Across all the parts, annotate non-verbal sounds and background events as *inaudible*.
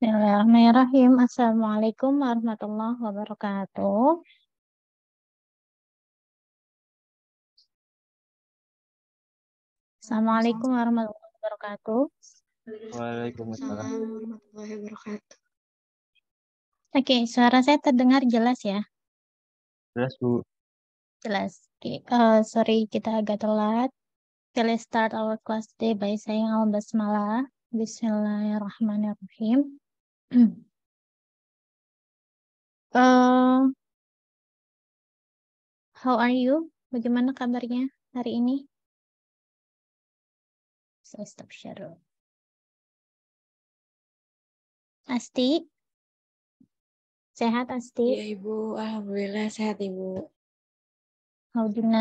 Bismillahirrahmanirrahim. Assalamualaikum warahmatullahi wabarakatuh. Assalamualaikum warahmatullahi wabarakatuh. Waalaikumsalam warahmatullahi wabarakatuh. Oke, suara saya terdengar jelas ya? Jelas, Bu. Jelas. Okay. Uh, eh, sorry, kita agak telat. Okay, let's start our class today by saying al-basmalah. Bismillahirrahmanirrahim. Uh, *clears throat* how are you? Bagaimana kabarnya hari ini? Saya so, stop share. Asti? Sehat Asti? Iya Ibu, Alhamdulillah sehat Ibu. Haudina?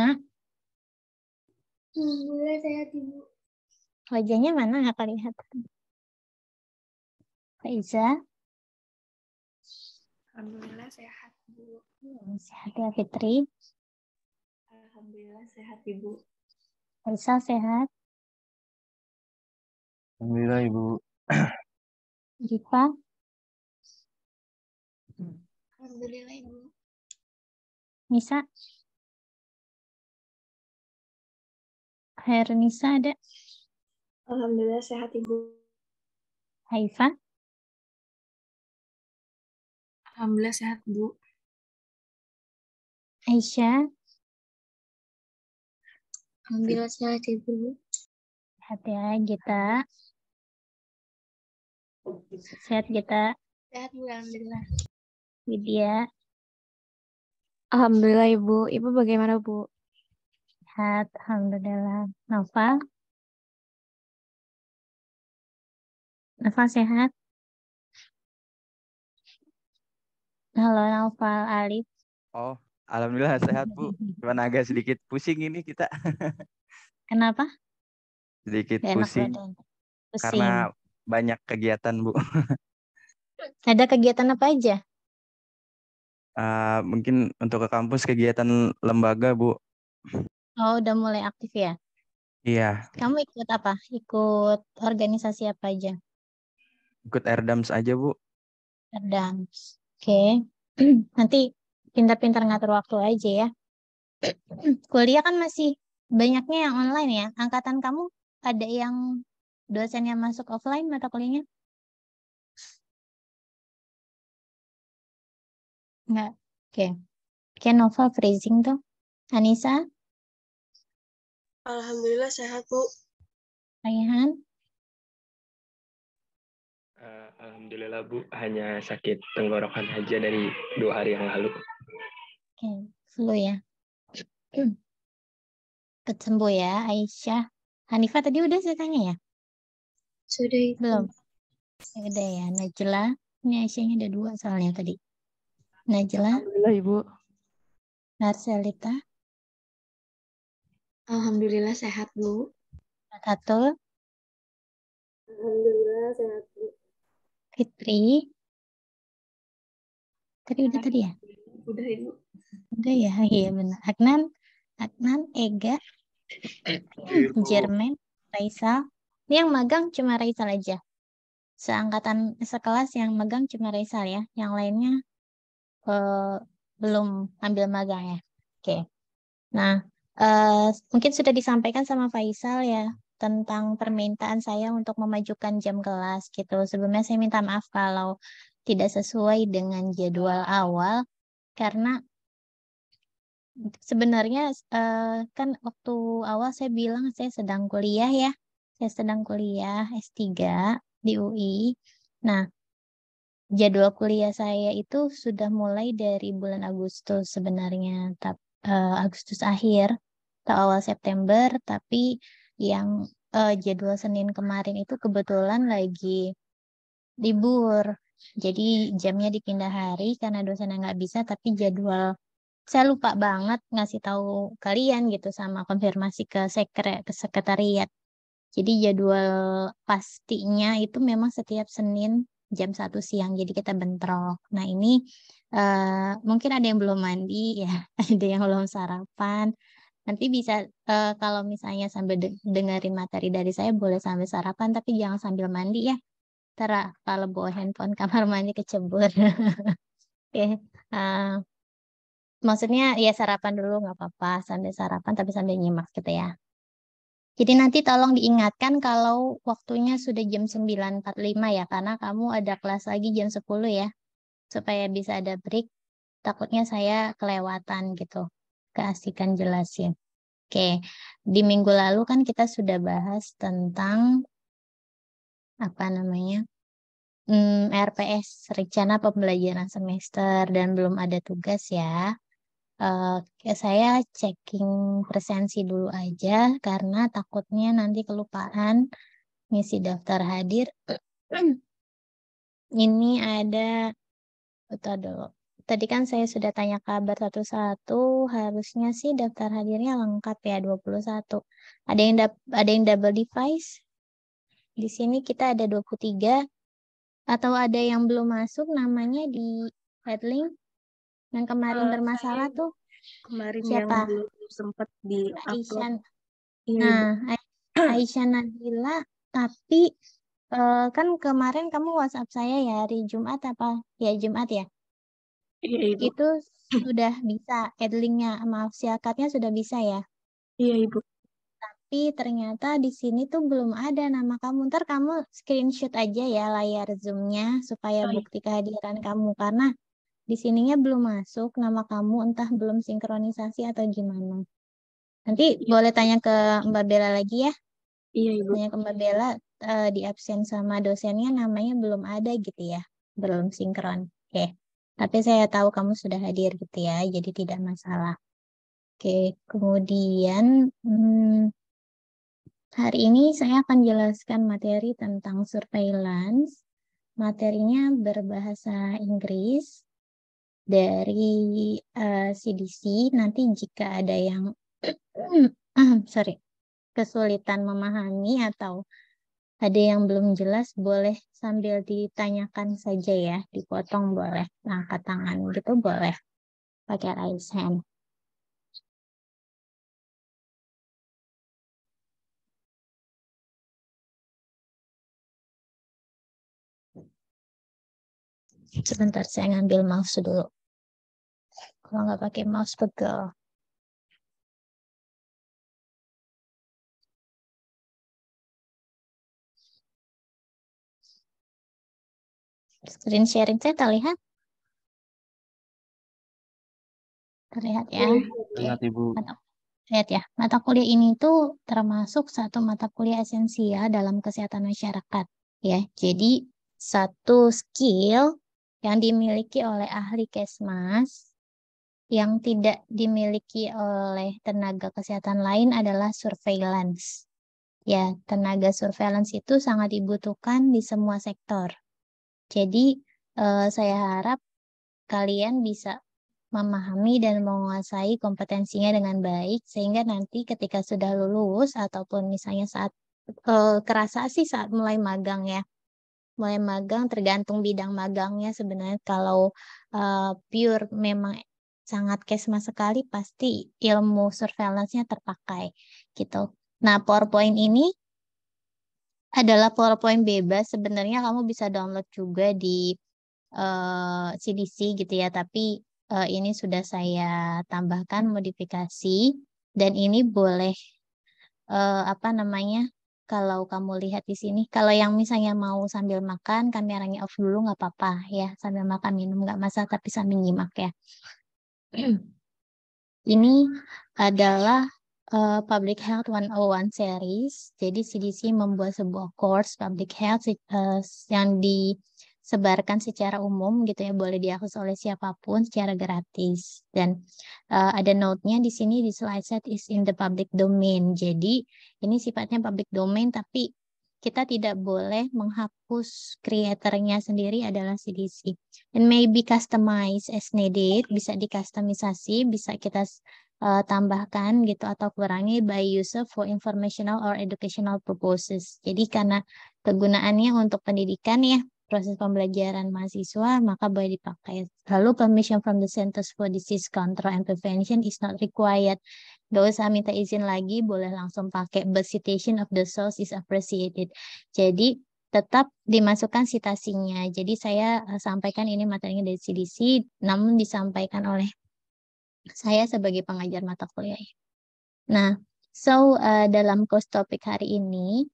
Alhamdulillah sehat Ibu. Wajahnya mana nggak kelihatan? Faiza? Alhamdulillah sehat, Bu. Hmm, sehat ya, Fitri. Alhamdulillah sehat, Ibu. Elsa sehat. Alhamdulillah, Ibu. Rifa? Alhamdulillah, Ibu. Nisa? Hair Nisa ada? Alhamdulillah sehat, Ibu. Haifa? Alhamdulillah sehat, Bu. Aisyah. Alhamdulillah sehat, Ibu. Sehat ya, kita. Sehat, kita. Sehat, Bu. Alhamdulillah. Widya. Alhamdulillah, Ibu. Ibu bagaimana, Bu? Sehat, Alhamdulillah. Nova? Nafas sehat? Halo Naufal Alif. Oh, alhamdulillah sehat Bu. cuma agak sedikit pusing ini kita. *laughs* Kenapa? Sedikit pusing. pusing. Karena banyak kegiatan Bu. *laughs* Ada kegiatan apa aja? Uh, mungkin untuk ke kampus kegiatan lembaga Bu. Oh, udah mulai aktif ya? Iya. Kamu ikut apa? Ikut organisasi apa aja? Ikut Erdams aja Bu. Erdams. Oke, okay. *clears throat* nanti pintar-pintar ngatur waktu aja ya. *clears throat* Kuliah kan masih banyaknya yang online ya. Angkatan kamu ada yang dosennya masuk offline mata kuliahnya? Enggak. Oke. Okay. Oke, Nova freezing tuh. Anissa? Alhamdulillah sehat, Bu. Raihan? Uh, Alhamdulillah Bu, hanya sakit tenggorokan aja dari dua hari yang lalu. Oke, okay, ya. ya. *clears throat* sembuh ya, Aisyah. Hanifah tadi udah saya tanya ya? Sudah itu. Belum. Sudah ya, ya, Najla. Ini Aisyahnya ada dua soalnya tadi. Najla. Alhamdulillah Ibu. Marcelita. Alhamdulillah sehat Bu. Katul. Alhamdulillah sehat Fitri. Tadi udah tadi ya? Udah Ibu. Udah ya, ah, iya benar. Agnan, Agnan, Ega, iya, Jerman, Raisa. Ini yang magang cuma Raisa aja. Seangkatan sekelas yang magang cuma Raisa ya. Yang lainnya eh, belum ambil magang ya. Oke. Okay. Nah, eh, mungkin sudah disampaikan sama Faisal ya tentang permintaan saya untuk memajukan jam kelas gitu. Sebelumnya saya minta maaf kalau tidak sesuai dengan jadwal awal karena sebenarnya uh, kan waktu awal saya bilang saya sedang kuliah ya. Saya sedang kuliah S3 di UI. Nah, jadwal kuliah saya itu sudah mulai dari bulan Agustus sebenarnya, tapi uh, eh, Agustus akhir atau awal September, tapi yang uh, jadwal Senin kemarin itu kebetulan lagi libur. Jadi jamnya dipindah hari karena dosennya nggak bisa, tapi jadwal saya lupa banget ngasih tahu kalian gitu sama konfirmasi ke sekre ke sekretariat. Jadi jadwal pastinya itu memang setiap Senin jam satu siang. Jadi kita bentrok. Nah, ini uh, mungkin ada yang belum mandi ya, *laughs* ada yang belum sarapan, nanti bisa uh, kalau misalnya sambil de dengerin materi dari saya boleh sambil sarapan tapi jangan sambil mandi ya terap ah, kalau bawa handphone *laughs* kamar mandi kecebur *laughs* oke okay. uh, eh, maksudnya ya sarapan dulu nggak apa-apa sambil sarapan tapi sambil nyimak gitu ya jadi nanti tolong diingatkan kalau waktunya sudah jam 9.45 ya karena kamu ada kelas lagi jam 10 ya supaya bisa ada break takutnya saya kelewatan gitu keasikan jelasin. Oke, di minggu lalu kan kita sudah bahas tentang apa namanya hmm, RPS rencana pembelajaran semester dan belum ada tugas ya. Uh, saya checking presensi dulu aja karena takutnya nanti kelupaan misi daftar hadir. *clears throat* Ini ada, kita dulu. Tadi kan saya sudah tanya kabar satu-satu, harusnya sih daftar hadirnya lengkap ya 21. Ada yang ada yang double device? Di sini kita ada 23 atau ada yang belum masuk namanya di headlink yang kemarin uh, bermasalah tuh. Kemarin Siapa? yang belum sempat di Aisyan. Iya, nah, Aisyah Nadila tapi uh, kan kemarin kamu WhatsApp saya ya hari Jumat apa? Ya Jumat ya. Iya, iya, Ibu. Itu sudah bisa Edlingnya, maaf siakatnya sudah bisa ya? Iya, Ibu. Tapi ternyata di sini tuh belum ada nama kamu. Ntar kamu screenshot aja ya layar zoomnya supaya oh, bukti kehadiran kamu. Karena di sininya belum masuk nama kamu, entah belum sinkronisasi atau gimana. Nanti iya. boleh tanya ke Mbak Bella lagi ya? Iya, Ibu. Tanya ke Mbak Bella, eh, di absen sama dosennya namanya belum ada gitu ya? Belum sinkron. Oke. Okay. Tapi saya tahu kamu sudah hadir gitu ya, jadi tidak masalah. Oke, kemudian hmm, hari ini saya akan jelaskan materi tentang surveillance. Materinya berbahasa Inggris dari uh, eh, CDC. Nanti jika ada yang *clears throat* sorry kesulitan memahami atau ada yang belum jelas boleh sambil ditanyakan saja ya, dipotong boleh, angkat tangan gitu boleh, pakai raise hand. Sebentar saya ngambil mouse dulu. Kalau nggak pakai mouse pegel. screen sharing saya terlihat? Terlihat ya. Iya. Terlihat Ibu. Mata, lihat ya, mata kuliah ini tuh termasuk satu mata kuliah esensial dalam kesehatan masyarakat. Ya, jadi satu skill yang dimiliki oleh ahli kesmas yang tidak dimiliki oleh tenaga kesehatan lain adalah surveillance. Ya, tenaga surveillance itu sangat dibutuhkan di semua sektor. Jadi uh, saya harap kalian bisa memahami dan menguasai kompetensinya dengan baik sehingga nanti ketika sudah lulus ataupun misalnya saat uh, kerasa sih saat mulai magang ya mulai magang tergantung bidang magangnya sebenarnya kalau uh, pure memang sangat kesma sekali pasti ilmu surveillance-nya terpakai gitu. Nah, PowerPoint ini adalah PowerPoint bebas. Sebenarnya kamu bisa download juga di uh, eh, CDC gitu ya, tapi uh, ini sudah saya tambahkan modifikasi dan ini boleh uh, apa namanya? Kalau kamu lihat di sini, kalau yang misalnya mau sambil makan, kameranya off dulu nggak apa-apa ya, sambil makan minum nggak masalah, tapi sambil nyimak ya. *clears throat* ini adalah uh, Public Health 101 series. Jadi CDC membuat sebuah course Public Health uh, yang disebarkan secara umum gitu ya, boleh diakses oleh siapapun secara gratis. Dan uh, ada note-nya di sini di slide set is in the public domain. Jadi ini sifatnya public domain tapi kita tidak boleh menghapus kreatornya sendiri adalah CDC. And maybe customize as needed, bisa dikustomisasi, bisa kita uh, tambahkan gitu atau kurangi by user for informational or educational purposes. Jadi karena kegunaannya untuk pendidikan ya proses pembelajaran mahasiswa maka boleh dipakai. Lalu permission from the Centers for Disease Control and Prevention is not required. Gak usah minta izin lagi, boleh langsung pakai. But citation of the source is appreciated. Jadi tetap dimasukkan citasinya. Jadi saya eh, sampaikan ini materinya dari CDC, namun disampaikan oleh saya sebagai pengajar mata kuliah. Nah, so uh, dalam course topik hari ini,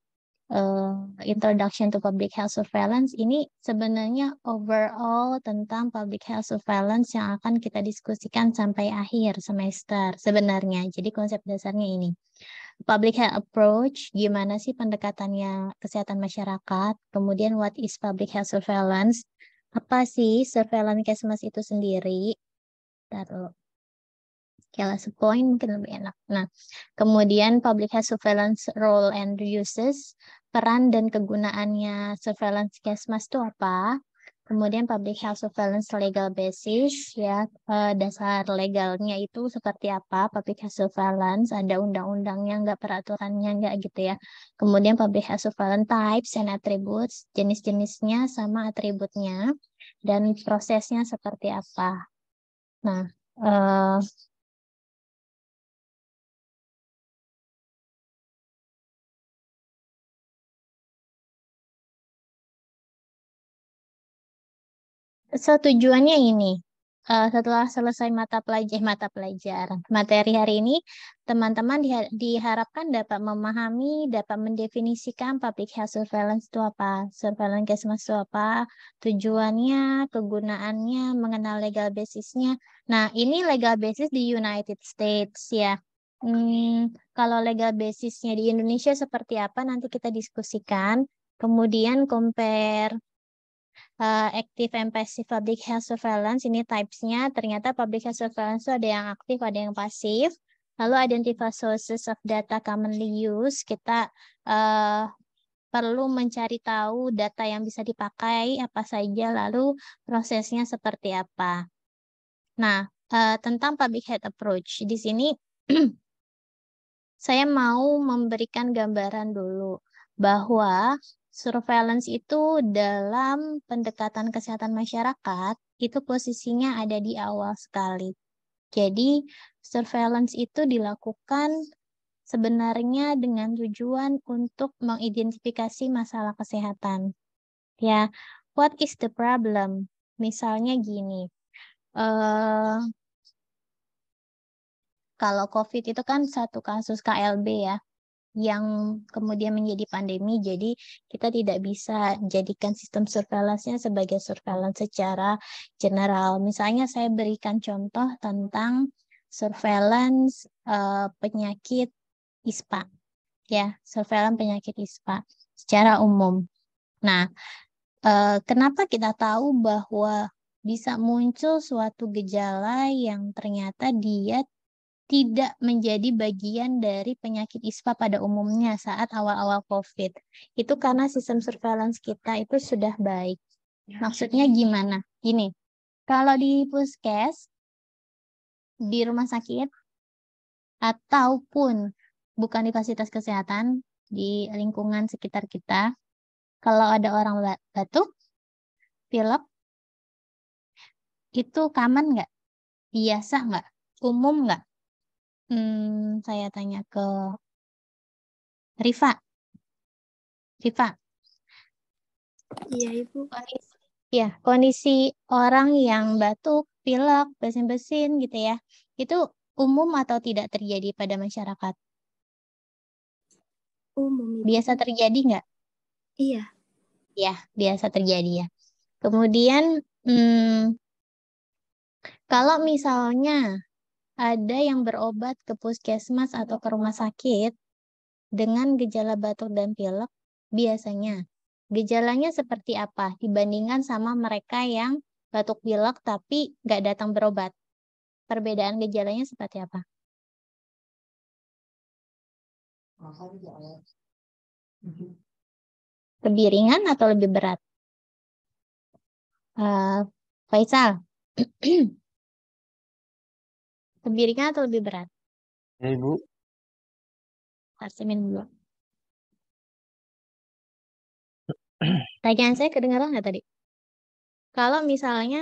uh, Introduction to Public Health Surveillance, ini sebenarnya overall tentang public health surveillance yang akan kita diskusikan sampai akhir semester sebenarnya. Jadi konsep dasarnya ini. Public health approach, gimana sih pendekatannya kesehatan masyarakat, kemudian what is public health surveillance, apa sih surveillance kesmas itu sendiri, Taruh. Kelas ya, point mungkin lebih enak. Nah, kemudian public health surveillance role and uses, peran dan kegunaannya surveillance kesmas itu apa? Kemudian public health surveillance legal basis ya eh, dasar legalnya itu seperti apa public health surveillance ada undang-undangnya nggak peraturannya nggak gitu ya. Kemudian public health surveillance types and attributes jenis-jenisnya sama atributnya dan prosesnya seperti apa. Nah Uh, Setujuannya ini, uh, setelah selesai mata pelajar eh, mata pelajaran materi hari ini teman-teman diharapkan dapat memahami dapat mendefinisikan public health surveillance itu apa surveillance kesmas itu apa tujuannya kegunaannya mengenal legal basisnya nah ini legal basis di United States ya hmm, kalau legal basisnya di Indonesia seperti apa nanti kita diskusikan kemudian compare uh, active and passive public health surveillance. Ini types-nya ternyata public health surveillance ada yang aktif, ada yang pasif. Lalu identify sources of data commonly used. Kita uh, perlu mencari tahu data yang bisa dipakai apa saja, lalu prosesnya seperti apa. Nah, uh, tentang public health approach. Di sini *clears throat* saya mau memberikan gambaran dulu bahwa Surveillance itu dalam pendekatan kesehatan masyarakat itu posisinya ada di awal sekali. Jadi surveillance itu dilakukan sebenarnya dengan tujuan untuk mengidentifikasi masalah kesehatan. Ya, what is the problem? Misalnya gini, uh, kalau COVID itu kan satu kasus KLB ya, yang kemudian menjadi pandemi, jadi kita tidak bisa jadikan sistem surveillance-nya sebagai surveillance secara general. Misalnya saya berikan contoh tentang surveillance uh, penyakit ISPA, ya, surveillance penyakit ISPA secara umum. Nah, uh, kenapa kita tahu bahwa bisa muncul suatu gejala yang ternyata dia tidak menjadi bagian dari penyakit ISPA pada umumnya saat awal-awal COVID. Itu karena sistem surveillance kita itu sudah baik. Ya. Maksudnya gimana? Gini, kalau di puskes, di rumah sakit, ataupun bukan di fasilitas kesehatan, di lingkungan sekitar kita, kalau ada orang batuk, pilek, itu common nggak? Biasa nggak? Umum nggak? Hmm, saya tanya ke Rifa. Rifa. Iya, Ibu. Kondisi, ya, kondisi orang yang batuk, pilek, bersin-bersin gitu ya. Itu umum atau tidak terjadi pada masyarakat? Umum. Biasa terjadi nggak? Iya. Ya, biasa terjadi ya. Kemudian, hmm, kalau misalnya ada yang berobat ke puskesmas atau ke rumah sakit dengan gejala batuk dan pilek biasanya. Gejalanya seperti apa dibandingkan sama mereka yang batuk pilek tapi nggak datang berobat? Perbedaan gejalanya seperti apa? Lebih ringan atau lebih berat? Uh, Faisal. *clears throat* Lebih ringan atau lebih berat? Ya, Ibu. Pasti minum dulu. Tanyaan saya kedengaran nggak tadi? Kalau misalnya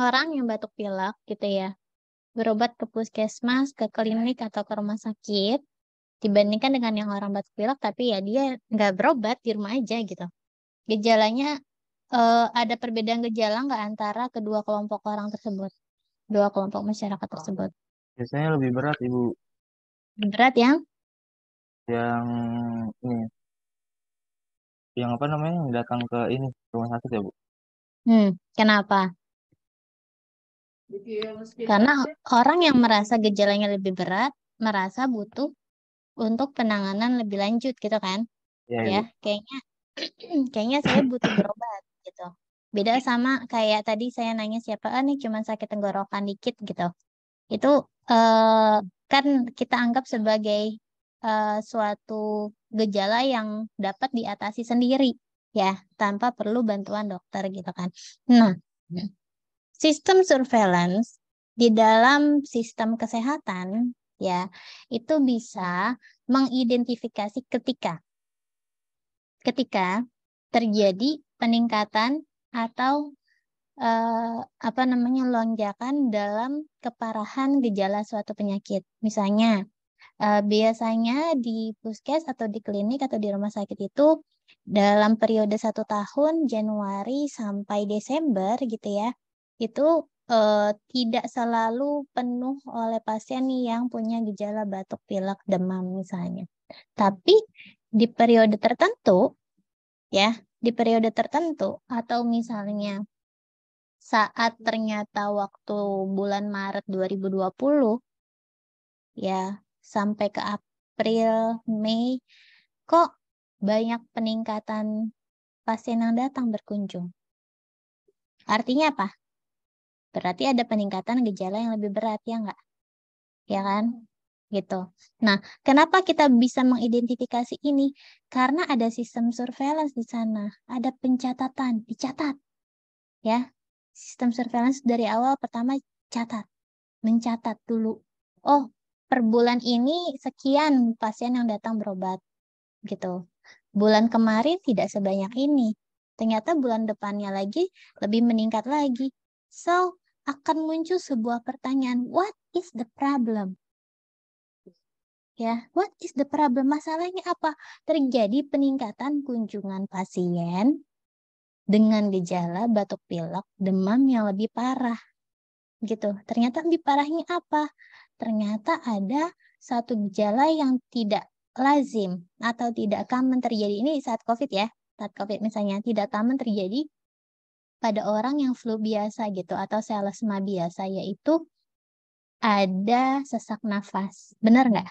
orang yang batuk pilek gitu ya, berobat ke puskesmas, ke klinik, atau ke rumah sakit, dibandingkan dengan yang orang batuk pilek, tapi ya dia nggak berobat, di rumah aja gitu. Gejalanya, eh, ada perbedaan gejala nggak antara kedua kelompok orang tersebut? dua kelompok masyarakat oh. tersebut? Biasanya lebih berat, Ibu. Lebih berat yang? Yang ini. Yang apa namanya? Yang datang ke ini, rumah sakit ya, Bu? Hmm, kenapa? Karena orang yang merasa gejalanya lebih berat, merasa butuh untuk penanganan lebih lanjut gitu kan? Iya, ya, ya. kayaknya *clears throat* kayaknya saya butuh berobat gitu. Beda iya. sama kayak tadi saya nanya siapa, ah, nih cuman sakit tenggorokan dikit gitu. Itu uh, kan kita anggap sebagai uh, suatu gejala yang dapat diatasi sendiri ya, tanpa perlu bantuan dokter gitu kan. Nah, iya. sistem surveillance di dalam sistem kesehatan ya, itu bisa mengidentifikasi ketika ketika terjadi peningkatan atau uh, apa namanya lonjakan dalam keparahan gejala suatu penyakit. Misalnya, uh, biasanya di puskes atau di klinik atau di rumah sakit itu dalam periode satu tahun Januari sampai Desember gitu ya, itu uh, tidak selalu penuh oleh pasien yang punya gejala batuk pilek demam misalnya. Tapi di periode tertentu ya di periode tertentu atau misalnya saat ternyata waktu bulan Maret 2020 ya sampai ke April, Mei kok banyak peningkatan pasien yang datang berkunjung. Artinya apa? Berarti ada peningkatan gejala yang lebih berat ya enggak? Ya kan? gitu. Nah, kenapa kita bisa mengidentifikasi ini? Karena ada sistem surveillance di sana, ada pencatatan, dicatat. Ya. Sistem surveillance dari awal pertama catat, mencatat dulu. Oh, per bulan ini sekian pasien yang datang berobat gitu. Bulan kemarin tidak sebanyak ini. Ternyata bulan depannya lagi lebih meningkat lagi. So, akan muncul sebuah pertanyaan, what is the problem? ya what is the problem masalahnya apa terjadi peningkatan kunjungan pasien dengan gejala batuk pilek demam yang lebih parah gitu ternyata lebih parahnya apa ternyata ada satu gejala yang tidak lazim atau tidak common terjadi ini saat covid ya saat covid misalnya tidak common terjadi pada orang yang flu biasa gitu atau selesma biasa yaitu ada sesak nafas. Benar nggak?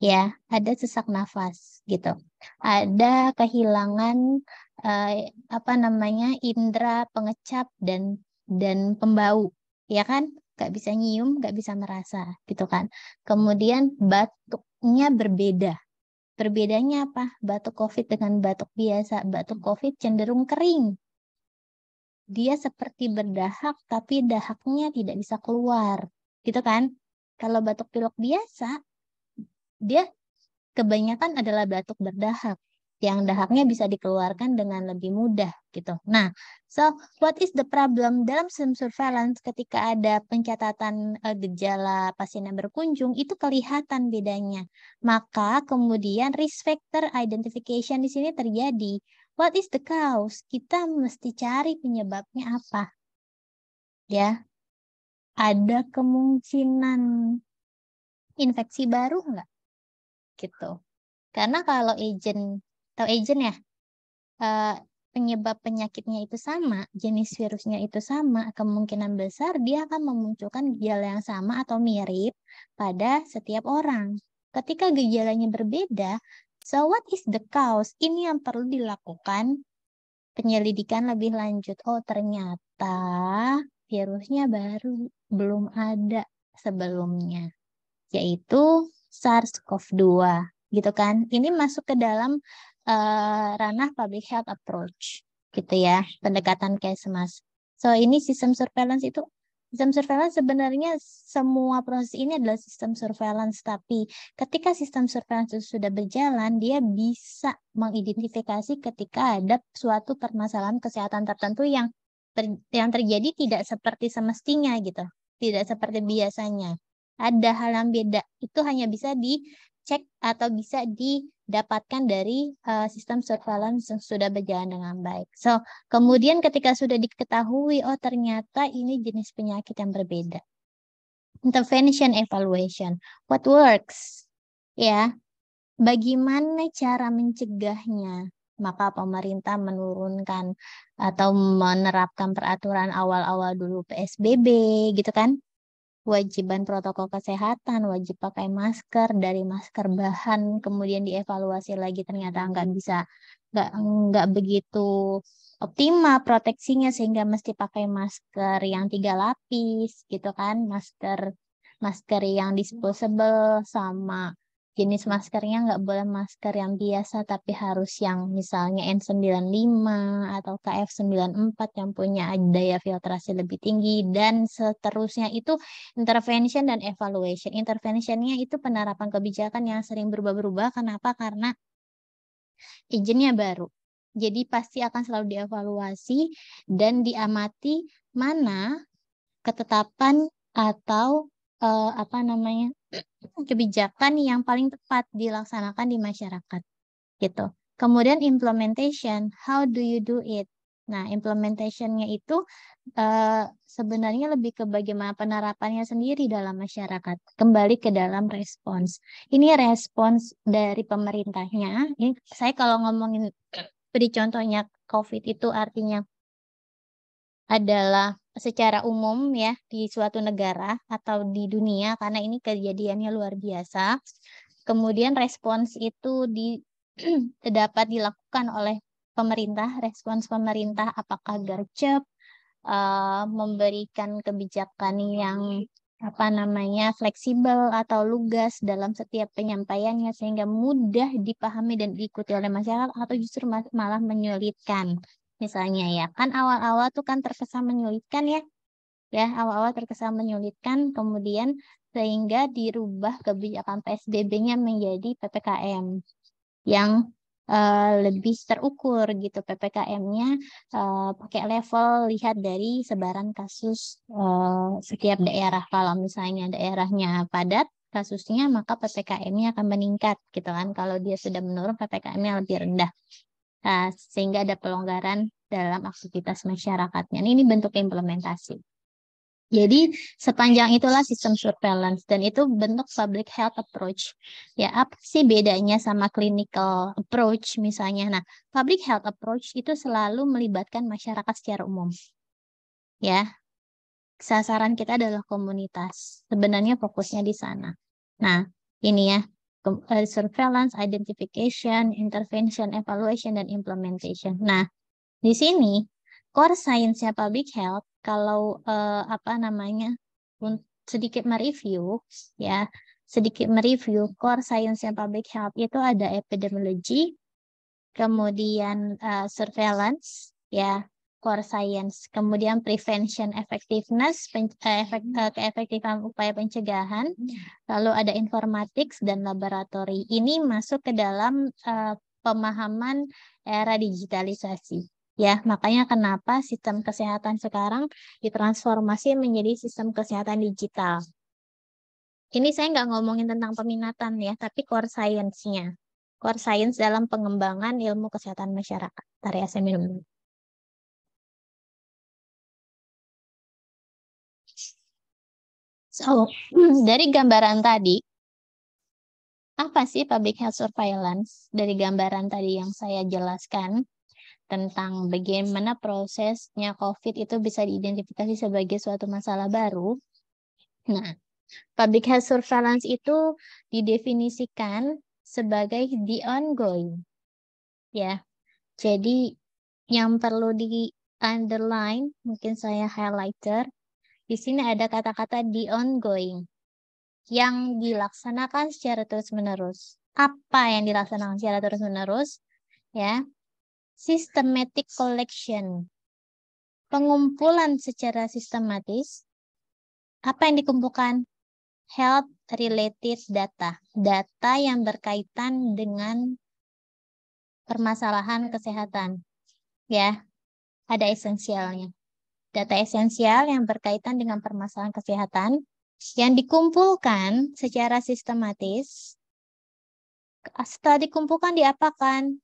ya ada sesak nafas gitu ada kehilangan eh, apa namanya indera pengecap dan dan pembau ya kan gak bisa nyium gak bisa merasa gitu kan kemudian batuknya berbeda perbedaannya apa batuk covid dengan batuk biasa batuk hmm. covid cenderung kering dia seperti berdahak tapi dahaknya tidak bisa keluar gitu kan kalau batuk pilek biasa dia kebanyakan adalah batuk berdahak yang dahaknya bisa dikeluarkan dengan lebih mudah gitu. Nah, so what is the problem dalam SIM surveillance ketika ada pencatatan uh, gejala pasien yang berkunjung itu kelihatan bedanya. Maka kemudian risk factor identification di sini terjadi. What is the cause? Kita mesti cari penyebabnya apa. Ya. Ada kemungkinan infeksi baru enggak? gitu. Karena kalau agent atau agent ya eh, penyebab penyakitnya itu sama, jenis virusnya itu sama, kemungkinan besar dia akan memunculkan gejala yang sama atau mirip pada setiap orang. Ketika gejalanya berbeda, so what is the cause? Ini yang perlu dilakukan penyelidikan lebih lanjut. Oh, ternyata virusnya baru belum ada sebelumnya, yaitu SARS-CoV-2 gitu kan. Ini masuk ke dalam uh, ranah public health approach gitu ya, pendekatan semas. So ini sistem surveillance itu sistem surveillance sebenarnya semua proses ini adalah sistem surveillance tapi ketika sistem surveillance itu sudah berjalan dia bisa mengidentifikasi ketika ada suatu permasalahan kesehatan tertentu yang yang terjadi tidak seperti semestinya gitu tidak seperti biasanya ada hal yang beda itu hanya bisa dicek atau bisa didapatkan dari uh, sistem surveillance yang sudah berjalan dengan baik. So, kemudian ketika sudah diketahui oh ternyata ini jenis penyakit yang berbeda. Intervention evaluation. What works? Ya. Bagaimana cara mencegahnya? maka pemerintah menurunkan atau menerapkan peraturan awal-awal dulu PSBB gitu kan kewajiban protokol kesehatan, wajib pakai masker, dari masker bahan kemudian dievaluasi lagi ternyata nggak bisa nggak nggak begitu optimal proteksinya sehingga mesti pakai masker yang tiga lapis gitu kan, masker masker yang disposable sama jenis maskernya nggak boleh masker yang biasa tapi harus yang misalnya N95 atau KF94 yang punya daya filtrasi lebih tinggi dan seterusnya itu intervention dan evaluation. Interventionnya itu penerapan kebijakan yang sering berubah-berubah. Kenapa? Karena izinnya baru. Jadi pasti akan selalu dievaluasi dan diamati mana ketetapan atau uh, apa namanya Hmm, kebijakan yang paling tepat dilaksanakan di masyarakat gitu. Kemudian implementation, how do you do it? Nah, implementationnya itu uh, sebenarnya lebih ke bagaimana penerapannya sendiri dalam masyarakat. Kembali ke dalam respons. Ini respons dari pemerintahnya. Ini saya kalau ngomongin beri contohnya COVID itu artinya adalah secara umum ya di suatu negara atau di dunia karena ini kejadiannya luar biasa. Kemudian respons itu di *clears throat* dapat dilakukan oleh pemerintah, respons pemerintah apakah gercep uh, memberikan kebijakan yang apa namanya fleksibel atau lugas dalam setiap penyampaiannya sehingga mudah dipahami dan diikuti oleh masyarakat atau justru malah menyulitkan. Misalnya ya, kan awal-awal tuh kan terkesan menyulitkan ya. Ya, awal-awal terkesan menyulitkan, kemudian sehingga dirubah kebijakan PSBB-nya menjadi PPKM yang uh, lebih terukur gitu PPKM-nya uh, eh, pakai level lihat dari sebaran kasus uh, setiap hmm. daerah kalau misalnya daerahnya padat kasusnya maka PPKM-nya akan meningkat gitu kan kalau dia sudah menurun PPKM-nya lebih rendah Eh, sehingga ada pelonggaran dalam aktivitas masyarakatnya. Ini bentuk implementasi. Jadi sepanjang itulah sistem surveillance dan itu bentuk public health approach. Ya apa sih bedanya sama clinical approach misalnya? Nah, public health approach itu selalu melibatkan masyarakat secara umum. Ya. Sasaran kita adalah komunitas. Sebenarnya fokusnya di sana. Nah, ini ya Eh, surveillance, identification, intervention, evaluation, dan implementation. Nah, di sini core science ya public health, kalau eh, apa namanya sedikit mereview, ya sedikit mereview core science yang public health itu ada epidemiologi, kemudian uh, surveillance, ya core science. Kemudian prevention effectiveness, eh, hmm. efek, eh, keefektifan upaya pencegahan. Hmm. Lalu ada informatics dan laboratory. Ini masuk ke dalam uh, pemahaman era digitalisasi. Ya, makanya kenapa sistem kesehatan sekarang ditransformasi menjadi sistem kesehatan digital. Ini saya nggak ngomongin tentang peminatan ya, tapi core science-nya. Core science dalam pengembangan ilmu kesehatan masyarakat. Tari saya minum dulu. So, oh, hmm, dari gambaran tadi, apa sih public health surveillance? Dari gambaran tadi yang saya jelaskan tentang bagaimana prosesnya COVID itu bisa diidentifikasi sebagai suatu masalah baru. Nah, public health surveillance itu didefinisikan sebagai the ongoing. Ya. Jadi yang perlu di underline, mungkin saya highlighter, di sini ada kata-kata the ongoing yang dilaksanakan secara terus-menerus. Apa yang dilaksanakan secara terus-menerus? Ya. Systematic collection. Pengumpulan secara sistematis. Apa yang dikumpulkan? Health related data. Data yang berkaitan dengan permasalahan kesehatan. Ya. Ada esensialnya data esensial yang berkaitan dengan permasalahan kesehatan yang dikumpulkan secara sistematis. Setelah dikumpulkan diapakan?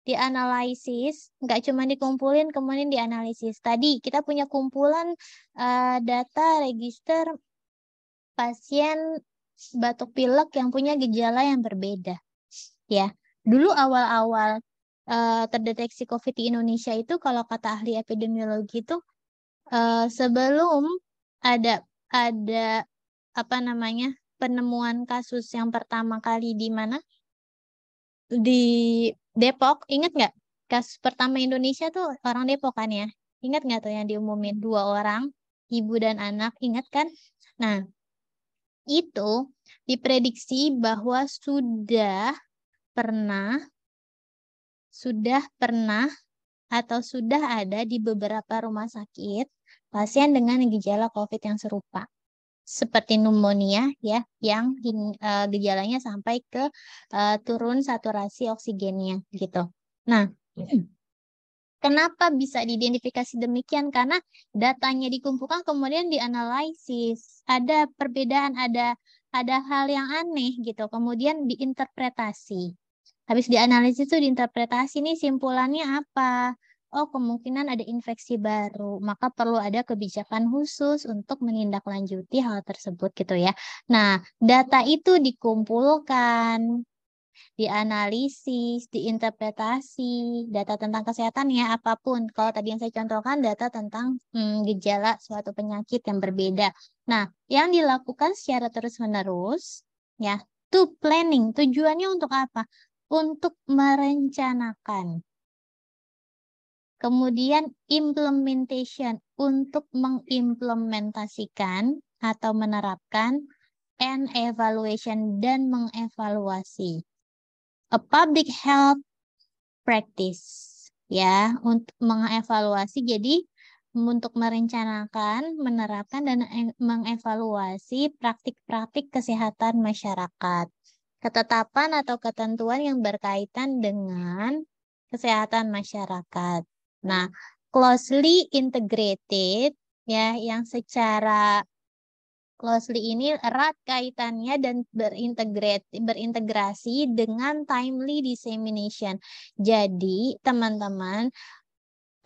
Dianalisis, nggak cuma dikumpulin kemudian dianalisis. Tadi kita punya kumpulan uh, data register pasien batuk pilek yang punya gejala yang berbeda. Ya, dulu awal-awal uh, terdeteksi COVID di Indonesia itu kalau kata ahli epidemiologi itu Eh, sebelum ada ada apa namanya penemuan kasus yang pertama kali di mana di Depok ingat nggak kasus pertama Indonesia tuh orang Depok kan ya ingat nggak tuh yang diumumin dua orang ibu dan anak ingat kan nah itu diprediksi bahwa sudah pernah sudah pernah atau sudah ada di beberapa rumah sakit pasien dengan gejala COVID yang serupa seperti pneumonia ya yang uh, gejalanya sampai ke uh, turun saturasi oksigennya gitu. Nah, *clears throat* kenapa bisa diidentifikasi demikian? Karena datanya dikumpulkan kemudian dianalisis. Ada perbedaan, ada ada hal yang aneh gitu. Kemudian diinterpretasi. Habis dianalisis itu diinterpretasi nih simpulannya apa? oh kemungkinan ada infeksi baru, maka perlu ada kebijakan khusus untuk menindaklanjuti hal tersebut gitu ya. Nah, data itu dikumpulkan, dianalisis, diinterpretasi data tentang kesehatan ya apapun. Kalau tadi yang saya contohkan data tentang hmm, gejala suatu penyakit yang berbeda. Nah, yang dilakukan secara terus-menerus ya, to planning tujuannya untuk apa? Untuk merencanakan Kemudian implementation untuk mengimplementasikan atau menerapkan and evaluation dan mengevaluasi. A public health practice ya untuk mengevaluasi jadi untuk merencanakan, menerapkan dan e-, mengevaluasi praktik-praktik kesehatan masyarakat. Ketetapan atau ketentuan yang berkaitan dengan kesehatan masyarakat. Nah, closely integrated ya yang secara closely ini erat kaitannya dan berintegrasi dengan timely dissemination. Jadi, teman-teman,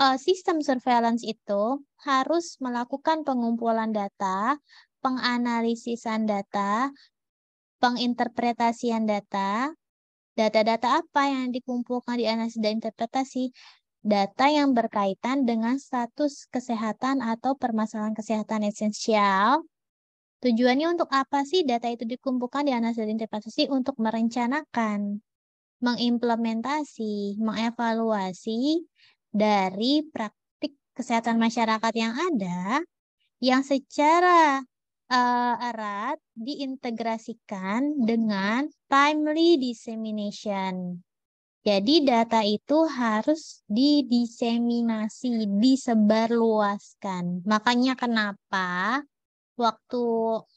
eh, sistem surveillance itu harus melakukan pengumpulan data, penganalisisan data, penginterpretasian data, data-data apa yang dikumpulkan di analisis dan interpretasi data yang berkaitan dengan status kesehatan atau permasalahan kesehatan esensial. Tujuannya untuk apa sih data itu dikumpulkan, di dan interpretasi untuk merencanakan, mengimplementasi, mengevaluasi dari praktik kesehatan masyarakat yang ada yang secara uh, erat diintegrasikan dengan timely dissemination. Jadi data itu harus didiseminasi, disebarluaskan. Makanya kenapa waktu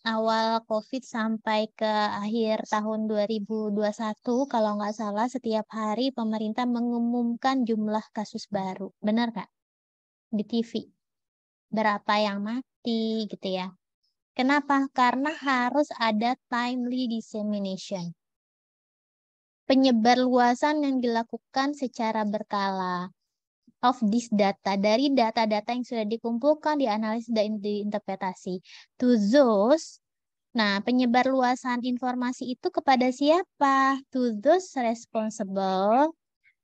awal COVID sampai ke akhir tahun 2021, kalau nggak salah setiap hari pemerintah mengumumkan jumlah kasus baru. Benar nggak? Di TV. Berapa yang mati gitu ya. Kenapa? Karena harus ada timely dissemination penyebar luasan yang dilakukan secara berkala of this data dari data-data yang sudah dikumpulkan, dianalisis dan diinterpretasi. To those, nah penyebarluasan informasi itu kepada siapa? To those responsible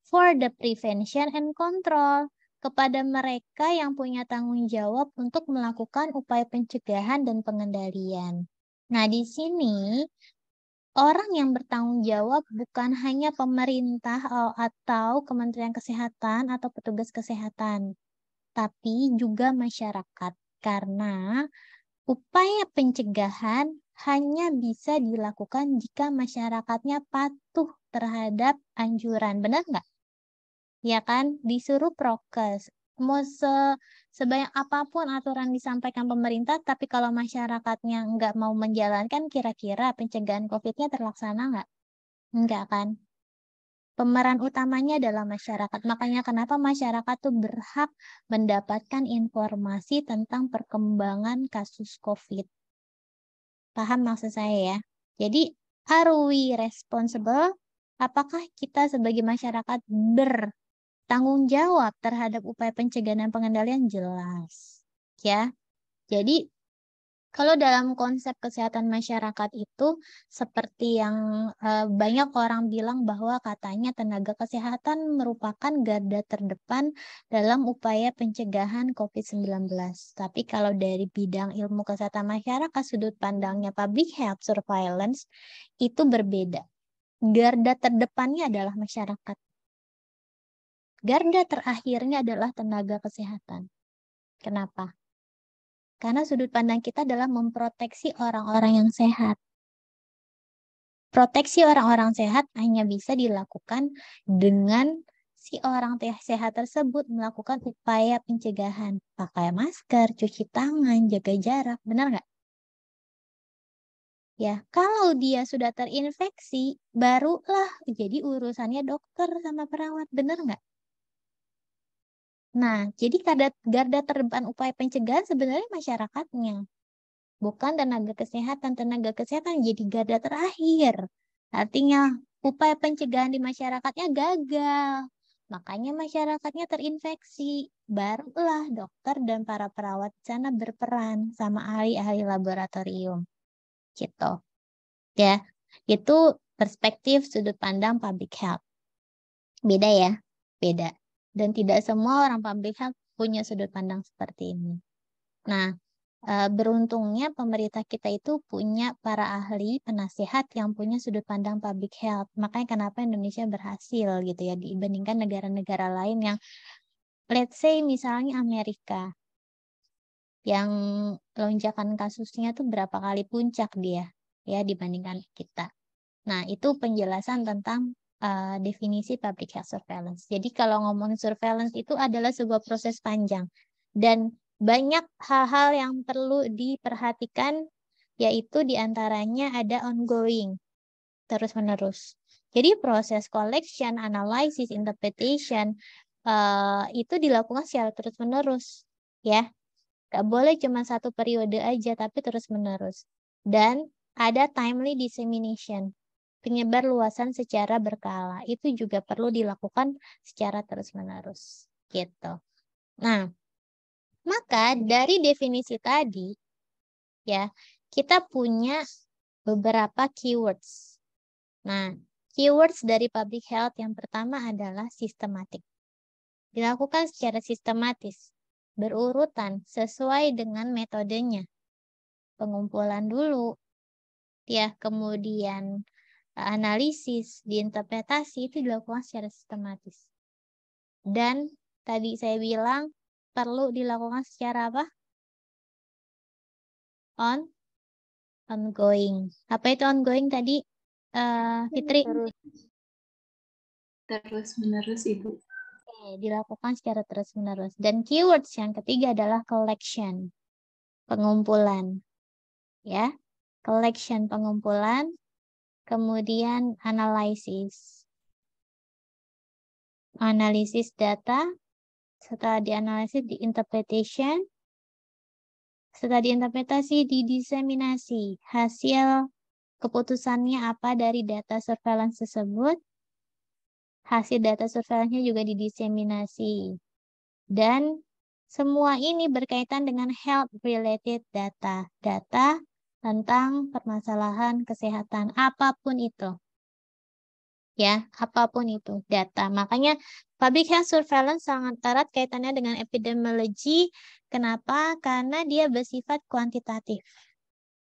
for the prevention and control kepada mereka yang punya tanggung jawab untuk melakukan upaya pencegahan dan pengendalian. Nah, di sini orang yang bertanggung jawab bukan hanya pemerintah eh, atau Kementerian Kesehatan atau petugas kesehatan, tapi juga masyarakat. Karena upaya pencegahan hanya bisa dilakukan jika masyarakatnya patuh terhadap anjuran. Benar nggak? Ya kan? Disuruh prokes. Mau sebanyak apapun aturan disampaikan pemerintah, tapi kalau masyarakatnya nggak mau menjalankan, kira-kira pencegahan COVID-nya terlaksana nggak? Nggak kan? Pemeran utamanya adalah masyarakat. Makanya kenapa masyarakat tuh berhak mendapatkan informasi tentang perkembangan kasus COVID. Paham maksud saya ya? Jadi, are we responsible? Apakah kita sebagai masyarakat ber tanggung jawab terhadap upaya pencegahan dan pengendalian jelas. Ya. Jadi kalau dalam konsep kesehatan masyarakat itu seperti yang e, banyak orang bilang bahwa katanya tenaga kesehatan merupakan garda terdepan dalam upaya pencegahan COVID-19. Tapi kalau dari bidang ilmu kesehatan masyarakat sudut pandangnya public health surveillance itu berbeda. Garda terdepannya adalah masyarakat Garda terakhirnya adalah tenaga kesehatan. Kenapa? Karena sudut pandang kita adalah memproteksi orang-orang yang sehat. Proteksi orang-orang sehat hanya bisa dilakukan dengan si orang sehat tersebut melakukan upaya pencegahan. Pakai masker, cuci tangan, jaga jarak, benar nggak? Ya, kalau dia sudah terinfeksi, barulah jadi urusannya dokter sama perawat, benar nggak? Nah, jadi garda, garda terdepan upaya pencegahan sebenarnya masyarakatnya. Bukan tenaga kesehatan. Tenaga kesehatan jadi garda terakhir. Artinya upaya pencegahan di masyarakatnya gagal. Makanya masyarakatnya terinfeksi. Barulah dokter dan para perawat di sana berperan sama ahli-ahli laboratorium. Gitu. Ya, itu perspektif sudut pandang public health. Beda ya? Beda dan tidak semua orang public health punya sudut pandang seperti ini. Nah, eh, beruntungnya pemerintah kita itu punya para ahli penasehat yang punya sudut pandang public health. Makanya kenapa Indonesia berhasil gitu ya dibandingkan negara-negara lain yang let's say misalnya Amerika yang lonjakan kasusnya tuh berapa kali puncak dia ya dibandingkan kita. Nah, itu penjelasan tentang uh, definisi public health surveillance. Jadi kalau ngomongin surveillance itu adalah sebuah proses panjang dan banyak hal-hal yang perlu diperhatikan yaitu diantaranya ada ongoing terus-menerus. Jadi proses collection, analysis, interpretation uh, itu dilakukan secara terus-menerus, ya. Gak boleh cuma satu periode aja, tapi terus-menerus. Dan ada timely dissemination penyebar luasan secara berkala. Itu juga perlu dilakukan secara terus-menerus. Gitu. Nah, maka dari definisi tadi, ya, kita punya beberapa keywords. Nah, keywords dari public health yang pertama adalah sistematik. Dilakukan secara sistematis, berurutan sesuai dengan metodenya. Pengumpulan dulu, ya, kemudian analisis, diinterpretasi itu dilakukan secara sistematis. Dan tadi saya bilang perlu dilakukan secara apa? On ongoing. Apa itu ongoing tadi? Uh, Fitri? Terus, menerus Ibu. Oke, dilakukan secara terus menerus. Dan keywords yang ketiga adalah collection. Pengumpulan. Ya. Collection pengumpulan kemudian analisis. Analisis data, setelah dianalisis di interpretation, setelah diinterpretasi didiseminasi, hasil keputusannya apa dari data surveillance tersebut, hasil data surveillance-nya juga didiseminasi. Dan semua ini berkaitan dengan health-related data, data tentang permasalahan kesehatan apapun itu. Ya, apapun itu data. Makanya public health surveillance sangat erat kaitannya dengan epidemiologi. Kenapa? Karena dia bersifat kuantitatif.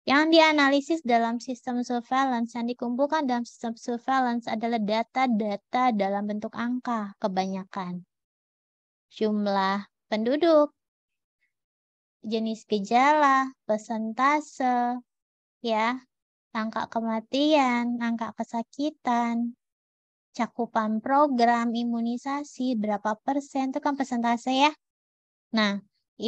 Yang dianalisis dalam sistem surveillance yang dikumpulkan dalam sistem surveillance adalah data-data dalam bentuk angka kebanyakan. Jumlah penduduk, jenis gejala, persentase, ya, angka kematian, angka kesakitan, cakupan program imunisasi, berapa persen, itu kan persentase ya. Nah,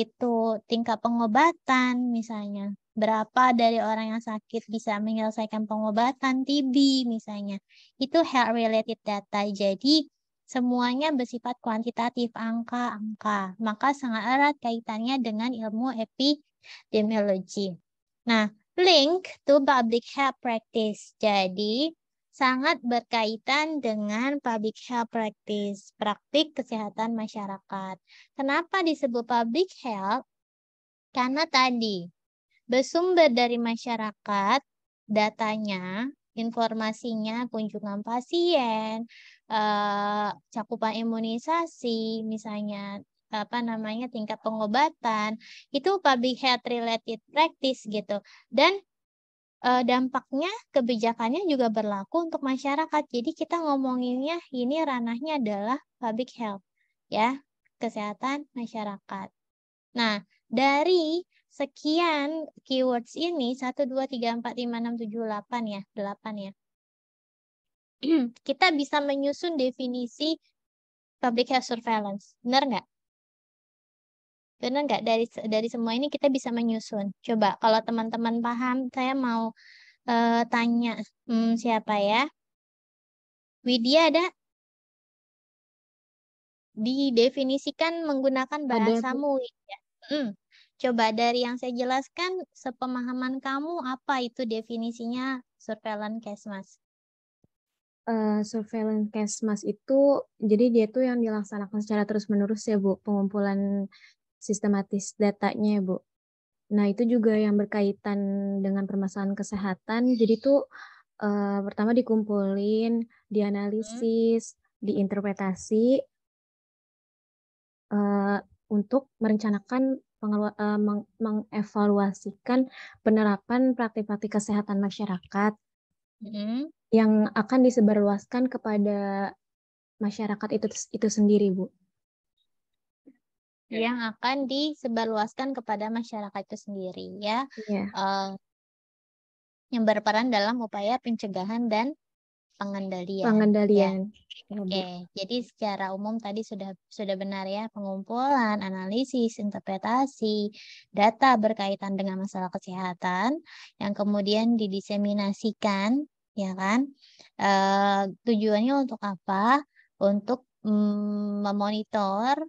itu tingkat pengobatan misalnya. Berapa dari orang yang sakit bisa menyelesaikan pengobatan TB misalnya. Itu health related data. Jadi semuanya bersifat kuantitatif angka-angka. Maka sangat erat kaitannya dengan ilmu epidemiologi. Nah, link to public health practice. Jadi, sangat berkaitan dengan public health practice, praktik kesehatan masyarakat. Kenapa disebut public health? Karena tadi bersumber dari masyarakat, datanya, informasinya, kunjungan pasien, eh, cakupan imunisasi, misalnya apa namanya tingkat pengobatan itu public health related practice gitu dan eh, dampaknya kebijakannya juga berlaku untuk masyarakat. Jadi kita ngomonginnya ini ranahnya adalah public health ya, kesehatan masyarakat. Nah, dari sekian keywords ini satu dua tiga empat lima enam tujuh delapan ya, delapan ya. *clears throat* kita bisa menyusun definisi public health surveillance. Benar nggak? Benar nggak dari dari semua ini kita bisa menyusun. Coba kalau teman-teman paham, saya mau uh, tanya hmm, siapa ya? Widya ada? Didefinisikan menggunakan bahasamu, Widya. Hmm. Coba dari yang saya jelaskan, sepemahaman kamu apa itu definisinya surveillance kesmas? Uh, eh, surveillance kesmas itu jadi dia tuh yang dilaksanakan secara terus menerus ya bu pengumpulan sistematis datanya ya Bu. Nah itu juga yang berkaitan dengan permasalahan kesehatan. Jadi itu eh, pertama dikumpulin, dianalisis, diinterpretasi eh, untuk merencanakan eh, meng mengevaluasikan penerapan praktik-praktik kesehatan masyarakat -hmm. yang akan disebarluaskan kepada masyarakat itu itu sendiri, Bu yeah. yang akan disebarluaskan kepada masyarakat itu sendiri ya yeah. Iya. uh, yang berperan dalam upaya pencegahan dan pengendalian. Pengendalian. Ya. Oke, okay. jadi secara umum tadi sudah sudah benar ya pengumpulan, analisis, interpretasi data berkaitan dengan masalah kesehatan yang kemudian didiseminasikan, ya kan? E, tujuannya untuk apa? Untuk mm, memonitor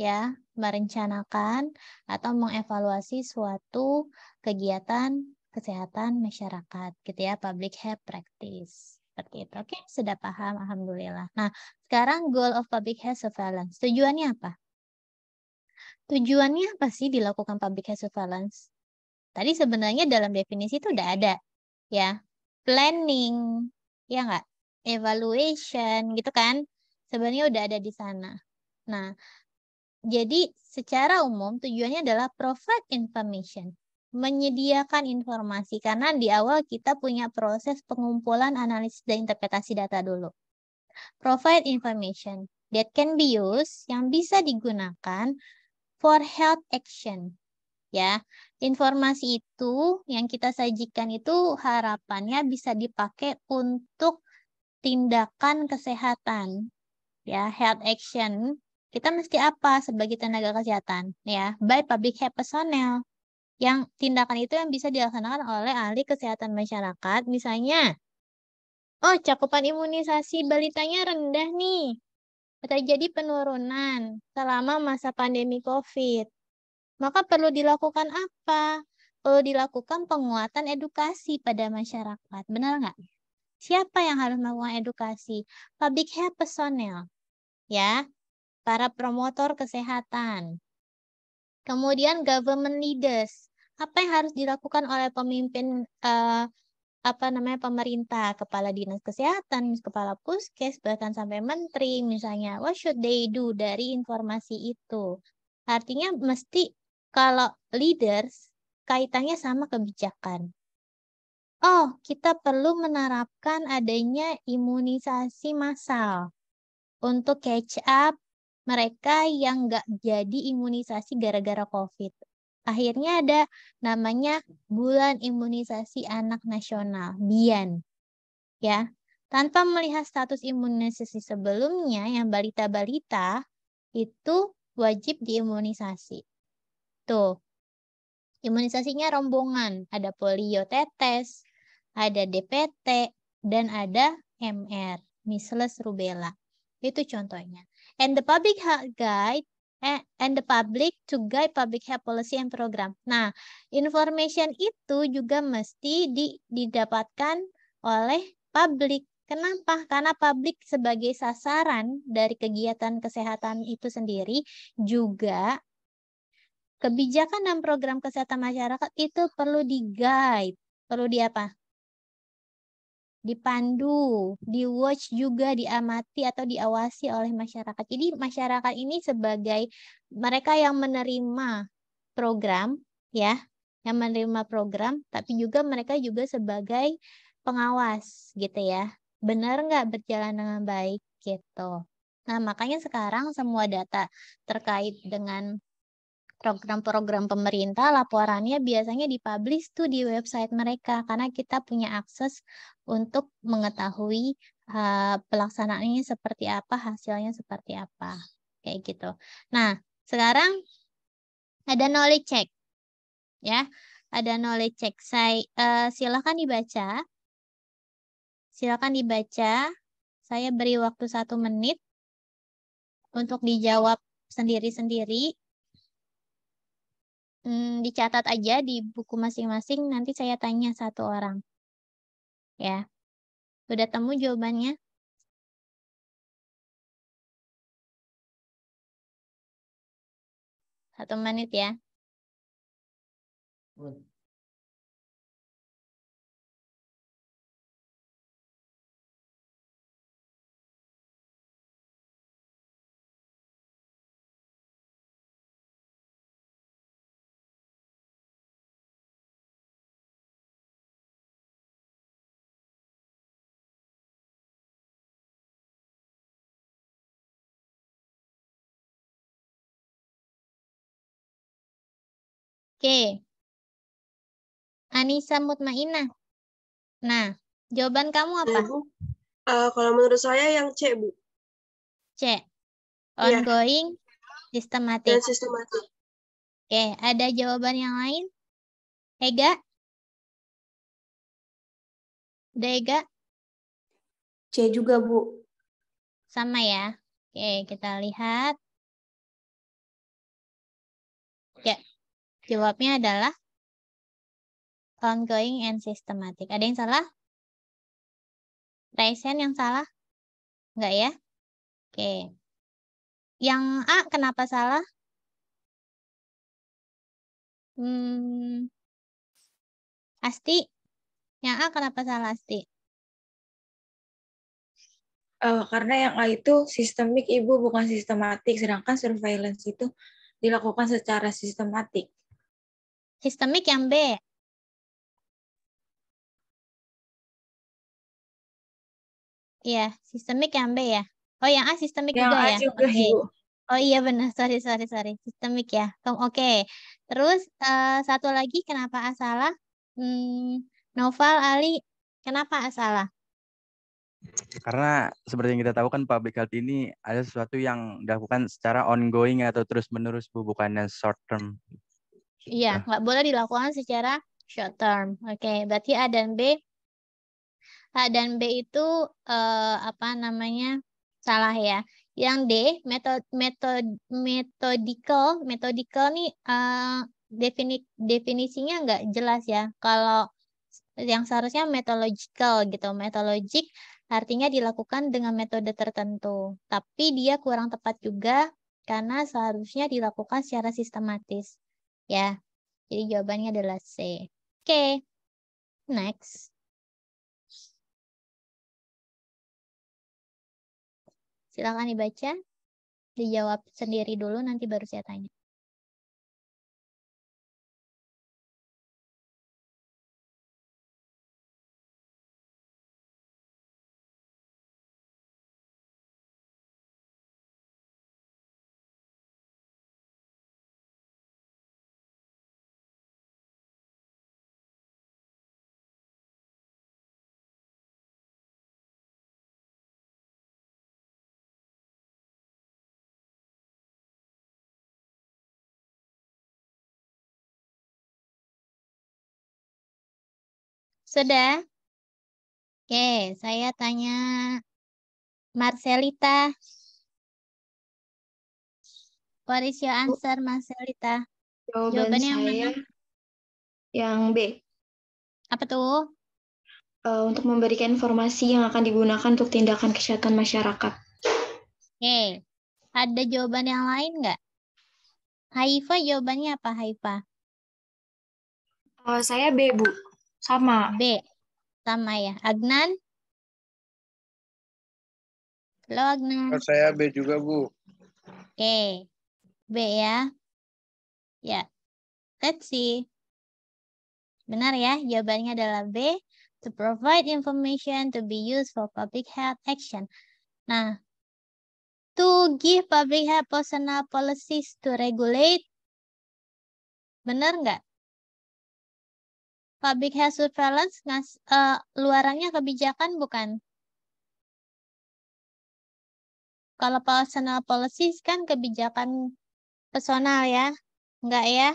ya merencanakan atau mengevaluasi suatu kegiatan kesehatan masyarakat gitu ya public health practice seperti itu oke sudah paham alhamdulillah nah sekarang goal of public health surveillance tujuannya apa tujuannya apa sih dilakukan public health surveillance tadi sebenarnya dalam definisi itu udah ada ya planning ya enggak evaluation gitu kan sebenarnya udah ada di sana nah jadi secara umum tujuannya adalah provide information, menyediakan informasi karena di awal kita punya proses pengumpulan analisis dan interpretasi data dulu. Provide information that can be used yang bisa digunakan for health action. Ya, informasi itu yang kita sajikan itu harapannya bisa dipakai untuk tindakan kesehatan ya health action kita mesti apa sebagai tenaga kesehatan ya by public health personnel yang tindakan itu yang bisa dilaksanakan oleh ahli kesehatan masyarakat misalnya oh cakupan imunisasi balitanya rendah nih terjadi penurunan selama masa pandemi COVID maka perlu dilakukan apa perlu dilakukan penguatan edukasi pada masyarakat benar nggak siapa yang harus melakukan edukasi public health personnel ya para promotor kesehatan. Kemudian government leaders, apa yang harus dilakukan oleh pemimpin uh, apa namanya pemerintah, kepala dinas kesehatan, kepala puskes, bahkan sampai menteri misalnya. What should they do dari informasi itu? Artinya mesti kalau leaders kaitannya sama kebijakan. Oh, kita perlu menerapkan adanya imunisasi massal untuk catch up mereka yang nggak jadi imunisasi gara-gara COVID. Akhirnya ada namanya Bulan Imunisasi Anak Nasional, BIAN. Ya, tanpa melihat status imunisasi sebelumnya yang balita-balita itu wajib diimunisasi. Tuh. Imunisasinya rombongan, ada polio tetes, ada DPT, dan ada MR, measles rubella. Itu contohnya and the public health guide and the public to guide public health policy and program. Nah, information itu juga mesti didapatkan oleh publik. Kenapa? Karena publik sebagai sasaran dari kegiatan kesehatan itu sendiri juga kebijakan dan program kesehatan masyarakat itu perlu di-guide. Perlu di apa? dipandu, di watch juga diamati atau diawasi oleh masyarakat. Jadi masyarakat ini sebagai mereka yang menerima program ya, yang menerima program tapi juga mereka juga sebagai pengawas gitu ya. Benar nggak berjalan dengan baik gitu. Nah, makanya sekarang semua data terkait dengan program-program pemerintah laporannya biasanya dipublish tuh di website mereka karena kita punya akses untuk mengetahui uh, pelaksanaannya seperti apa, hasilnya seperti apa. Kayak gitu. Nah, sekarang ada knowledge check. Ya, ada knowledge check. Saya uh, eh, silakan dibaca. Silakan dibaca. Saya beri waktu satu menit untuk dijawab sendiri-sendiri hmm, dicatat aja di buku masing-masing. Nanti saya tanya satu orang. Ya, sudah temu jawabannya? Satu menit ya. Oke. Anissa Mutmainah. Nah, jawaban kamu apa? Uh, kalau menurut saya yang C, Bu. C. Iya. Ongoing, yeah. sistematik. Dan sistematik. Oke, ada jawaban yang lain? Ega? Ada Ega? C juga, Bu. Sama ya. Oke, kita lihat. Oke, ya. Jawabnya adalah ongoing and systematic. Ada yang salah? Raise yang salah? Enggak ya? Oke. Yang A kenapa salah? Hmm. Asti? Yang A kenapa salah Asti? Uh, karena yang A itu sistemik ibu bukan sistematik, sedangkan surveillance itu dilakukan secara sistematik. Sistemik yang B. Iya, sistemik yang B ya. Oh, yang A sistemik yang juga A ya. Juga, okay. Oh iya benar, sorry sorry sorry, sistemik ya. Oke, okay. terus uh, satu lagi kenapa A salah? Hmm, Noval Ali, kenapa A salah? Karena seperti yang kita tahu kan public health ini ada sesuatu yang dilakukan secara ongoing atau terus menerus bukan yang short term. Iya, gitu. nggak boleh dilakukan secara short term. Oke, okay, berarti A dan B A dan B itu eh, apa namanya? salah ya. Yang D method method methodical, methodical nih eh, defini, definisinya nggak jelas ya. Kalau yang seharusnya methodological gitu, methodologic, artinya dilakukan dengan metode tertentu. Tapi dia kurang tepat juga karena seharusnya dilakukan secara sistematis ya. Jadi jawabannya adalah C. Oke, okay. next. Silahkan dibaca, dijawab sendiri dulu nanti baru saya tanya. Sudah? Oke, saya tanya Marcelita. What is your answer, Marcelita? Jawaban Jawabannya saya yang, mana? yang B. Apa tuh? Uh, untuk memberikan informasi yang akan digunakan untuk tindakan kesehatan masyarakat. Oke, ada jawaban yang lain nggak? Haifa jawabannya apa, Haifa? Oh, saya B, Bu. Sama. B. Sama ya. Agnan? Halo Agnan. Saya B juga, Bu. Oke. B ya. Ya. Let's see. Benar ya, jawabannya adalah B. To provide information to be used for public health action. Nah, to give public health personal policies to regulate. Benar nggak? Public health surveillance ngas, uh, luarannya kebijakan bukan? Kalau personal policy kan kebijakan personal ya? Enggak ya?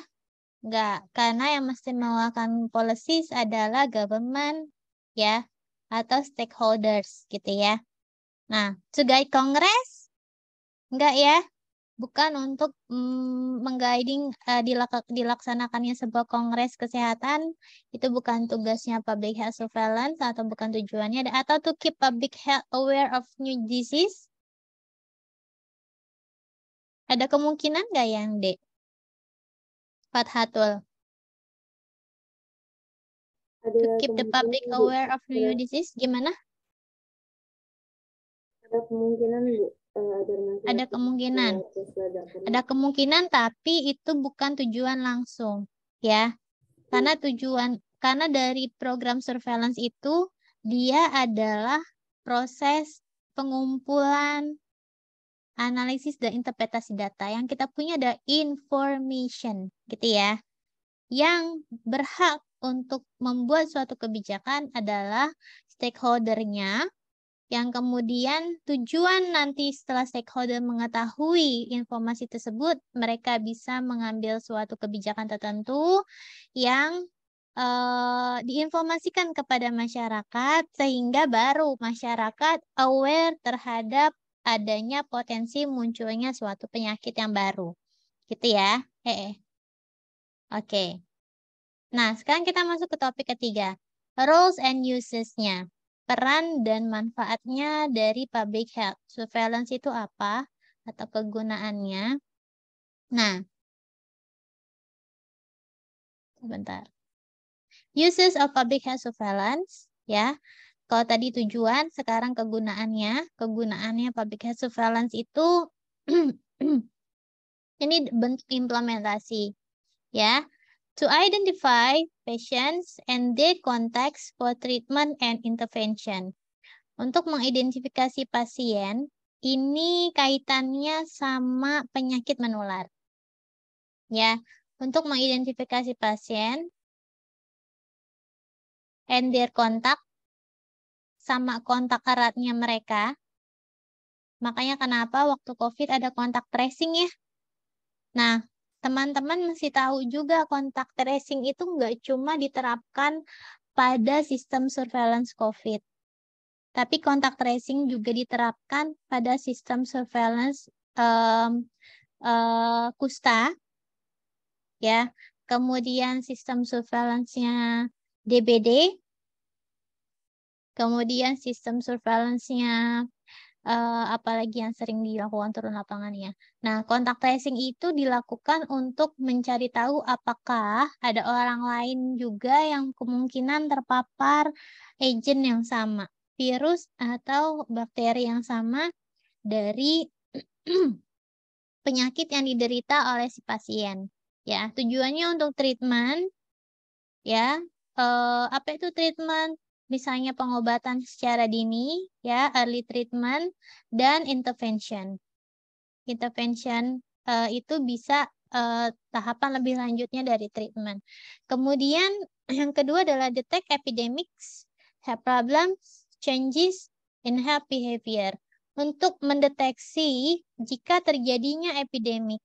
Enggak, karena yang mesti mengeluarkan policies adalah government ya atau stakeholders gitu ya. Nah, guide Kongres? Enggak ya? bukan untuk mm, mengguiding uh, eh, dilak dilaksanakannya sebuah kongres kesehatan itu bukan tugasnya public health surveillance atau bukan tujuannya atau to keep public health aware of new disease ada kemungkinan nggak yang D Fathatul ada to keep the public aware of new iya. disease gimana ada kemungkinan bu Eh, ada kemungkinan. Ada kemungkinan tapi itu bukan tujuan langsung, ya. Karena hmm. tujuan karena dari program surveillance itu dia adalah proses pengumpulan analisis dan interpretasi data yang kita punya ada information gitu ya yang berhak untuk membuat suatu kebijakan adalah stakeholdernya yang kemudian tujuan nanti setelah stakeholder mengetahui informasi tersebut, mereka bisa mengambil suatu kebijakan tertentu yang uh, diinformasikan kepada masyarakat sehingga baru masyarakat aware terhadap adanya potensi munculnya suatu penyakit yang baru. Gitu ya. -he. Oke. Nah, sekarang kita masuk ke topik ketiga, roles and uses-nya peran dan manfaatnya dari public health. Surveillance itu apa atau kegunaannya? Nah, sebentar. Uses of public health surveillance, ya. Kalau tadi tujuan, sekarang kegunaannya. Kegunaannya public health surveillance itu *clears throat* ini bentuk implementasi, ya to identify patients and their contacts for treatment and intervention. Untuk mengidentifikasi pasien, ini kaitannya sama penyakit menular. Ya, untuk mengidentifikasi pasien and their contact sama kontak eratnya mereka. Makanya kenapa waktu COVID ada kontak tracing ya. Nah, teman-teman mesti tahu juga kontak tracing itu nggak cuma diterapkan pada sistem surveillance COVID, tapi kontak tracing juga diterapkan pada sistem surveillance um, uh, kusta, ya. Kemudian sistem surveillance-nya DBD, kemudian sistem surveillance-nya uh, apalagi yang sering dilakukan turun lapangan ya. Nah, kontak tracing itu dilakukan untuk mencari tahu apakah ada orang lain juga yang kemungkinan terpapar agent yang sama, virus atau bakteri yang sama dari *clears throat* penyakit yang diderita oleh si pasien. Ya, tujuannya untuk treatment ya. Uh, apa itu treatment? misalnya pengobatan secara dini, ya early treatment dan intervention. Intervention uh, itu bisa uh, tahapan lebih lanjutnya dari treatment. Kemudian *clears throat* yang kedua adalah detect epidemics, health problems, changes in health behavior untuk mendeteksi jika terjadinya epidemic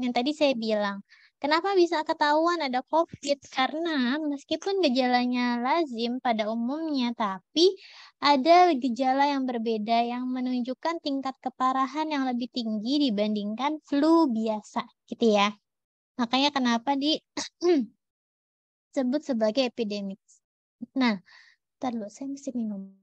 yang tadi saya bilang Kenapa bisa ketahuan ada COVID? Karena meskipun gejalanya lazim pada umumnya, tapi ada gejala yang berbeda yang menunjukkan tingkat keparahan yang lebih tinggi dibandingkan flu biasa, gitu ya. Makanya kenapa disebut *clears throat* sebagai epidemik. Nah, terus saya mesti minum.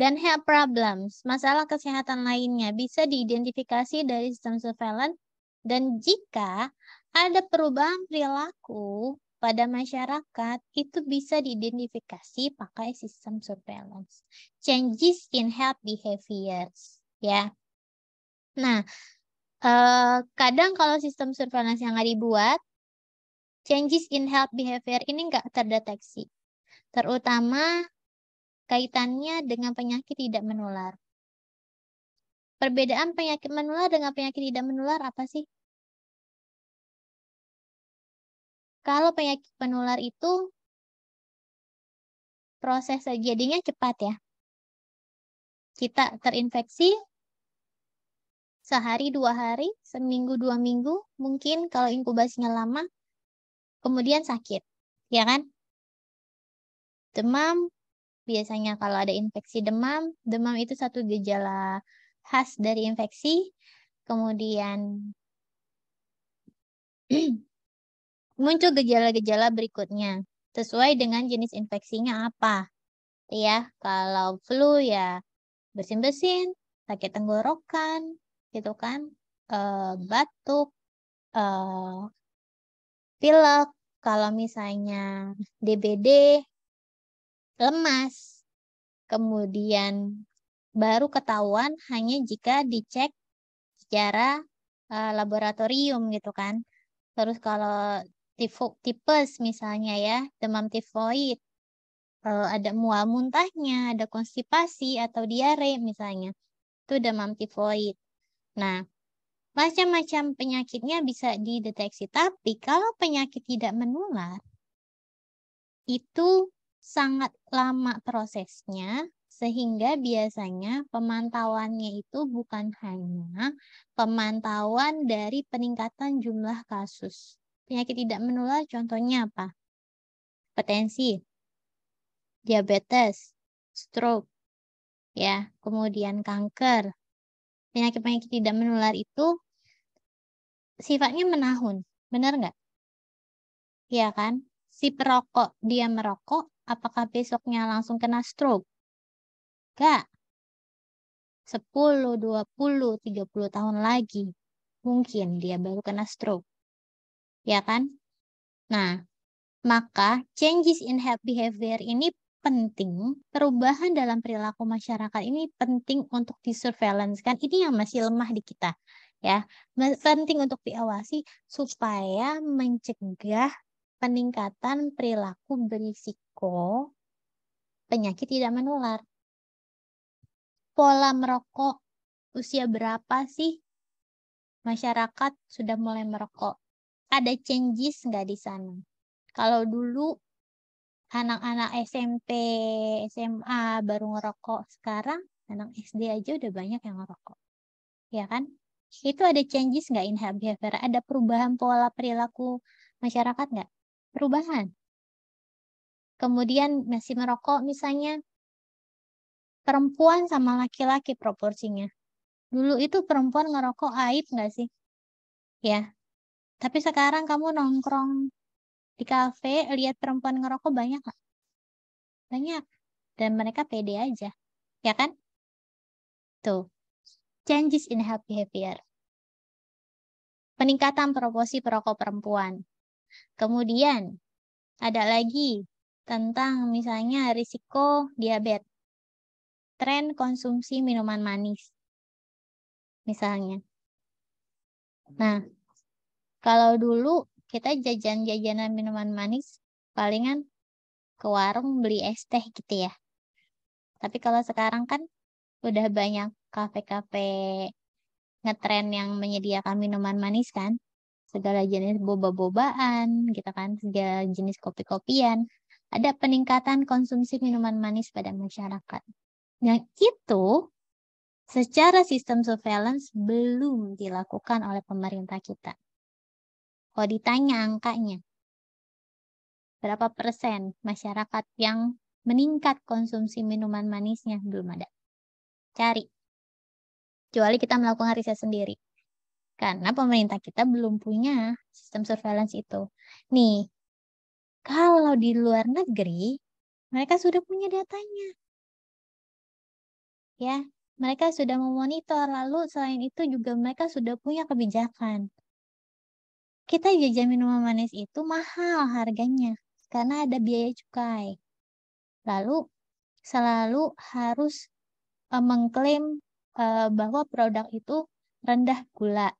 Dan health problems, masalah kesehatan lainnya bisa diidentifikasi dari sistem surveillance dan jika ada perubahan perilaku pada masyarakat itu bisa diidentifikasi pakai sistem surveillance. Changes in health behaviors, ya. Nah, eh, kadang kalau sistem surveillance yang nggak dibuat, changes in health behavior ini nggak terdeteksi. Terutama kaitannya dengan penyakit tidak menular. Perbedaan penyakit menular dengan penyakit tidak menular apa sih? Kalau penyakit menular itu proses jadinya cepat ya. Kita terinfeksi sehari, dua hari, seminggu, dua minggu, mungkin kalau inkubasinya lama, kemudian sakit, ya kan? Demam, biasanya kalau ada infeksi demam, demam itu satu gejala khas dari infeksi. Kemudian *clears throat* muncul gejala-gejala berikutnya sesuai dengan jenis infeksinya apa. Ya, kalau flu ya bersin-bersin, sakit tenggorokan, gitu kan, e, batuk, e, pilek. Kalau misalnya DBD lemas. Kemudian baru ketahuan hanya jika dicek secara uh, laboratorium gitu kan. Terus kalau tipes misalnya ya, demam tifoid, uh, ada mual muntahnya, ada konstipasi atau diare misalnya. Itu demam tifoid. Nah, macam-macam penyakitnya bisa dideteksi, tapi kalau penyakit tidak menular itu sangat lama prosesnya, sehingga biasanya pemantauannya itu bukan hanya pemantauan dari peningkatan jumlah kasus. Penyakit tidak menular contohnya apa? Hipertensi, diabetes, stroke, ya, kemudian kanker. Penyakit-penyakit tidak menular itu sifatnya menahun, benar nggak? Iya kan? Si perokok, dia merokok, apakah besoknya langsung kena stroke? Enggak. 10, 20, 30 tahun lagi mungkin dia baru kena stroke. Ya kan? Nah, maka changes in health behavior ini penting, perubahan dalam perilaku masyarakat ini penting untuk disurveillance kan. Ini yang masih lemah di kita ya penting untuk diawasi supaya mencegah peningkatan perilaku berisiko penyakit tidak menular. Pola merokok, usia berapa sih masyarakat sudah mulai merokok? Ada changes nggak di sana? Kalau dulu anak-anak SMP, SMA baru ngerokok, sekarang anak SD aja udah banyak yang ngerokok. Ya kan? Itu ada changes nggak in behavior? Ada perubahan pola perilaku masyarakat nggak? perubahan. Kemudian masih merokok misalnya, perempuan sama laki-laki proporsinya. Dulu itu perempuan ngerokok aib nggak sih? Ya. Tapi sekarang kamu nongkrong di kafe, lihat perempuan ngerokok banyak nggak? Banyak. Dan mereka pede aja. Ya kan? Tuh. Changes in happy behavior. Peningkatan proporsi perokok perempuan. Kemudian ada lagi tentang misalnya risiko diabetes, tren konsumsi minuman manis, misalnya. Nah, kalau dulu kita jajan-jajanan minuman manis palingan ke warung beli es teh gitu ya. Tapi kalau sekarang kan udah banyak kafe-kafe ngetren yang menyediakan minuman manis kan segala jenis boba-bobaan kita gitu kan segala jenis kopi-kopian ada peningkatan konsumsi minuman manis pada masyarakat yang nah, itu secara sistem surveillance belum dilakukan oleh pemerintah kita kalau ditanya angkanya berapa persen masyarakat yang meningkat konsumsi minuman manisnya belum ada cari kecuali kita melakukan riset sendiri karena pemerintah kita belum punya sistem surveillance itu. Nih, kalau di luar negeri, mereka sudah punya datanya. Ya, mereka sudah memonitor, lalu selain itu juga mereka sudah punya kebijakan. Kita jajan minuman manis itu mahal harganya, karena ada biaya cukai. Lalu, selalu harus eh, mengklaim eh, bahwa produk itu rendah gula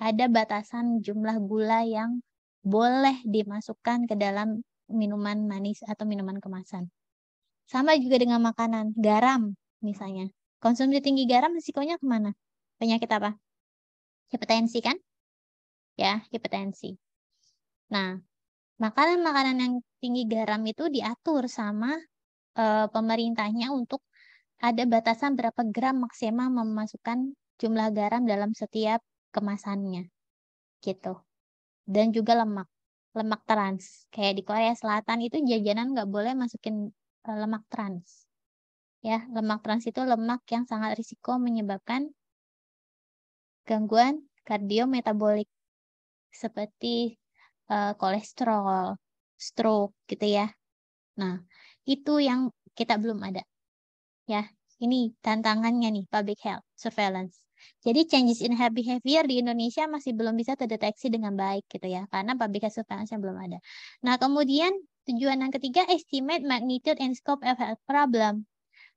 ada batasan jumlah gula yang boleh dimasukkan ke dalam minuman manis atau minuman kemasan. Sama juga dengan makanan, garam misalnya. Konsumsi tinggi garam risikonya kemana? Penyakit apa? Hipertensi kan? Ya, hipertensi. Nah, makanan-makanan yang tinggi garam itu diatur sama e, pemerintahnya untuk ada batasan berapa gram maksimal memasukkan jumlah garam dalam setiap kemasannya gitu dan juga lemak lemak trans kayak di Korea Selatan itu jajanan nggak boleh masukin eh, lemak trans ya lemak trans itu lemak yang sangat risiko menyebabkan gangguan kardiometabolik seperti uh, kolesterol, stroke gitu ya. Nah, itu yang kita belum ada. Ya, ini tantangannya nih public health surveillance. Jadi changes in behavior di Indonesia masih belum bisa terdeteksi dengan baik gitu ya, karena public health surveillance belum ada. Nah, kemudian tujuan yang ketiga estimate magnitude and scope of health problem.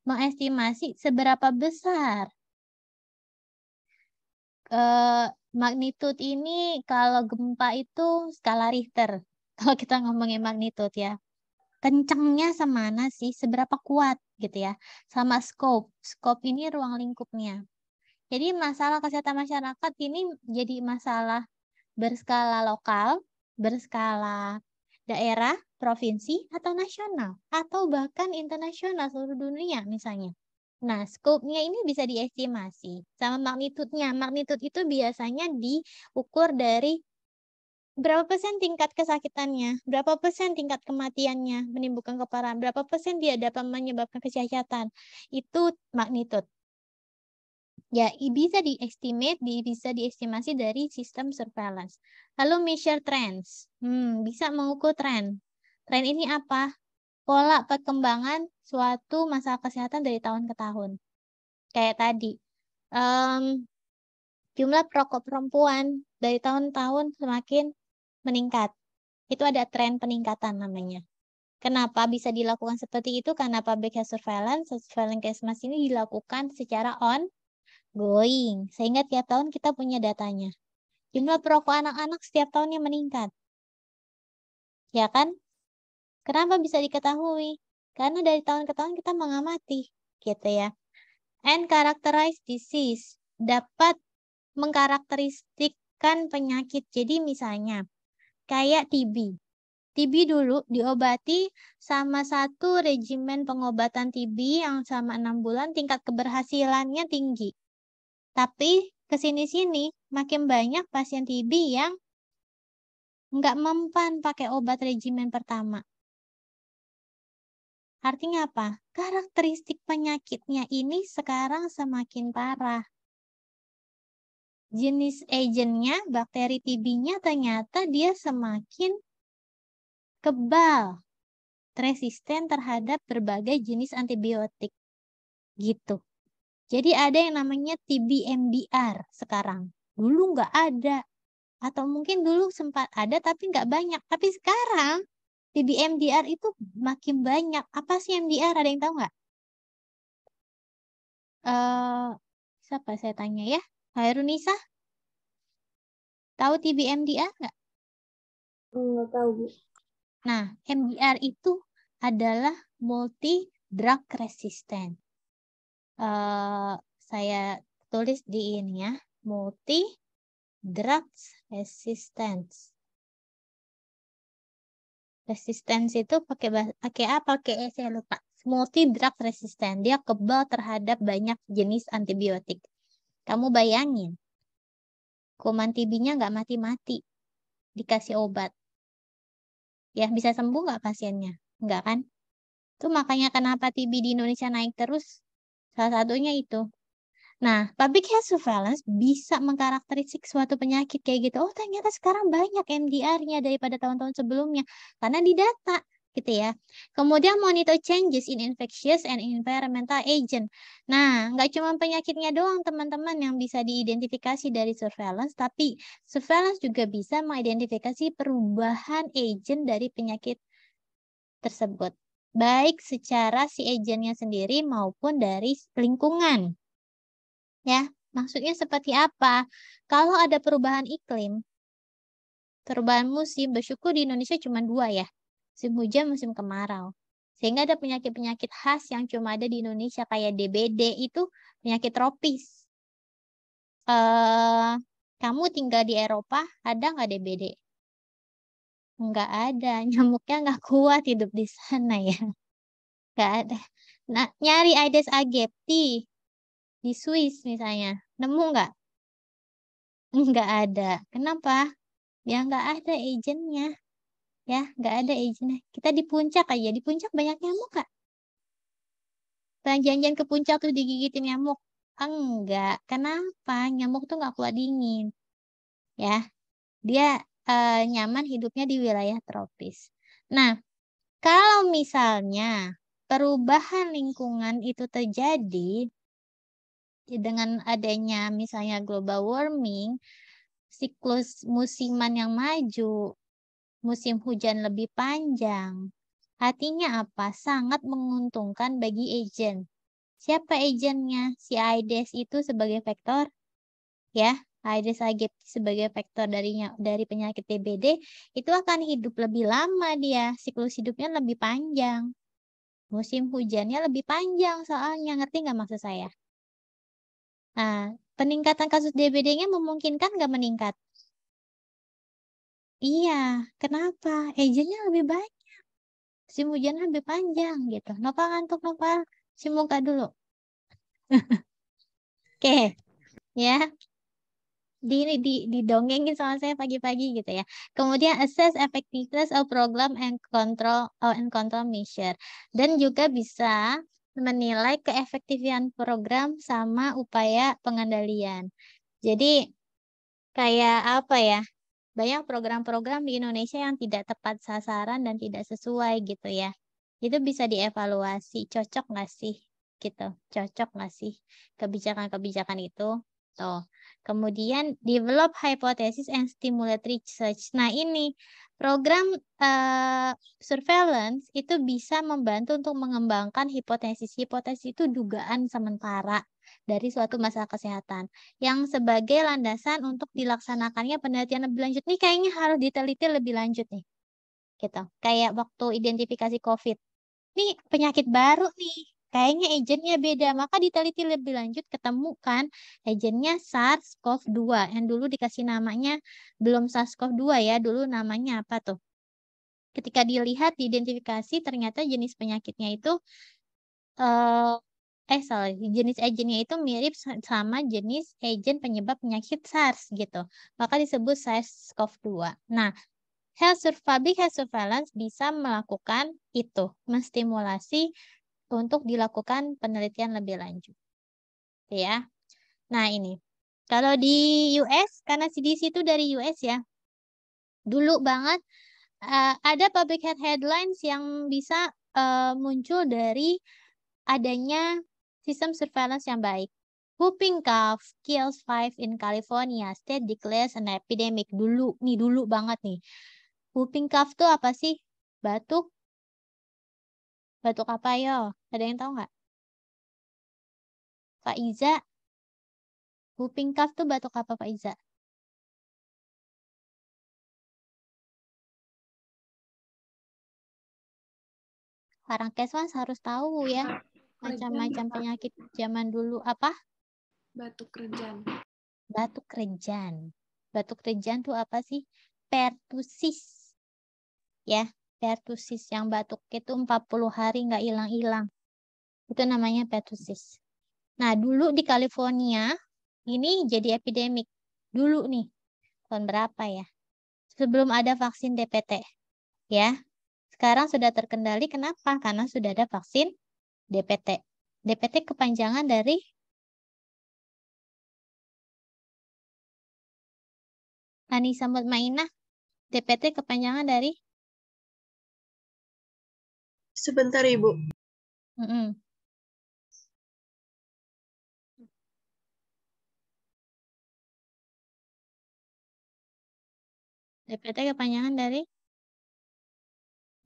Mengestimasi seberapa besar eh, magnitude ini kalau gempa itu skala Richter. *laughs* Kalau kita ngomongin magnitude ya, kencangnya semana sih, seberapa kuat gitu ya, sama scope. Scope ini ruang lingkupnya. Jadi masalah kesehatan masyarakat ini jadi masalah berskala lokal, berskala daerah, provinsi, atau nasional, atau bahkan internasional seluruh dunia misalnya. Nah, skopnya ini bisa diestimasi sama magnitudenya. Magnitud itu biasanya diukur dari berapa persen tingkat kesakitannya, berapa persen tingkat kematiannya menimbulkan keparahan, berapa persen dia dapat menyebabkan kecacatan. Itu magnitud ya bisa diestimate, bisa diestimasi dari sistem surveillance. Lalu measure trends, hmm, bisa mengukur trend. Tren ini apa? Pola perkembangan suatu masalah kesehatan dari tahun ke tahun. Kayak tadi, um, jumlah perokok perempuan dari tahun-tahun ke semakin meningkat. Itu ada tren peningkatan namanya. Kenapa bisa dilakukan seperti itu? Karena public health surveillance, surveillance case ini dilakukan secara on going, sehingga tiap tahun kita punya datanya. Jumlah perokok anak-anak setiap tahunnya meningkat. Ya kan? Kenapa bisa diketahui? Karena dari tahun ke tahun kita mengamati, gitu ya. And characterize disease dapat mengkarakteristikkan penyakit. Jadi misalnya kayak TB. TB dulu diobati sama satu regimen pengobatan TB yang sama enam bulan tingkat keberhasilannya tinggi. Tapi kesini-sini makin banyak pasien TB yang nggak mempan pakai obat regimen pertama. Artinya apa? Karakteristik penyakitnya ini sekarang semakin parah. Jenis agennya, bakteri TB-nya ternyata dia semakin kebal, resisten terhadap berbagai jenis antibiotik. Gitu. Jadi ada yang namanya TBMDR sekarang. Dulu nggak ada. Atau mungkin dulu sempat ada tapi nggak banyak. Tapi sekarang TBMDR itu makin banyak. Apa sih MDR? Ada yang tahu nggak? Uh, siapa saya tanya ya? Hairunisa? Tahu TBMDR nggak? Nggak tahu, Bu. Nah, MDR itu adalah multi drug resistant uh, saya tulis di ini ya, multi drug resistance. Resistance itu pakai pakai apa? Pakai e, saya lupa. Multi drug resistance Dia kebal terhadap banyak jenis antibiotik. Kamu bayangin, kuman tibinya nggak mati-mati, dikasih obat. Ya bisa sembuh nggak pasiennya? Nggak kan? Itu makanya kenapa TB di Indonesia naik terus Salah satunya itu. Nah, public health surveillance bisa mengkarakterisik suatu penyakit kayak gitu. Oh, ternyata sekarang banyak MDR-nya daripada tahun-tahun sebelumnya karena di data gitu ya. Kemudian monitor changes in infectious and environmental agent. Nah, nggak cuma penyakitnya doang teman-teman yang bisa diidentifikasi dari surveillance, tapi surveillance juga bisa mengidentifikasi perubahan agent dari penyakit tersebut baik secara si agentnya sendiri maupun dari lingkungan. Ya, maksudnya seperti apa? Kalau ada perubahan iklim, perubahan musim, bersyukur di Indonesia cuma dua ya, musim hujan, musim kemarau. Sehingga ada penyakit-penyakit khas yang cuma ada di Indonesia, kayak DBD itu penyakit tropis. Uh, kamu tinggal di Eropa, ada nggak DBD? Nggak ada, *laughs* nyamuknya nggak kuat hidup di sana ya. Nggak ada. Nah, nyari Aedes aegypti di Swiss misalnya, nemu nggak? Nggak ada. Kenapa? Ya nggak ada agentnya Ya, nggak ada agentnya Kita di puncak aja. Di puncak banyak nyamuk kak Janjian ke puncak tuh digigitin nyamuk. Enggak. Kenapa? Nyamuk tuh nggak kuat dingin. Ya, dia uh, nyaman hidupnya di wilayah tropis. Nah, kalau misalnya perubahan lingkungan itu terjadi dengan adanya misalnya global warming, siklus musiman yang maju, musim hujan lebih panjang. Artinya apa? Sangat menguntungkan bagi agent. Siapa agentnya? Si AIDES itu sebagai vektor ya Aedes aegypti sebagai faktor darinya dari penyakit TBD itu akan hidup lebih lama dia siklus hidupnya lebih panjang musim hujannya lebih panjang soalnya ngerti nggak maksud saya nah peningkatan kasus DBD-nya memungkinkan nggak meningkat iya kenapa agentnya lebih banyak musim hujan lebih panjang gitu nopal ngantuk si muka dulu *laughs* oke okay. ya di, ini di didongengin sama saya pagi-pagi gitu ya. Kemudian assess effectiveness of program and control uh, and control measure dan juga bisa menilai keefektifan program sama upaya pengendalian. Jadi kayak apa ya? Banyak program-program di Indonesia yang tidak tepat sasaran dan tidak sesuai gitu ya. Itu bisa dievaluasi, cocok nggak sih? Gitu, cocok nggak sih kebijakan-kebijakan itu gitu. Kemudian develop hypothesis and stimulate research. Nah, ini program uh, surveillance itu bisa membantu untuk mengembangkan hipotesis. Hipotesis itu dugaan sementara dari suatu masalah kesehatan yang sebagai landasan untuk dilaksanakannya penelitian lebih lanjut. Ini kayaknya harus diteliti lebih lanjut nih. Gitu. Kayak waktu identifikasi COVID. Ini penyakit baru nih kayaknya agennya beda. Maka diteliti lebih lanjut ketemukan agentnya agennya SARS-CoV-2 yang dulu dikasih namanya belum SARS-CoV-2 ya, dulu namanya apa tuh? Ketika dilihat diidentifikasi ternyata jenis penyakitnya itu eh eh salah jenis agennya itu mirip sama jenis agen penyebab penyakit SARS gitu. Maka disebut SARS-CoV-2. Nah, health public health surveillance bisa melakukan itu, menstimulasi untuk dilakukan penelitian lebih lanjut. ya. Nah, ini. Kalau di US karena CDC itu dari US ya. Dulu banget eh, ada public health headlines yang bisa eh, muncul dari adanya sistem surveillance yang baik. Whooping cough kills five in California. State declares an epidemic. Dulu, nih dulu banget nih. Whooping cough tuh apa sih? Batuk, batu apa yo? Ada yang tahu nggak? Pak Iza, whooping cough tuh batuk apa Pak Iza? Orang kesmas harus tahu ya macam-macam penyakit zaman dulu apa? batu rejan. batu rejan. batu rejan tuh apa sih? Pertusis. Ya, pertusis yang batuk itu 40 hari nggak hilang-hilang. Itu namanya pertusis. Nah, dulu di California ini jadi epidemik. Dulu nih, tahun berapa ya? Sebelum ada vaksin DPT. Ya. Sekarang sudah terkendali kenapa? Karena sudah ada vaksin DPT. DPT kepanjangan dari anisamut mainah DPT kepanjangan dari Sebentar, Ibu. Mm -mm. DPT kepanjangan dari?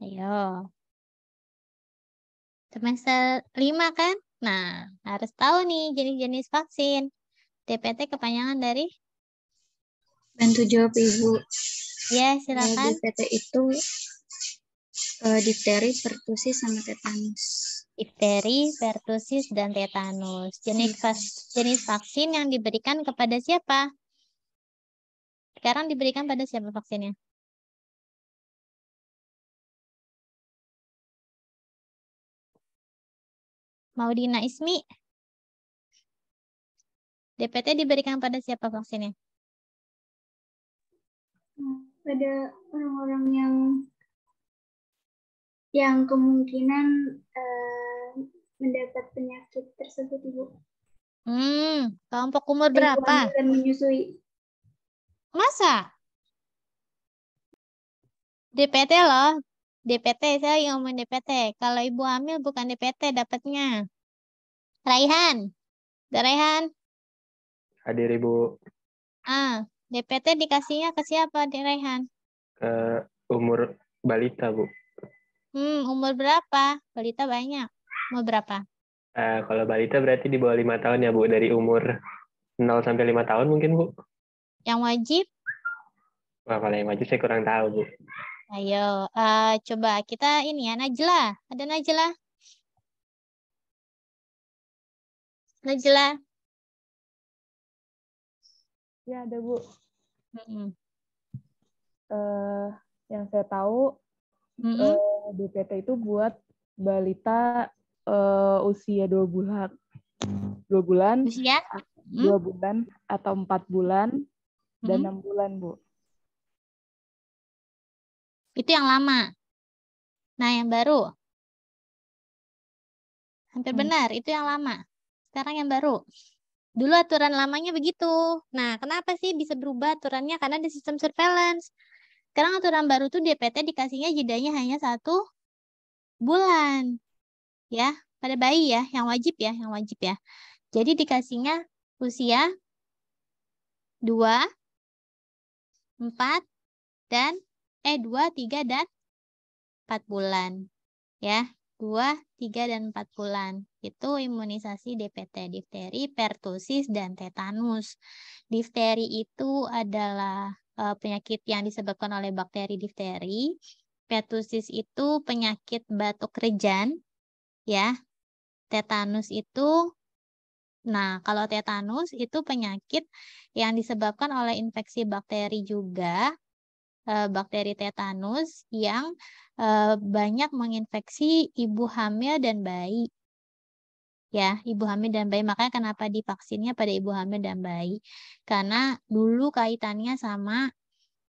Ayo. Semester 5 kan? Nah, harus tahu nih jenis-jenis vaksin. DPT kepanjangan dari? Bantu jawab Ibu. Ya, silakan. DPT nah, itu Uh, difteri, pertusis, sama tetanus. Difteri, pertusis, dan tetanus. Jenis, iya. jenis vaksin yang diberikan kepada siapa? Sekarang diberikan pada siapa vaksinnya? Maudina Ismi. DPT diberikan pada siapa vaksinnya? Hmm, pada orang-orang yang yang kemungkinan uh, mendapat penyakit tersebut, Ibu. Hmm, kelompok umur Dan berapa? Dan menyusui. Masa? DPT loh. DPT, saya yang ngomong DPT. Kalau ibu hamil bukan DPT dapatnya. Raihan. Ada Raihan? Hadir, Ibu. Ah, DPT dikasihnya ke siapa, Raihan? Ke umur balita, Bu. Hmm, umur berapa? Balita banyak. Umur berapa? Uh, kalau balita berarti di bawah lima tahun ya Bu, dari umur 0 sampai 5 tahun mungkin Bu. Yang wajib? Wah, kalau yang wajib saya kurang tahu Bu. Ayo, uh, coba kita ini ya, Najla. Ada Najla? Najla? Ya, ada Bu. Mm -hmm. uh, yang saya tahu mm -hmm. uh, eh, DPT itu buat balita uh, usia dua bulan dua bulan usia hmm? dua hmm? bulan atau empat bulan dan enam bulan bu itu yang lama nah yang baru hampir hmm. benar itu yang lama sekarang yang baru dulu aturan lamanya begitu nah kenapa sih bisa berubah aturannya karena ada sistem surveillance sekarang aturan baru tuh DPT dikasihnya jedanya hanya satu bulan. Ya, pada bayi ya, yang wajib ya, yang wajib ya. Jadi dikasihnya usia 2, 4, dan eh 2, 3, dan 4 bulan. Ya, 2, 3, dan 4 bulan. Itu imunisasi DPT, difteri, pertusis, dan tetanus. Difteri itu adalah uh, penyakit yang disebabkan oleh bakteri difteri. Pertusis itu penyakit batuk rejan, ya. Tetanus itu Nah, kalau tetanus itu penyakit yang disebabkan oleh infeksi bakteri juga, eh, bakteri tetanus yang eh, banyak menginfeksi ibu hamil dan bayi ya ibu hamil dan bayi makanya kenapa divaksinnya pada ibu hamil dan bayi karena dulu kaitannya sama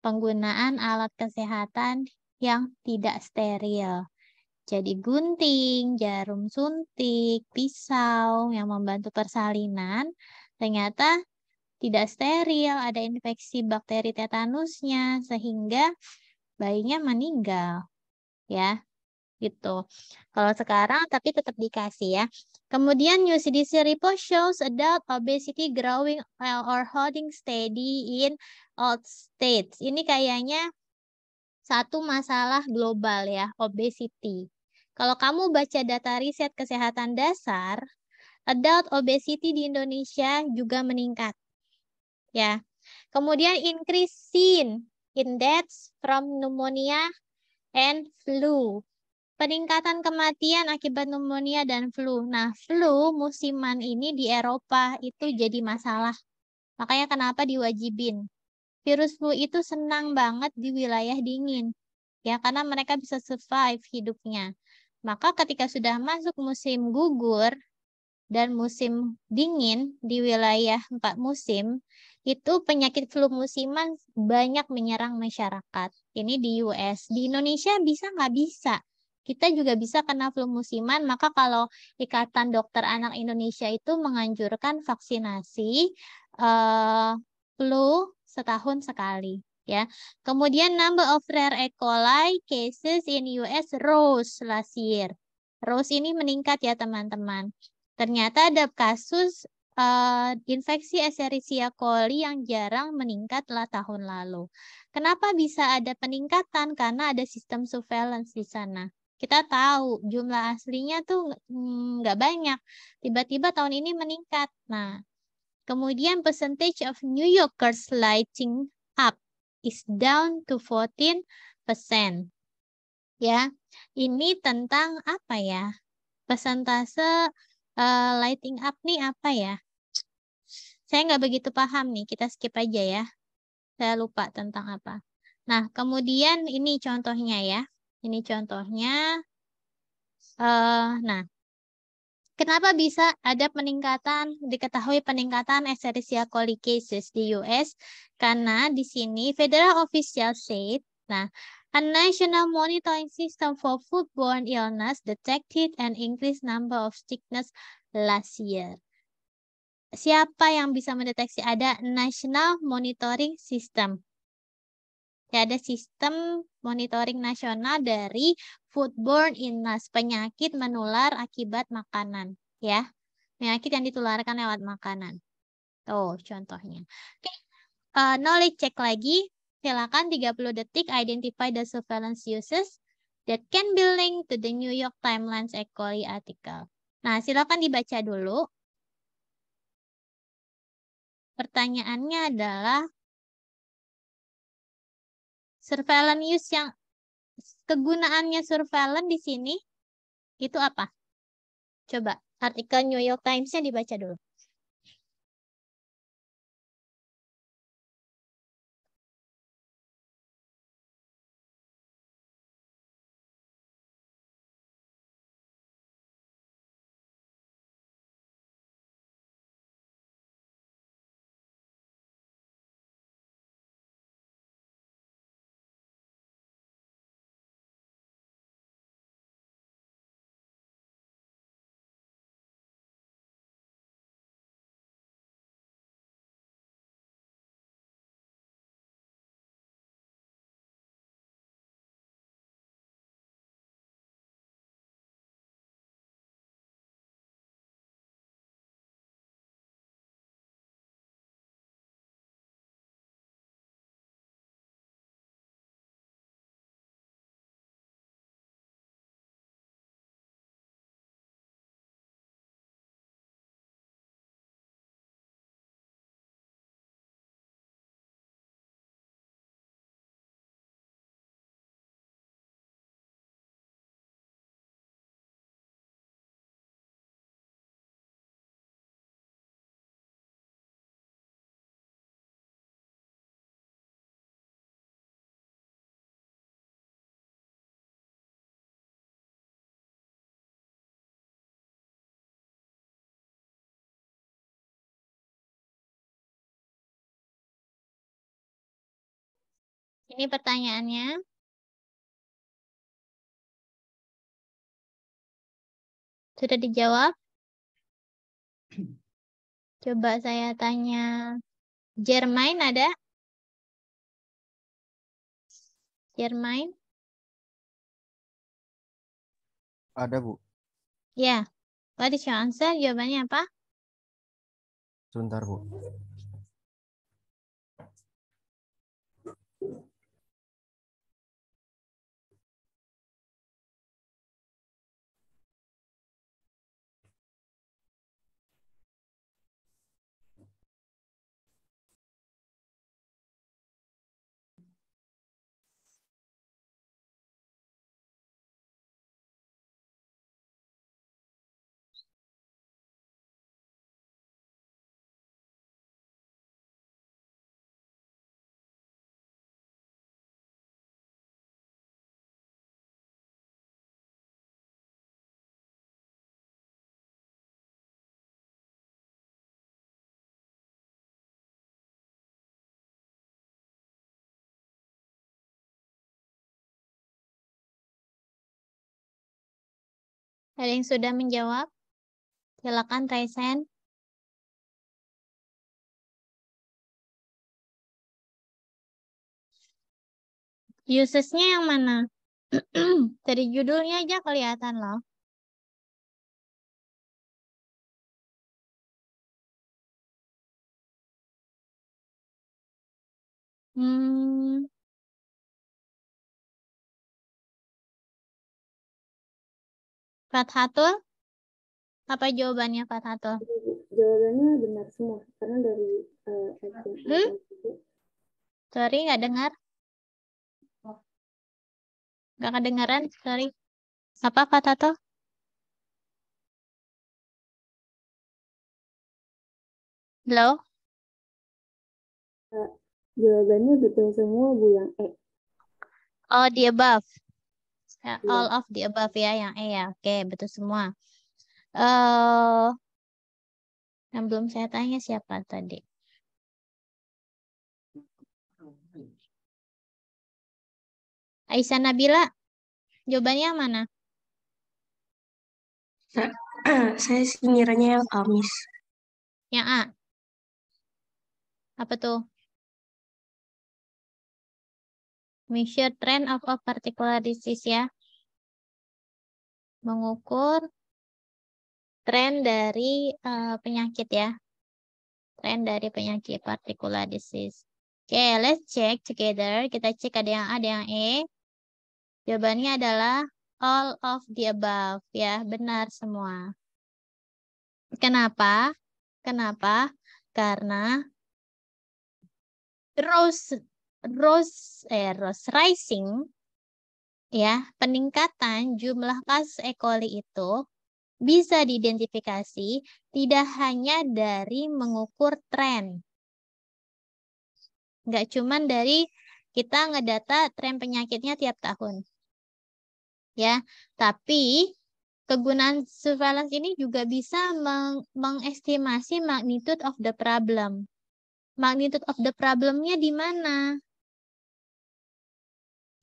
penggunaan alat kesehatan yang tidak steril jadi gunting jarum suntik pisau yang membantu persalinan ternyata tidak steril ada infeksi bakteri tetanusnya sehingga bayinya meninggal ya gitu. Kalau sekarang tapi tetap dikasih ya. Kemudian UCDC report shows adult obesity growing or holding steady in all states. Ini kayaknya satu masalah global ya, obesity. Kalau kamu baca data riset kesehatan dasar, adult obesity di Indonesia juga meningkat. Ya. Kemudian increase in in deaths from pneumonia and flu peningkatan kematian akibat pneumonia dan flu. Nah, flu musiman ini di Eropa itu jadi masalah. Makanya kenapa diwajibin. Virus flu itu senang banget di wilayah dingin. Ya, karena mereka bisa survive hidupnya. Maka ketika sudah masuk musim gugur dan musim dingin di wilayah empat musim, itu penyakit flu musiman banyak menyerang masyarakat. Ini di US. Di Indonesia bisa nggak bisa? Kita juga bisa kena flu musiman, maka kalau Ikatan Dokter Anak Indonesia itu menganjurkan vaksinasi uh, flu setahun sekali ya. Kemudian number of rare E. coli cases in US rose last year. Rose ini meningkat ya teman-teman. Ternyata ada kasus uh, infeksi Escherichia coli yang jarang meningkat tahun lalu. Kenapa bisa ada peningkatan? Karena ada sistem surveillance di sana kita tahu jumlah aslinya tuh nggak banyak. Tiba-tiba tahun ini meningkat. Nah, kemudian percentage of New Yorkers lighting up is down to 14%. Ya, ini tentang apa ya? Persentase uh, lighting up nih apa ya? Saya nggak begitu paham nih, kita skip aja ya. Saya lupa tentang apa. Nah, kemudian ini contohnya ya. Ini contohnya. Uh, nah, Kenapa bisa ada peningkatan, diketahui peningkatan Escherichia coli cases di US? Karena di sini federal official said, nah, a national monitoring system for foodborne illness detected an increased number of sickness last year. Siapa yang bisa mendeteksi ada national monitoring system? ya ada sistem monitoring nasional dari foodborne illness, penyakit menular akibat makanan, ya. Penyakit yang ditularkan lewat makanan. Tuh contohnya. Oke. Uh, knowledge check lagi. Silakan 30 detik identify the surveillance uses that can be linked to the New York Times E. article. Nah, silakan dibaca dulu. Pertanyaannya adalah surveillance use yang kegunaannya surveillance di sini itu apa? Coba artikel New York Times-nya dibaca dulu. Ini pertanyaannya. Sudah dijawab? *clears throat* Coba saya tanya. Jermain ada? Jermain? Ada, Bu. Ya. What is your answer? Jawabannya apa? Sebentar, Bu. Ada yang sudah menjawab? Silakan Raisen. Usesnya yang mana? *clears throat* Dari judulnya aja kelihatan loh. Hmm, Fathatul? Apa jawabannya Fathatul? Jawabannya benar semua karena dari uh, hmm? Sorry nggak dengar. Nggak kedengaran, sorry. Apa Fathatul? Halo? Uh, jawabannya betul semua Bu yang E. Oh, di above. Ya, iya. all of the above ya yang E ya. Oke, okay, betul semua. Uh, yang belum saya tanya siapa tadi? Aisyah Nabila, jawabannya mana? saya sih yang A, Miss. Yang A? Apa tuh? Measure trend of, a particular disease ya mengukur tren dari uh, penyakit ya. Tren dari penyakit particular disease. Oke, okay, let's check together. Kita cek ada yang A, ada yang E. Jawabannya adalah all of the above. Ya, benar semua. Kenapa? Kenapa? Karena Rose, Rose, eh, Rose Rising ya, peningkatan jumlah kasus E. coli itu bisa diidentifikasi tidak hanya dari mengukur tren. Nggak cuman dari kita ngedata tren penyakitnya tiap tahun. Ya, tapi kegunaan surveillance ini juga bisa meng mengestimasi magnitude of the problem. Magnitude of the problemnya di mana?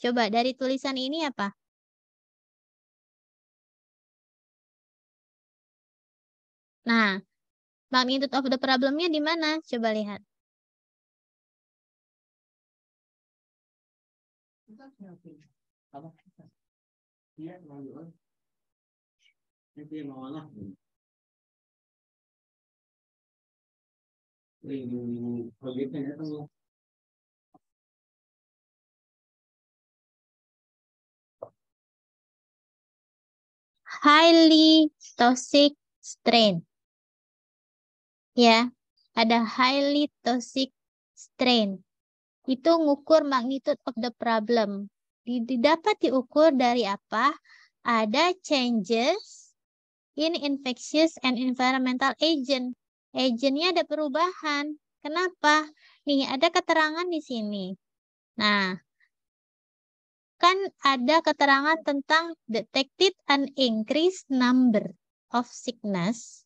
Coba dari tulisan ini apa? Nah, magnitude of the problemnya di mana? Coba lihat. Ini highly toxic strain. Ya, ada highly toxic strain. Itu ngukur magnitude of the problem. Didapat diukur dari apa? Ada changes in infectious and environmental agent. Agentnya ada perubahan. Kenapa? Nih, ada keterangan di sini. Nah, kan ada keterangan tentang detected an increased number of sickness,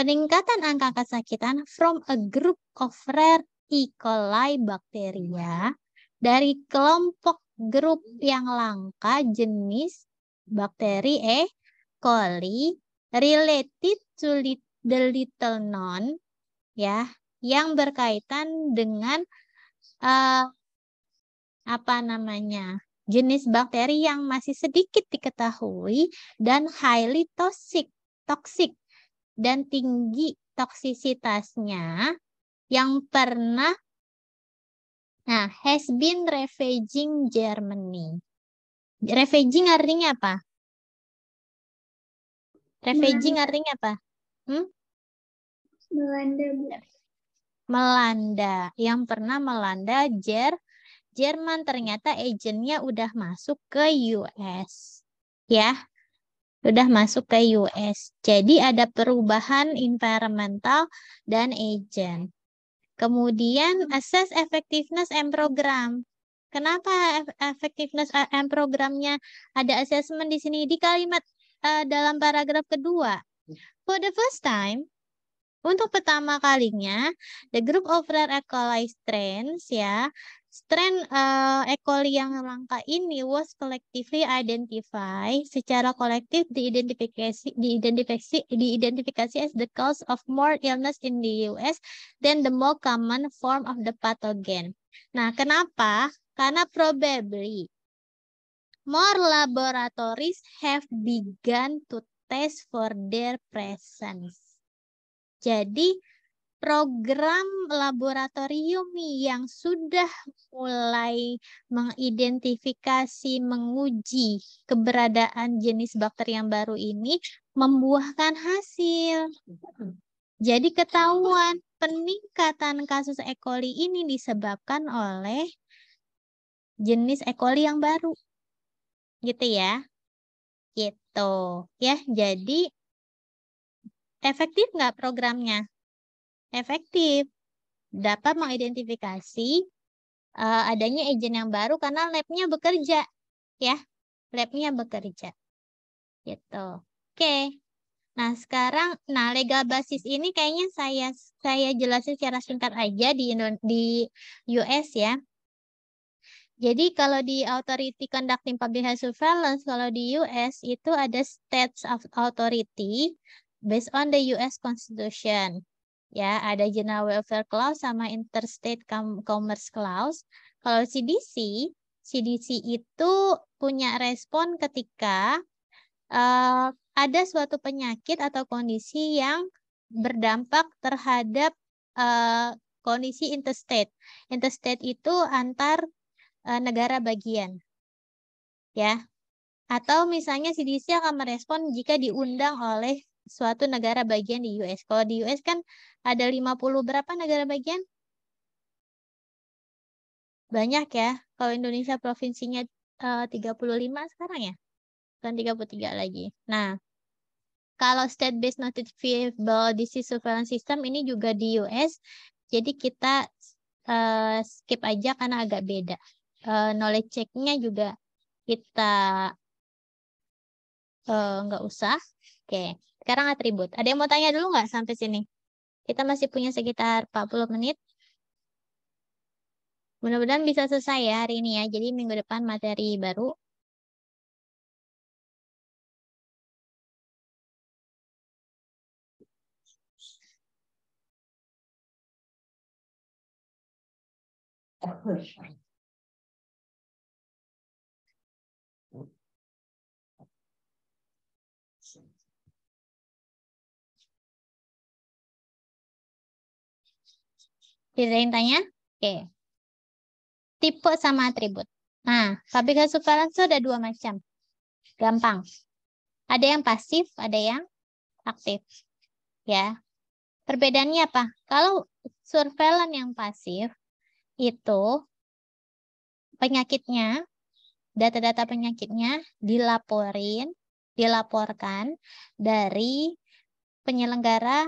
peningkatan angka kesakitan from a group of rare E. coli bakteria dari kelompok grup yang langka jenis bakteri E. coli related to the little known ya yang berkaitan dengan uh, apa namanya jenis bakteri yang masih sedikit diketahui dan highly toxic, toxic dan tinggi toksisitasnya yang pernah nah has been ravaging Germany. Ravaging artinya apa? Ravaging artinya apa? Hmm? Melanda. Melanda, yang pernah melanda Jer Jerman ternyata agennya udah masuk ke US. Ya, udah masuk ke US. Jadi ada perubahan environmental dan agent. Kemudian assess effectiveness and program. Kenapa effectiveness eh, and programnya ada assessment di sini di kalimat uh, dalam paragraf kedua. For the first time, untuk pertama kalinya, the group of rare alkalized strains ya Strain uh, eh, E. coli yang langka ini was collectively identified secara kolektif diidentifikasi diidentifikasi diidentifikasi as the cause of more illness in the US than the more common form of the pathogen. Nah, kenapa? Karena probably more laboratories have begun to test for their presence. Jadi program laboratorium yang sudah mulai mengidentifikasi, menguji keberadaan jenis bakteri yang baru ini membuahkan hasil. Jadi ketahuan peningkatan kasus E. coli ini disebabkan oleh jenis E. coli yang baru. Gitu ya. Gitu. Ya, jadi efektif nggak programnya? efektif dapat mengidentifikasi uh, adanya agen yang baru karena labnya bekerja ya labnya bekerja gitu oke nah sekarang nah legal basis ini kayaknya saya saya jelasin secara singkat aja di di US ya jadi kalau di Authority Conducting Public Health Surveillance, kalau di US itu ada states of authority based on the US Constitution ya ada General Welfare Clause sama Interstate Commerce Clause. Kalau CDC, CDC itu punya respon ketika uh, ada suatu penyakit atau kondisi yang berdampak terhadap uh, kondisi interstate. Interstate itu antar uh, negara bagian. Ya. Atau misalnya CDC akan merespon jika diundang oleh suatu negara bagian di US. Kalau di US kan ada 50 berapa negara bagian? Banyak ya. Kalau Indonesia provinsinya eh, uh, 35 sekarang ya. Bukan 33 lagi. Nah, kalau state based notifiable disease surveillance system ini juga di US. Jadi kita eh, skip aja karena agak beda. Eh, knowledge check-nya juga kita nggak uh, usah. Oke. Okay. Sekarang atribut. Ada yang mau tanya dulu nggak sampai sini? Kita masih punya sekitar 40 menit. Mudah-mudahan bisa selesai ya hari ini ya. Jadi minggu depan materi baru. Oh, Dirain tanya? Oke. Tipe sama atribut. Nah, fabrika subkalan itu ada dua macam. Gampang. Ada yang pasif, ada yang aktif. Ya. Perbedaannya apa? Kalau surveillance yang pasif itu penyakitnya, data-data penyakitnya dilaporin, dilaporkan dari penyelenggara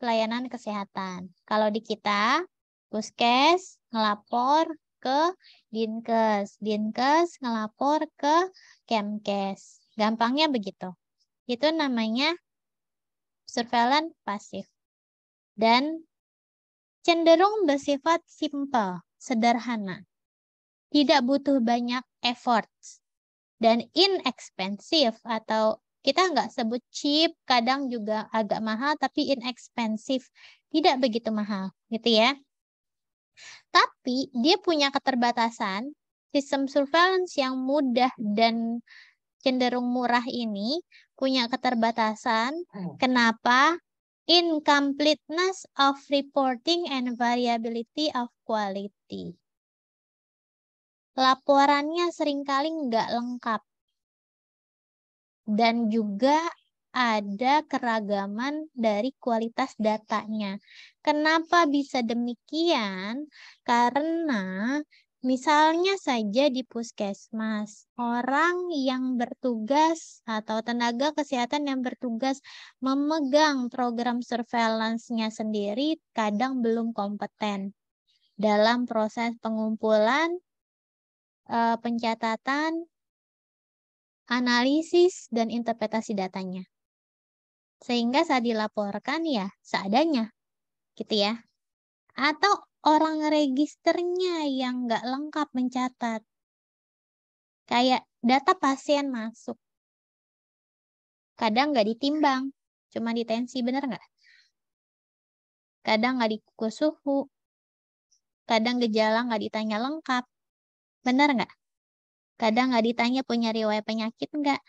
pelayanan kesehatan. Kalau di kita, puskes ngelapor ke dinkes, dinkes ngelapor ke kemkes. Gampangnya begitu. Itu namanya surveillance pasif. Dan cenderung bersifat simple, sederhana. Tidak butuh banyak effort dan inexpensive atau kita nggak sebut cheap, kadang juga agak mahal, tapi inexpensive. Tidak begitu mahal, gitu ya. Tapi dia punya keterbatasan, sistem surveillance yang mudah dan cenderung murah ini punya keterbatasan. Hmm. Kenapa? Incompleteness of reporting and variability of quality. Laporannya seringkali nggak lengkap dan juga ada keragaman dari kualitas datanya. Kenapa bisa demikian? Karena misalnya saja di puskesmas, orang yang bertugas atau tenaga kesehatan yang bertugas memegang program surveillance-nya sendiri kadang belum kompeten dalam proses pengumpulan, eh, pencatatan, analisis, dan interpretasi datanya. Sehingga saat dilaporkan ya seadanya, gitu ya. Atau orang registernya yang nggak lengkap mencatat. Kayak data pasien masuk. Kadang nggak ditimbang, cuma ditensi, benar nggak? Kadang nggak dikukus suhu, kadang gejala nggak ditanya lengkap. Benar nggak? Kadang nggak ditanya punya riwayat penyakit nggak,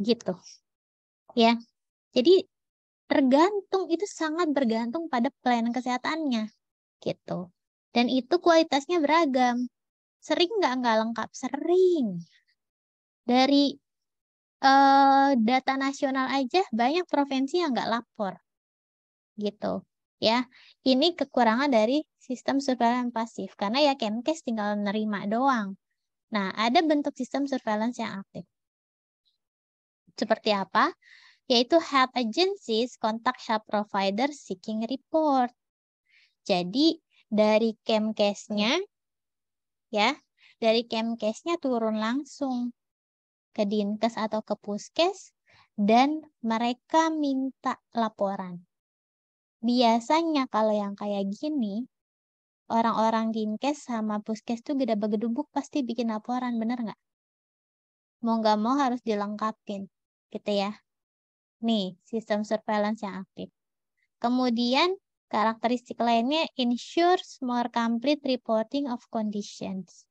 gitu. Ya, jadi tergantung itu sangat bergantung pada pelayanan kesehatannya, gitu. Dan itu kualitasnya beragam. Sering nggak nggak lengkap, sering. Dari uh, data nasional aja banyak provinsi yang nggak lapor, gitu ya ini kekurangan dari sistem surveillance pasif karena ya Kemkes tinggal nerima doang Nah, ada bentuk sistem surveillance yang aktif. Seperti apa? Yaitu health agencies contact health provider seeking report. Jadi, dari Kemkesnya, ya, dari Kemkesnya turun langsung ke Dinkes atau ke Puskes, dan mereka minta laporan. Biasanya kalau yang kayak gini, orang-orang dinkes sama puskes tuh gede begedubuk pasti bikin laporan bener nggak mau nggak mau harus dilengkapin gitu ya nih sistem surveillance yang aktif kemudian karakteristik lainnya ensures more complete reporting of conditions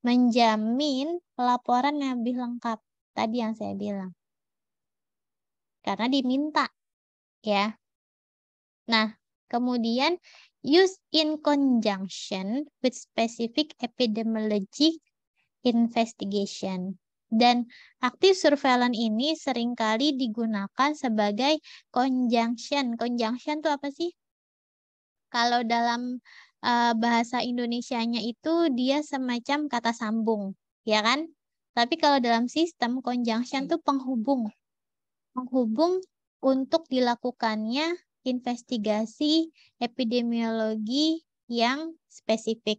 menjamin pelaporan yang lebih lengkap tadi yang saya bilang karena diminta ya nah kemudian used in conjunction with specific epidemiologic investigation. Dan aktif surveillance ini seringkali digunakan sebagai conjunction. Conjunction itu apa sih? Kalau dalam uh, bahasa Indonesianya itu dia semacam kata sambung, ya kan? Tapi kalau dalam sistem conjunction iya. itu penghubung. Penghubung untuk dilakukannya investigasi epidemiologi yang spesifik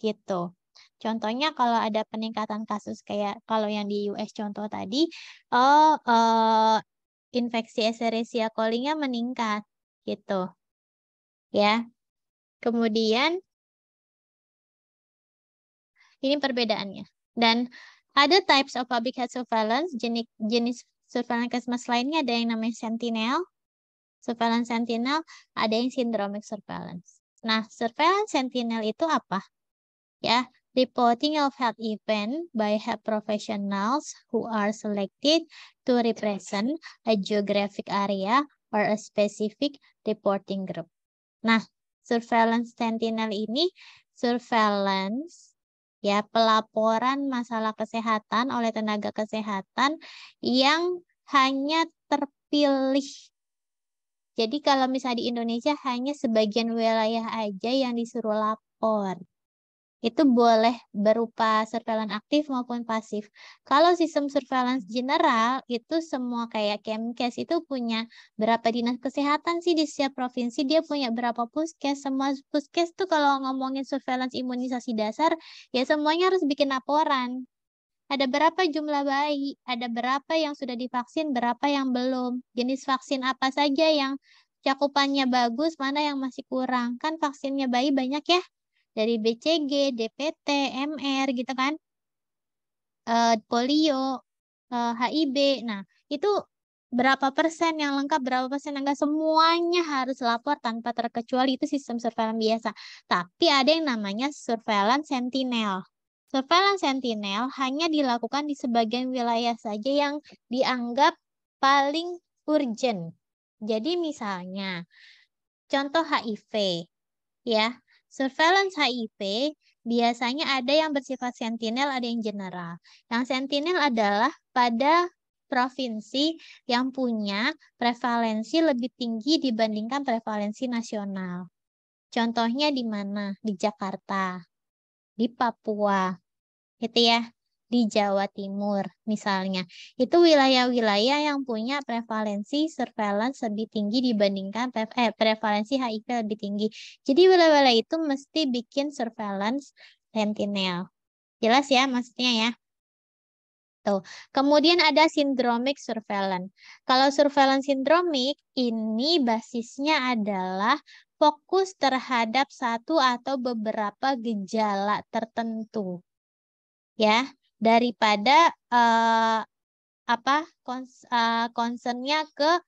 gitu. Contohnya kalau ada peningkatan kasus kayak kalau yang di US contoh tadi, oh, uh, infeksi Escherichia coli-nya meningkat gitu. Ya. Kemudian ini perbedaannya. Dan ada types of public health surveillance, jenis, jenis surveillance lainnya ada yang namanya sentinel, surveillance sentinel, ada yang syndromic surveillance. Nah, surveillance sentinel itu apa? Ya, reporting of health event by health professionals who are selected to represent a geographic area or a specific reporting group. Nah, surveillance sentinel ini surveillance ya pelaporan masalah kesehatan oleh tenaga kesehatan yang hanya terpilih jadi kalau misalnya di Indonesia hanya sebagian wilayah aja yang disuruh lapor. Itu boleh berupa surveillance aktif maupun pasif. Kalau sistem surveillance general itu semua kayak Kemkes itu punya berapa dinas kesehatan sih di setiap provinsi, dia punya berapa puskes. Semua puskes tuh kalau ngomongin surveillance imunisasi dasar, ya semuanya harus bikin laporan ada berapa jumlah bayi, ada berapa yang sudah divaksin, berapa yang belum, jenis vaksin apa saja yang cakupannya bagus, mana yang masih kurang. Kan vaksinnya bayi banyak ya, dari BCG, DPT, MR gitu kan, e, polio, e, eh, HIB. Nah, itu berapa persen yang lengkap, berapa persen yang enggak, semuanya harus lapor tanpa terkecuali itu sistem surveillance biasa. Tapi ada yang namanya surveillance sentinel. Surveillance Sentinel hanya dilakukan di sebagian wilayah saja yang dianggap paling urgent. Jadi misalnya, contoh HIV, ya. Surveillance HIV biasanya ada yang bersifat sentinel, ada yang general. Yang sentinel adalah pada provinsi yang punya prevalensi lebih tinggi dibandingkan prevalensi nasional. Contohnya di mana? Di Jakarta, di Papua, gitu ya di Jawa Timur misalnya. Itu wilayah-wilayah yang punya prevalensi surveillance lebih tinggi dibandingkan eh, prevalensi HIV lebih tinggi. Jadi wilayah-wilayah itu mesti bikin surveillance sentinel. Jelas ya maksudnya ya. Tuh. Kemudian ada syndromic surveillance. Kalau surveillance syndromic ini basisnya adalah fokus terhadap satu atau beberapa gejala tertentu ya daripada uh, apa kons, uh, concernnya ke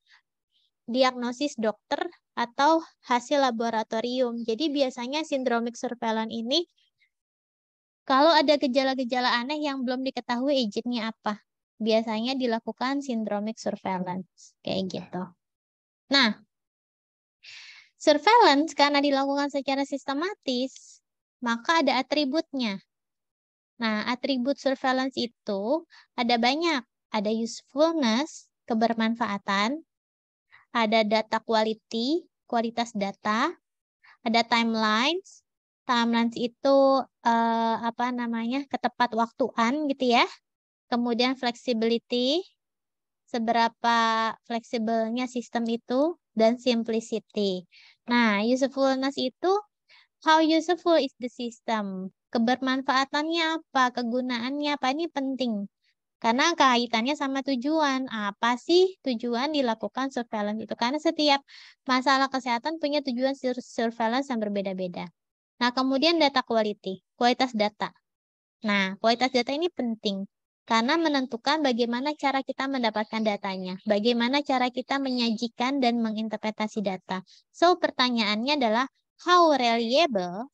diagnosis dokter atau hasil laboratorium. Jadi biasanya sindromic surveillance ini kalau ada gejala-gejala aneh yang belum diketahui izinnya apa, biasanya dilakukan sindromic surveillance kayak iya. gitu. Nah, surveillance karena dilakukan secara sistematis, maka ada atributnya. Nah, atribut surveillance itu ada banyak. Ada usefulness, kebermanfaatan, ada data quality, kualitas data, ada timelines. Timelines itu eh, apa namanya? ketepat waktuan gitu ya. Kemudian flexibility, seberapa fleksibelnya sistem itu dan simplicity. Nah, usefulness itu how useful is the system? kebermanfaatannya apa, kegunaannya apa, ini penting. Karena kaitannya sama tujuan. Apa sih tujuan dilakukan surveillance itu? Karena setiap masalah kesehatan punya tujuan surveillance yang berbeda-beda. Nah, kemudian data quality, kualitas data. Nah, kualitas data ini penting karena menentukan bagaimana cara kita mendapatkan datanya, bagaimana cara kita menyajikan dan menginterpretasi data. So, pertanyaannya adalah how reliable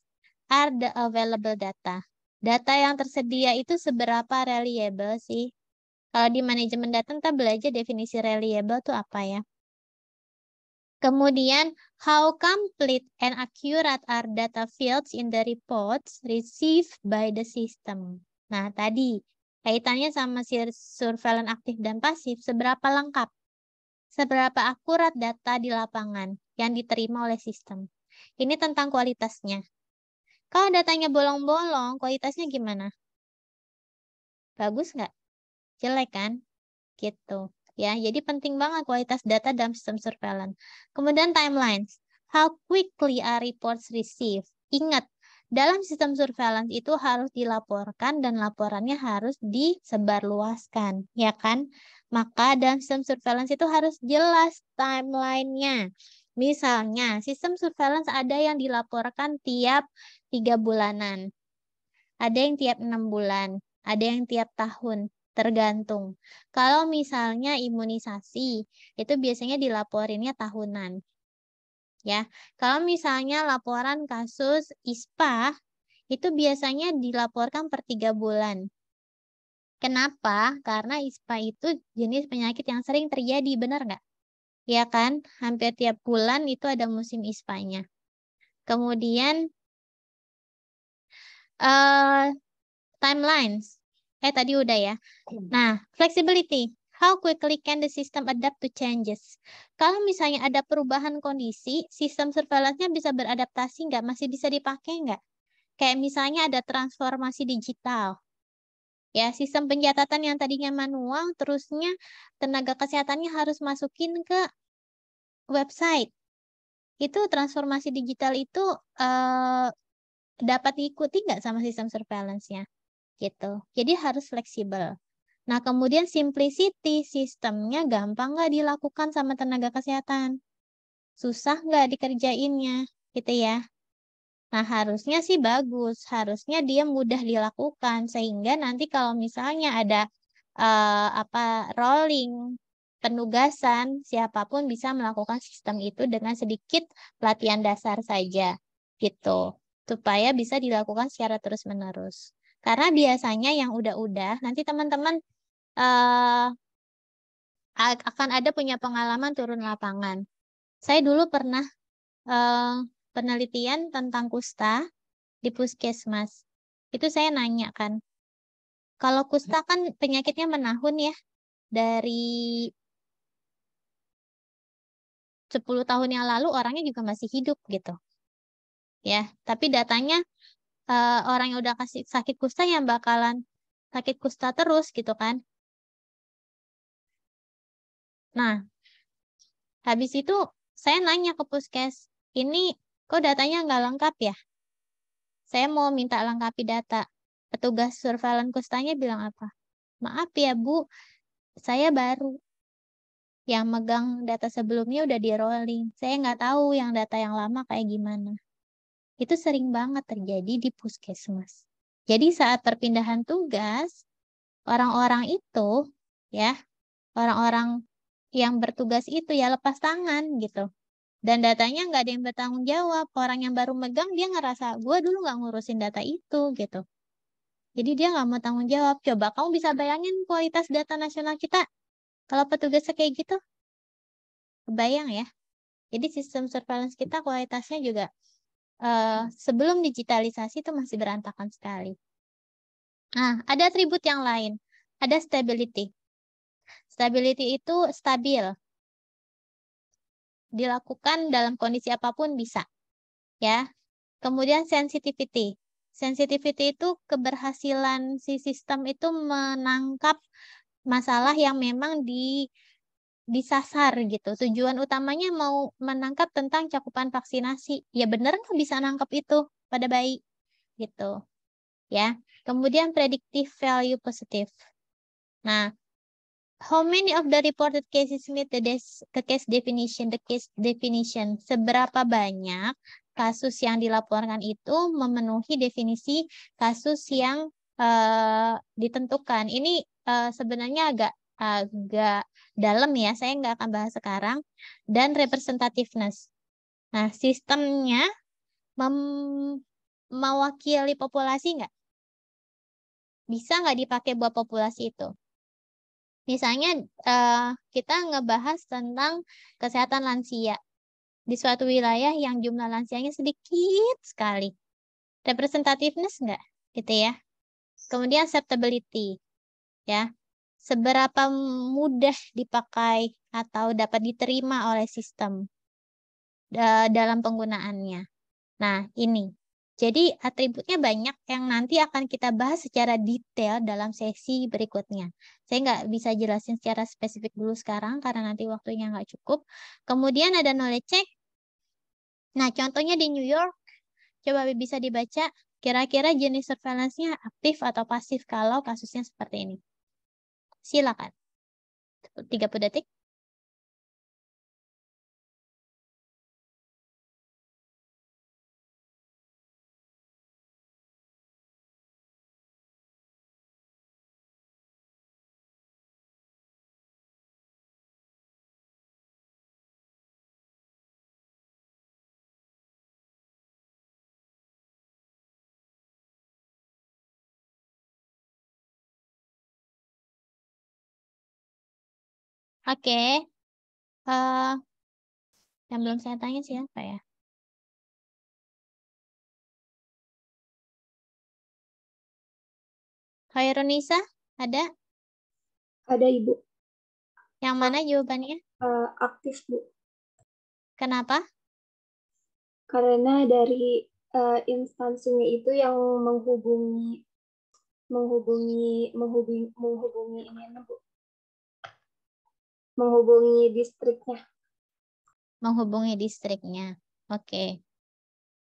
are the available data? Data yang tersedia itu seberapa reliable sih? Kalau di manajemen data, kita belajar definisi reliable itu apa ya. Kemudian, how complete and accurate are data fields in the reports received by the system? Nah, tadi kaitannya sama si surveillance aktif dan pasif, seberapa lengkap, seberapa akurat data di lapangan yang diterima oleh sistem. Ini tentang kualitasnya. Kalau datanya bolong-bolong, kualitasnya gimana? Bagus nggak? Jelek kan? Gitu. Ya, jadi penting banget kualitas data dalam sistem surveillance. Kemudian timelines. How quickly are reports received? Ingat, dalam sistem surveillance itu harus dilaporkan dan laporannya harus disebarluaskan, ya kan? Maka dalam sistem surveillance itu harus jelas timeline-nya. Misalnya, sistem surveillance ada yang dilaporkan tiap tiga bulanan, ada yang tiap enam bulan, ada yang tiap tahun, tergantung. Kalau misalnya imunisasi, itu biasanya dilaporinnya tahunan. Ya, kalau misalnya laporan kasus ISPA, itu biasanya dilaporkan per tiga bulan. Kenapa? Karena ISPA itu jenis penyakit yang sering terjadi, benar nggak? ya kan? Hampir tiap bulan itu ada musim ispanya. Kemudian uh, timelines. Eh tadi udah ya. Nah, flexibility. How quickly can the system adapt to changes? Kalau misalnya ada perubahan kondisi, sistem surveillance-nya bisa beradaptasi nggak? Masih bisa dipakai nggak? Kayak misalnya ada transformasi digital. Ya, sistem pencatatan yang tadinya manual, terusnya tenaga kesehatannya harus masukin ke website. Itu transformasi digital itu uh, dapat diikuti nggak sama sistem surveillance-nya? Gitu. Jadi harus fleksibel. Nah, kemudian simplicity sistemnya gampang nggak dilakukan sama tenaga kesehatan? Susah nggak dikerjainnya? Gitu ya. Nah, harusnya sih bagus. Harusnya dia mudah dilakukan. Sehingga nanti kalau misalnya ada uh, apa rolling penugasan, siapapun bisa melakukan sistem itu dengan sedikit pelatihan dasar saja gitu supaya bisa dilakukan secara terus-menerus. Karena biasanya yang udah-udah nanti teman-teman uh, akan ada punya pengalaman turun lapangan. Saya dulu pernah uh, penelitian tentang kusta di puskesmas. Itu saya nanya kan, kalau kusta kan penyakitnya menahun ya dari 10 tahun yang lalu orangnya juga masih hidup gitu. Ya, tapi datanya uh, orang yang udah kasih sakit kusta yang bakalan sakit kusta terus gitu kan. Nah, habis itu saya nanya ke puskes, ini kok datanya nggak lengkap ya? Saya mau minta lengkapi data. Petugas surveillance kustanya bilang apa? Maaf ya Bu, saya baru yang megang data sebelumnya udah di rolling. Saya nggak tahu yang data yang lama kayak gimana. Itu sering banget terjadi di puskesmas. Jadi saat perpindahan tugas, orang-orang itu ya, orang-orang yang bertugas itu ya lepas tangan gitu. Dan datanya nggak ada yang bertanggung jawab. Orang yang baru megang dia ngerasa gue dulu nggak ngurusin data itu gitu. Jadi dia nggak mau tanggung jawab. Coba kamu bisa bayangin kualitas data nasional kita kalau petugasnya kayak gitu, kebayang ya. Jadi sistem surveillance kita kualitasnya juga uh, sebelum digitalisasi itu masih berantakan sekali. Nah, ada atribut yang lain. Ada stability. Stability itu stabil. Dilakukan dalam kondisi apapun bisa. Ya. Kemudian sensitivity. Sensitivity itu keberhasilan si sistem itu menangkap masalah yang memang di disasar gitu. Tujuan utamanya mau menangkap tentang cakupan vaksinasi. Ya benar nggak bisa nangkap itu pada bayi gitu. Ya. Kemudian predictive value positif. Nah, how many of the reported cases meet the, des the case definition? The case definition. Seberapa banyak kasus yang dilaporkan itu memenuhi definisi kasus yang uh, ditentukan. Ini uh, sebenarnya agak agak dalam ya, saya nggak akan bahas sekarang, dan representativeness. Nah, sistemnya mewakili populasi nggak? Bisa nggak dipakai buat populasi itu? Misalnya uh, kita ngebahas tentang kesehatan lansia di suatu wilayah yang jumlah lansianya sedikit sekali. Representativeness nggak? Gitu ya. Kemudian acceptability ya seberapa mudah dipakai atau dapat diterima oleh sistem e, dalam penggunaannya. Nah, ini. Jadi atributnya banyak yang nanti akan kita bahas secara detail dalam sesi berikutnya. Saya nggak bisa jelasin secara spesifik dulu sekarang karena nanti waktunya nggak cukup. Kemudian ada knowledge check. Nah, contohnya di New York. Coba bisa dibaca kira-kira jenis surveillance-nya aktif atau pasif kalau kasusnya seperti ini. Silakan. 30 detik. Oke. Okay. Uh, eh, yang belum saya tanya siapa ya? Khairunisa, ada? Ada, Ibu. Yang mana jawabannya? Uh, aktif, Bu. Kenapa? Karena dari uh, instansinya itu yang menghubungi menghubungi menghubungi menghubungi ini Bu menghubungi distriknya. Menghubungi distriknya. Oke. Okay.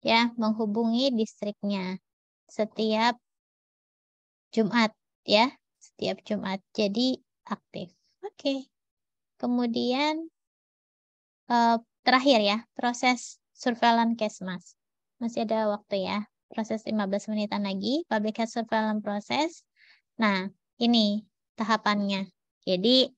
Ya, menghubungi distriknya setiap Jumat ya, setiap Jumat. Jadi aktif. Oke. Okay. Kemudian eh, terakhir ya, proses surveillance Kesmas. Masih ada waktu ya. Proses 15 menitan lagi, public health surveillance proses. Nah, ini tahapannya. Jadi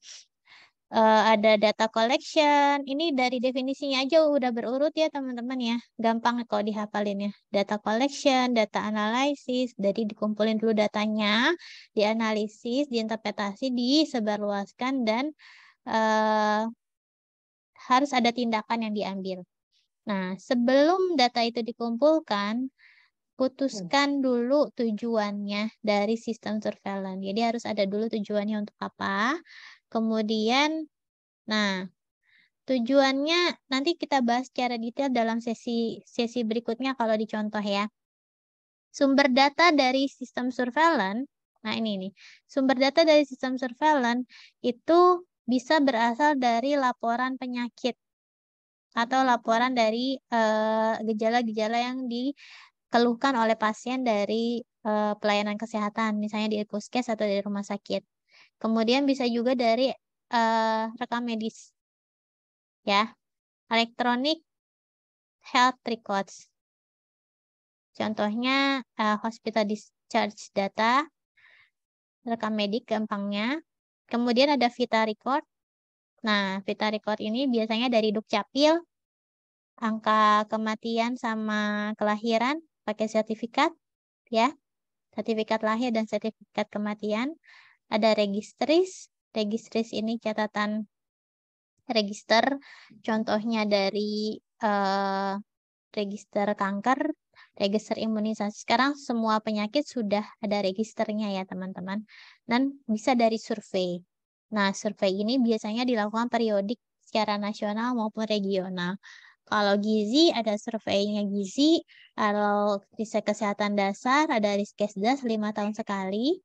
uh, ada data collection. Ini dari definisinya aja udah berurut ya teman-teman ya. Gampang kalau dihafalin ya. Data collection, data analisis. Jadi dikumpulin dulu datanya, dianalisis, diinterpretasi, disebarluaskan dan uh, harus ada tindakan yang diambil. Nah, sebelum data itu dikumpulkan, putuskan dulu tujuannya dari sistem surveillance. Jadi harus ada dulu tujuannya untuk apa, Kemudian, nah tujuannya nanti kita bahas secara detail dalam sesi sesi berikutnya kalau dicontoh ya. Sumber data dari sistem surveillance, nah ini nih, sumber data dari sistem surveillance itu bisa berasal dari laporan penyakit atau laporan dari eh, gejala-gejala uh, yang dikeluhkan oleh pasien dari uh, pelayanan kesehatan, misalnya di puskes atau di rumah sakit. Kemudian bisa juga dari uh, rekam medis. Ya. elektronik health records. Contohnya uh, hospital discharge data, rekam medik gampangnya. Kemudian ada Vita record. Nah, Vita record ini biasanya dari Dukcapil, angka kematian sama kelahiran pakai sertifikat ya sertifikat lahir dan sertifikat kematian ada registris. Registris ini catatan register, contohnya dari eh, register kanker, register imunisasi. Sekarang semua penyakit sudah ada registernya ya teman-teman. Dan bisa dari survei. Nah, survei ini biasanya dilakukan periodik secara nasional maupun regional. Kalau gizi ada surveinya gizi, kalau riset kesehatan dasar ada riskesdas lima tahun sekali,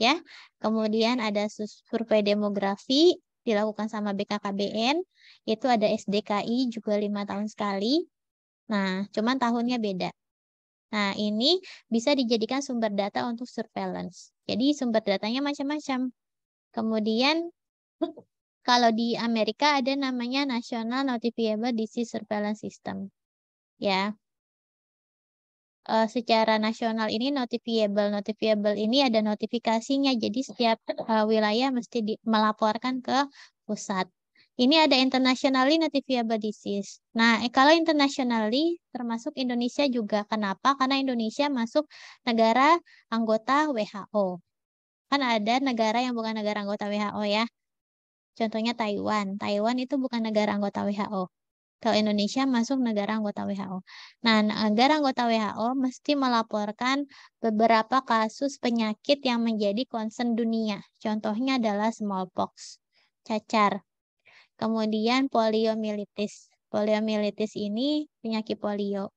ya. Kemudian ada survei demografi dilakukan sama BKKBN, itu ada SDKI juga lima tahun sekali. Nah, cuman tahunnya beda. Nah, ini bisa dijadikan sumber data untuk surveillance. Jadi sumber datanya macam-macam. Kemudian kalau di Amerika ada namanya National Notifiable Disease Surveillance System. Ya uh, secara nasional ini notifiable. Notifiable ini ada notifikasinya. Jadi setiap uh, wilayah mesti di, melaporkan ke pusat. Ini ada internationally notifiable disease. Nah, eh, kalau internationally termasuk Indonesia juga. Kenapa? Karena Indonesia masuk negara anggota WHO. Kan ada negara yang bukan negara anggota WHO ya. Contohnya Taiwan. Taiwan itu bukan negara anggota WHO kalau Indonesia masuk negara anggota WHO. Nah, negara anggota WHO mesti melaporkan beberapa kasus penyakit yang menjadi concern dunia. Contohnya adalah smallpox, cacar, kemudian poliomyelitis. Poliomyelitis ini penyakit polio.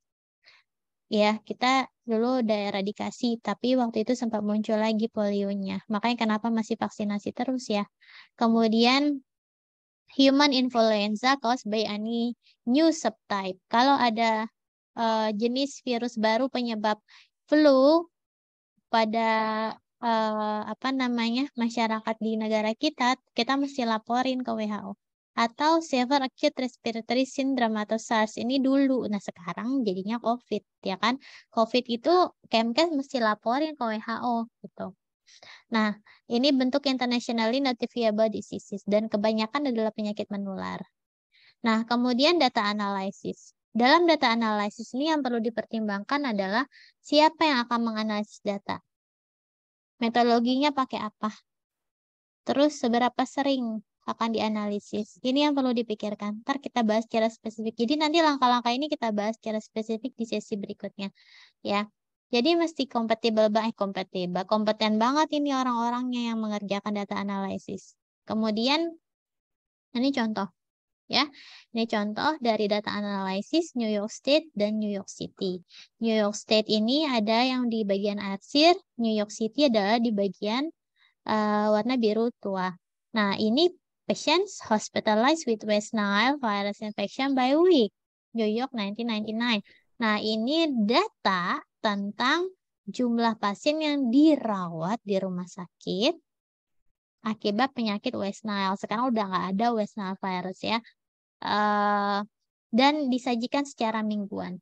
Ya, kita dulu udah eradikasi, tapi waktu itu sempat muncul lagi polionya. Makanya kenapa masih vaksinasi terus ya. Kemudian human influenza caused by any new subtype. Kalau ada uh, jenis virus baru penyebab flu pada uh, apa namanya masyarakat di negara kita, kita mesti laporin ke WHO atau severe acute respiratory syndrome atau SARS ini dulu. Nah, sekarang jadinya COVID, ya kan? COVID itu Kemkes mesti laporin ke WHO gitu. Nah, ini bentuk internationally notifiable diseases dan kebanyakan adalah penyakit menular. Nah, kemudian data analysis. Dalam data analysis ini yang perlu dipertimbangkan adalah siapa yang akan menganalisis data. Metodologinya pakai apa? Terus seberapa sering akan dianalisis. Ini yang perlu dipikirkan. Ntar kita bahas secara spesifik. Jadi nanti langkah-langkah ini kita bahas secara spesifik di sesi berikutnya. Ya. Jadi mesti kompatibel banget, eh, kompatibel, kompeten banget ini orang-orangnya yang mengerjakan data analisis. Kemudian ini contoh, ya, ini contoh dari data analisis New York State dan New York City. New York State ini ada yang di bagian arsir, New York City adalah di bagian uh, warna biru tua. Nah, ini patients hospitalized with West Nile virus infection by week, New York 1999. Nah, ini data tentang jumlah pasien yang dirawat di rumah sakit akibat penyakit West Nile. Sekarang udah nggak ada West Nile virus ya. Eh, dan disajikan secara mingguan.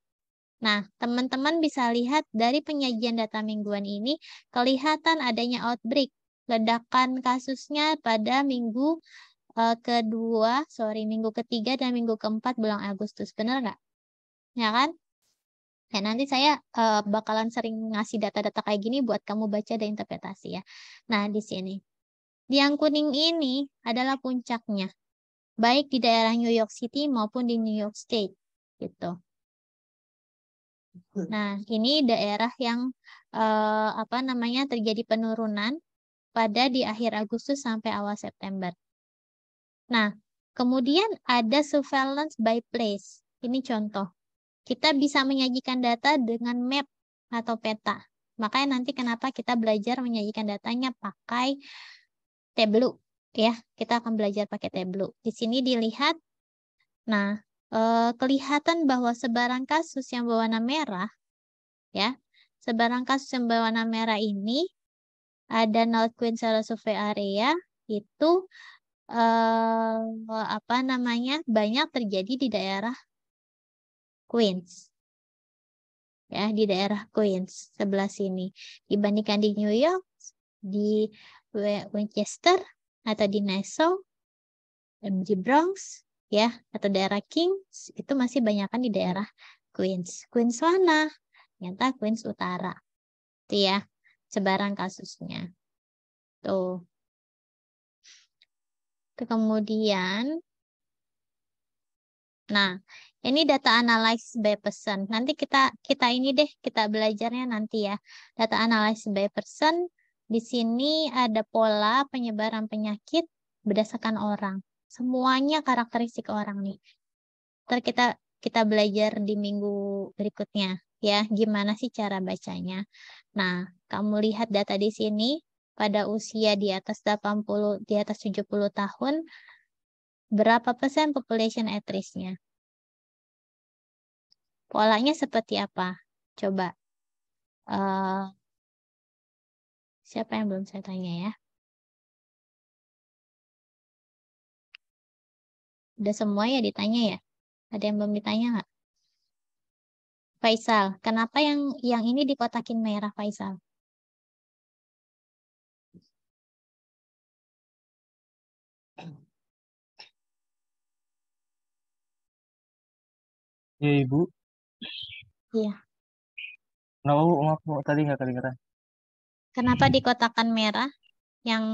Nah, teman-teman bisa lihat dari penyajian data mingguan ini, kelihatan adanya outbreak. Ledakan kasusnya pada minggu eh, kedua, sorry, minggu ketiga dan minggu keempat bulan Agustus. Benar nggak? Ya kan? Ya nanti saya uh, bakalan sering ngasih data-data kayak gini buat kamu baca dan interpretasi ya. Nah, di sini. Yang kuning ini adalah puncaknya. Baik di daerah New York City maupun di New York State. Gitu. Hmm. Nah, ini daerah yang uh, apa namanya terjadi penurunan pada di akhir Agustus sampai awal September. Nah, kemudian ada surveillance by place. Ini contoh. Kita bisa menyajikan data dengan map atau peta. Makanya nanti kenapa kita belajar menyajikan datanya pakai Tableau ya. Kita akan belajar pakai Tableau. Di sini dilihat nah, eh, kelihatan bahwa sebarang kasus yang berwarna merah ya. Sebarang kasus yang berwarna merah ini ada null queen salah survei area itu eh, apa namanya banyak terjadi di daerah Queens. Ya, di daerah Queens sebelah sini. Dibandingkan di New York, di Winchester atau di Nassau, di Bronx, ya, atau daerah Kings itu masih banyakkan di daerah Queens. Queens mana? Nyata Queens Utara. Itu ya sebaran kasusnya. Tuh. Kemudian Nah, ini data analysis by person. Nanti kita kita ini deh kita belajarnya nanti ya. Data analysis by person di sini ada pola penyebaran penyakit berdasarkan orang. Semuanya karakteristik orang nih. Ntar kita kita belajar di minggu berikutnya ya gimana sih cara bacanya. Nah, kamu lihat data di sini pada usia di atas 80 di atas 70 tahun berapa persen population at risk-nya? Polanya seperti apa? Coba. Uh, siapa yang belum saya tanya ya? Udah semua ya ditanya ya? Ada yang belum ditanya nggak? Faisal, kenapa yang yang ini dikotakin merah Faisal? Ya Ibu, Iya. Kenapa Bu? Maaf Bu, tadi nggak kedengeran. Kenapa dikotakan merah? Yang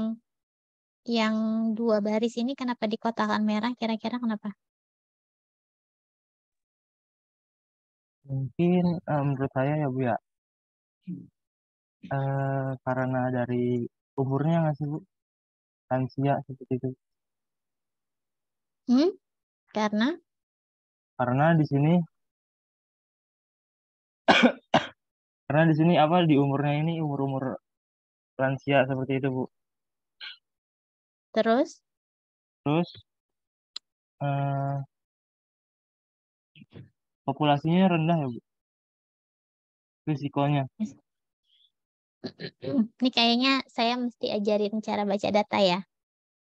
yang dua baris ini kenapa dikotakan merah? Kira-kira kenapa? Mungkin uh, menurut saya ya Bu ya. Uh, karena dari umurnya nggak sih Bu? Lansia seperti itu. Hmm? Karena? Karena di sini *coughs* Karena di sini apa di umurnya ini umur-umur lansia seperti itu, Bu. Terus? Terus uh, populasinya rendah ya, Bu. Risikonya. *coughs* Ini kayaknya saya mesti ajarin cara baca data ya.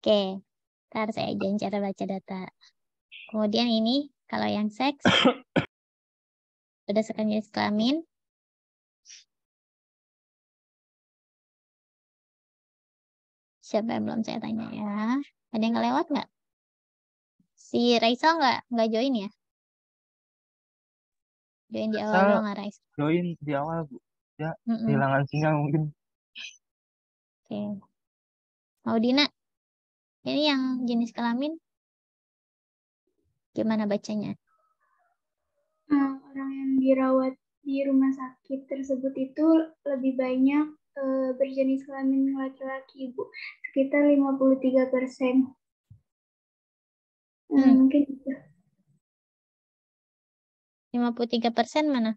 Oke, ntar saya ajarin cara baca data. Kemudian ini kalau yang seks *coughs* berdasarkan jenis kelamin. Siapa yang belum saya tanya ya? Ada yang lewat nggak? Si Raisa nggak nggak join ya? Join di awal dong nggak Raisa? Join di awal bu. Ya, mm -mm. sinyal mungkin. Oke. Okay. Maudina, ini yang jenis kelamin gimana bacanya? Hmm, orang yang dirawat di rumah sakit tersebut itu lebih banyak e, berjenis kelamin laki-laki, Ibu. Sekitar 53 persen. Hmm. hmm. Mungkin puluh 53 persen mana?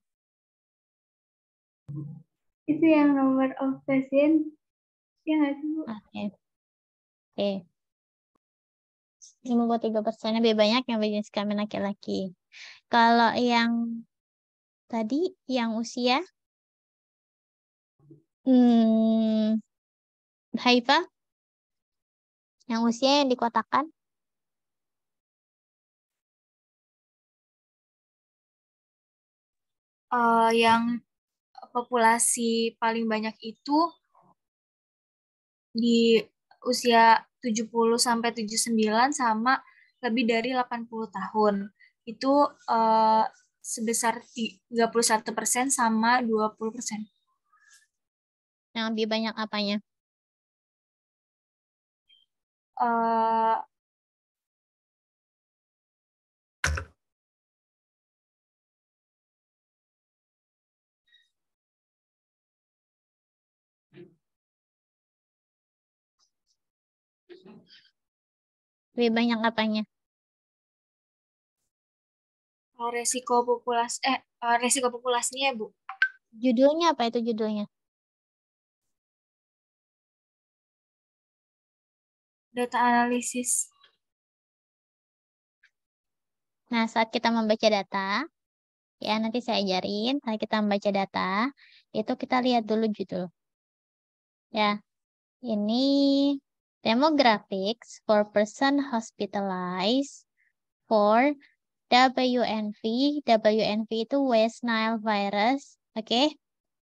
Itu yang nomor of pasien. Ya nggak sih, Bu? Oke. Okay. Oke. Okay. 53 persen lebih banyak yang berjenis kelamin laki-laki. Kalau yang tadi yang usia? Hmm, Haifa? Yang usia yang dikotakan? Uh, yang populasi paling banyak itu di usia 70 sampai 79 sama lebih dari 80 tahun. Itu uh, sebesar 31% sama 20%. Yang lebih banyak apanya? Uh, lebih banyak apanya? Eh, resiko populasi eh, eh resiko populasinya ya, bu judulnya apa itu judulnya data analisis nah saat kita membaca data ya nanti saya ajarin saat kita membaca data itu kita lihat dulu judul ya ini demographics for person hospitalized for WNV. WNV itu West Nile virus, oke? Okay?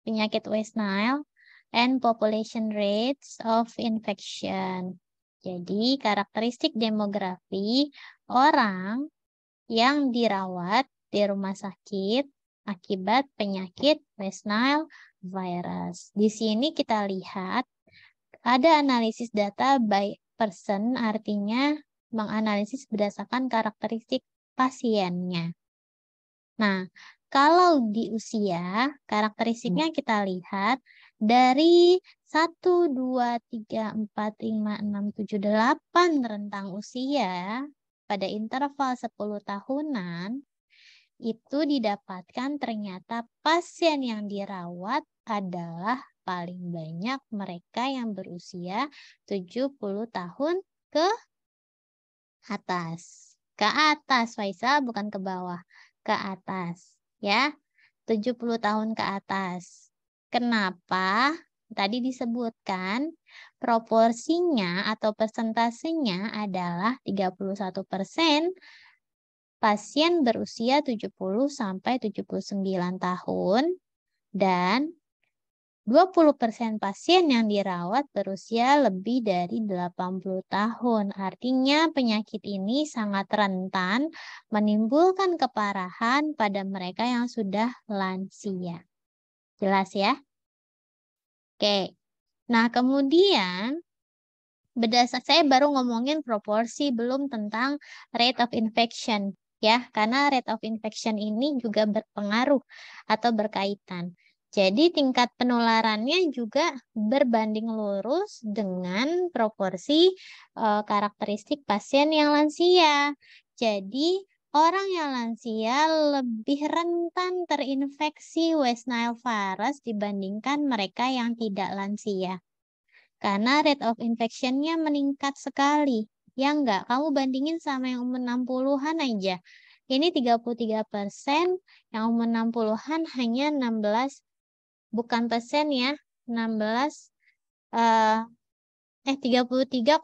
Penyakit West Nile and population rates of infection. Jadi, karakteristik demografi orang yang dirawat di rumah sakit akibat penyakit West Nile virus. Di sini kita lihat ada analisis data by person, artinya menganalisis berdasarkan karakteristik pasiennya. Nah, kalau di usia, karakteristiknya hmm. kita lihat dari 1, 2, 3, 4, 5, 6, 7, 8 rentang usia pada interval 10 tahunan, itu didapatkan ternyata pasien yang dirawat adalah paling banyak mereka yang berusia 70 tahun ke atas. Ke atas, Faisal, bukan ke bawah. Ke atas, ya. 70 tahun ke atas. Kenapa? Tadi disebutkan proporsinya atau persentasenya adalah 31 persen pasien berusia 70 sampai 79 tahun dan 20% pasien yang dirawat berusia lebih dari 80 tahun. Artinya penyakit ini sangat rentan menimbulkan keparahan pada mereka yang sudah lansia. Jelas ya? Oke. Nah, kemudian berdasar saya baru ngomongin proporsi belum tentang rate of infection ya karena rate of infection ini juga berpengaruh atau berkaitan. Jadi tingkat penularannya juga berbanding lurus dengan proporsi e, karakteristik pasien yang lansia. Jadi orang yang lansia lebih rentan terinfeksi West Nile virus dibandingkan mereka yang tidak lansia. Karena rate of infection-nya meningkat sekali. Ya enggak, kamu bandingin sama yang umur 60-an aja. Ini 33 persen, yang umur 60-an hanya 16 bukan persen ya, 16 eh 33,7 eh,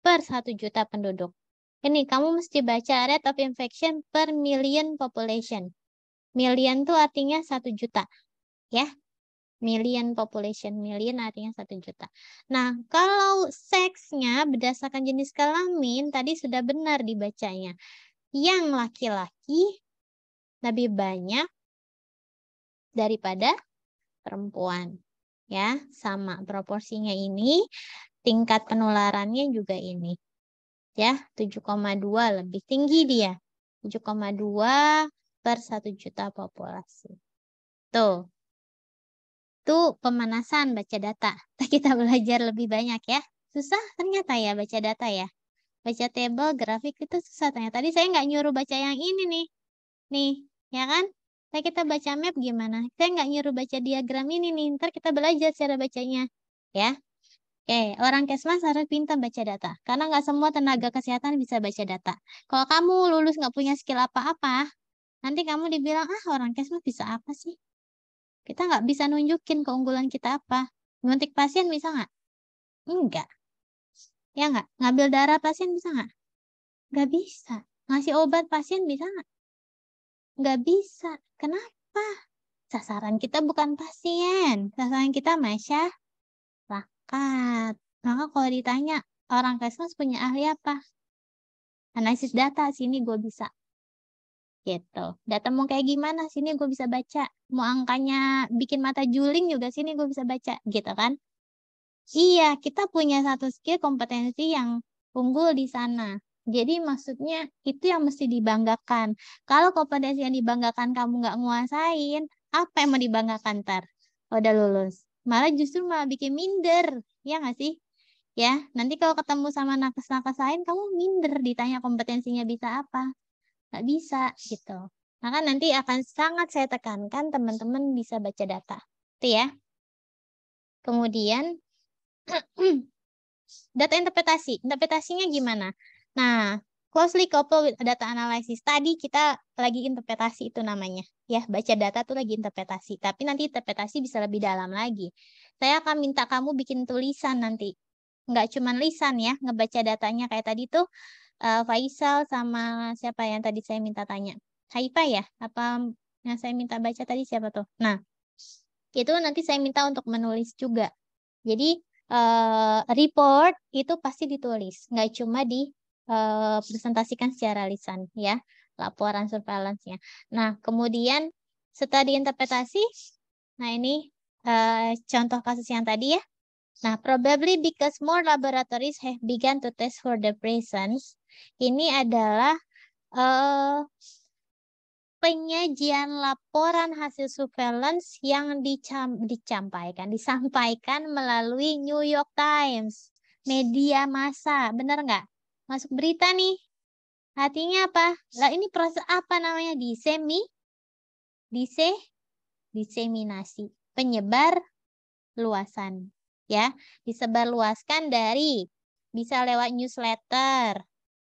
per 1 juta penduduk. Ini kamu mesti baca rate of infection per million population. Million itu artinya 1 juta. Ya. Million population, million artinya 1 juta. Nah, kalau seksnya berdasarkan jenis kelamin tadi sudah benar dibacanya. Yang laki-laki lebih banyak daripada perempuan. Ya, sama proporsinya ini, tingkat penularannya juga ini. Ya, 7,2 lebih tinggi dia. 7,2 per 1 juta populasi. Tuh. Itu pemanasan baca data. *laughs* Kita belajar lebih banyak ya. Susah ternyata ya baca data ya. Baca table, grafik itu susah ternyata. Tadi saya nggak nyuruh baca yang ini nih. Nih, ya kan? Nah, kita baca map gimana? Saya nggak nyuruh baca diagram ini nih, ntar kita belajar cara bacanya. Ya, Oke, orang kesmas harus pintar baca data. Karena nggak semua tenaga kesehatan bisa baca data. Kalau kamu lulus nggak punya skill apa-apa, nanti kamu dibilang, ah orang kesmas bisa apa sih? Kita nggak bisa nunjukin keunggulan kita apa. Nguntik pasien bisa nggak? Enggak. Ya nggak? Ngambil darah pasien bisa nggak? Nggak bisa. Ngasih obat pasien bisa nggak? nggak bisa. Kenapa? Sasaran kita bukan pasien, sasaran kita masyarakat. Maka kalau ditanya, orang kesmas punya ahli apa? Analisis data, sini gue bisa. Gitu. Data mau kayak gimana, sini gue bisa baca. Mau angkanya bikin mata juling juga, sini gue bisa baca. Gitu kan? Iya, kita punya satu skill kompetensi yang unggul di sana. Jadi maksudnya itu yang mesti dibanggakan. Kalau kompetensi yang dibanggakan kamu nggak nguasain, apa yang mau dibanggakan ntar? Udah lulus. Malah justru malah bikin minder, ya nggak sih? Ya, nanti kalau ketemu sama nakes-nakes lain, kamu minder ditanya kompetensinya bisa apa. Nggak bisa, gitu. Maka nanti akan sangat saya tekankan teman-teman bisa baca data. Itu ya. Kemudian, *clears throat* data interpretasi. Interpretasinya gimana? Nah, closely coupled with data analysis tadi kita lagi interpretasi itu namanya. Ya, baca data tuh lagi interpretasi, tapi nanti interpretasi bisa lebih dalam lagi. Saya akan minta kamu bikin tulisan nanti. Nggak cuma lisan ya, ngebaca datanya kayak tadi tuh uh, Faisal sama siapa yang tadi saya minta tanya. Haifa ya? Apa yang saya minta baca tadi siapa tuh? Nah, itu nanti saya minta untuk menulis juga. Jadi uh, report itu pasti ditulis, nggak cuma di Eh, presentasikan secara lisan ya laporan surveillance-nya. Nah, kemudian setelah diinterpretasi, nah ini uh, contoh kasus yang tadi ya. Nah, probably because more laboratories have begun to test for the presence. Ini adalah uh, penyajian laporan hasil surveillance yang dicam, dicampaikan, disampaikan melalui New York Times, media massa, benar nggak? masuk berita nih. hatinya apa? Lah ini proses apa namanya? Disemi dise diseminasi, penyebar luasan ya. Disebarluaskan dari bisa lewat newsletter,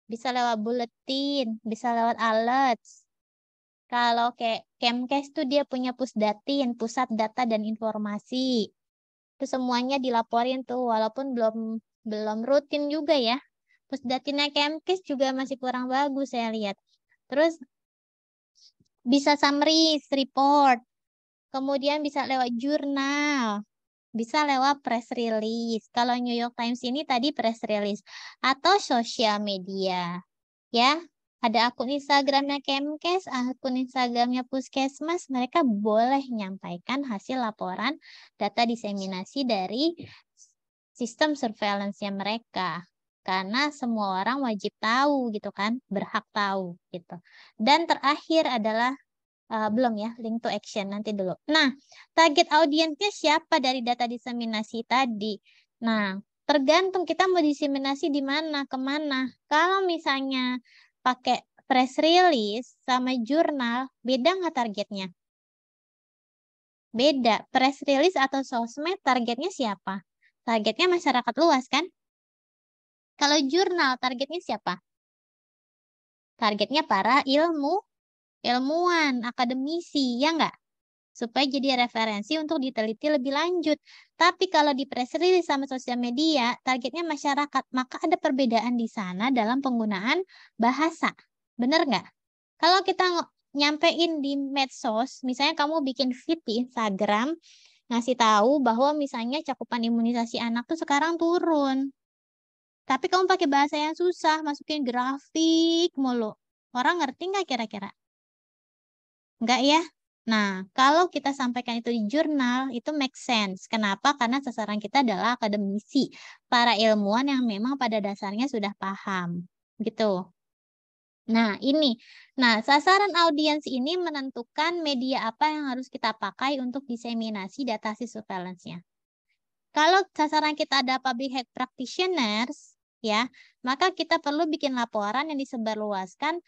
bisa lewat bulletin bisa lewat alerts Kalau kayak Kemkes tuh dia punya pusdatin, pusat data dan informasi. Itu semuanya dilaporin tuh walaupun belum belum rutin juga ya Pusdatina Kemkes juga masih kurang bagus saya lihat. Terus bisa summary, report. Kemudian bisa lewat jurnal. Bisa lewat press release. Kalau New York Times ini tadi press release. Atau sosial media. Ya, ada akun Instagramnya Kemkes, akun Instagramnya Puskesmas, mereka boleh menyampaikan hasil laporan data diseminasi dari sistem surveillance-nya mereka karena semua orang wajib tahu gitu kan, berhak tahu gitu. Dan terakhir adalah uh, belum ya link to action nanti dulu. Nah, target audiensnya siapa dari data diseminasi tadi? Nah, tergantung kita mau diseminasi di mana, kemana. Kalau misalnya pakai press release sama jurnal, beda nggak targetnya? Beda. Press release atau sosmed targetnya siapa? Targetnya masyarakat luas kan? Kalau jurnal targetnya siapa? Targetnya para ilmu ilmuwan, akademisi, ya enggak? Supaya jadi referensi untuk diteliti lebih lanjut. Tapi kalau di press release sama sosial media, targetnya masyarakat, maka ada perbedaan di sana dalam penggunaan bahasa. Benar nggak? Kalau kita nyampein di medsos, misalnya kamu bikin feed di Instagram, ngasih tahu bahwa misalnya cakupan imunisasi anak tuh sekarang turun. Tapi kamu pakai bahasa yang susah, masukin grafik mulu. Orang ngerti nggak kira-kira? Nggak ya? Nah, kalau kita sampaikan itu di jurnal, itu make sense. Kenapa? Karena sasaran kita adalah akademisi, para ilmuwan yang memang pada dasarnya sudah paham. Gitu. Nah, ini. Nah, sasaran audiens ini menentukan media apa yang harus kita pakai untuk diseminasi data si surveillance-nya. Kalau sasaran kita ada public health practitioners, ya, maka kita perlu bikin laporan yang disebarluaskan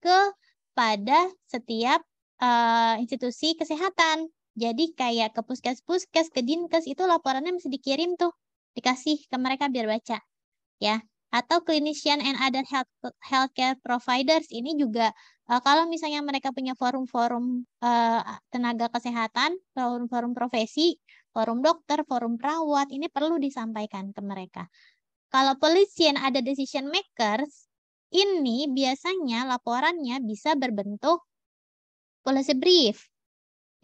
kepada setiap uh, institusi kesehatan. Jadi kayak ke puskes-puskes, ke dinkes itu laporannya mesti dikirim tuh, dikasih ke mereka biar baca, ya. Atau clinician and other health healthcare providers ini juga uh, kalau misalnya mereka punya forum-forum uh, tenaga kesehatan, forum-forum profesi, forum dokter, forum perawat, ini perlu disampaikan ke mereka. Kalau polisian ada decision makers, ini biasanya laporannya bisa berbentuk policy brief.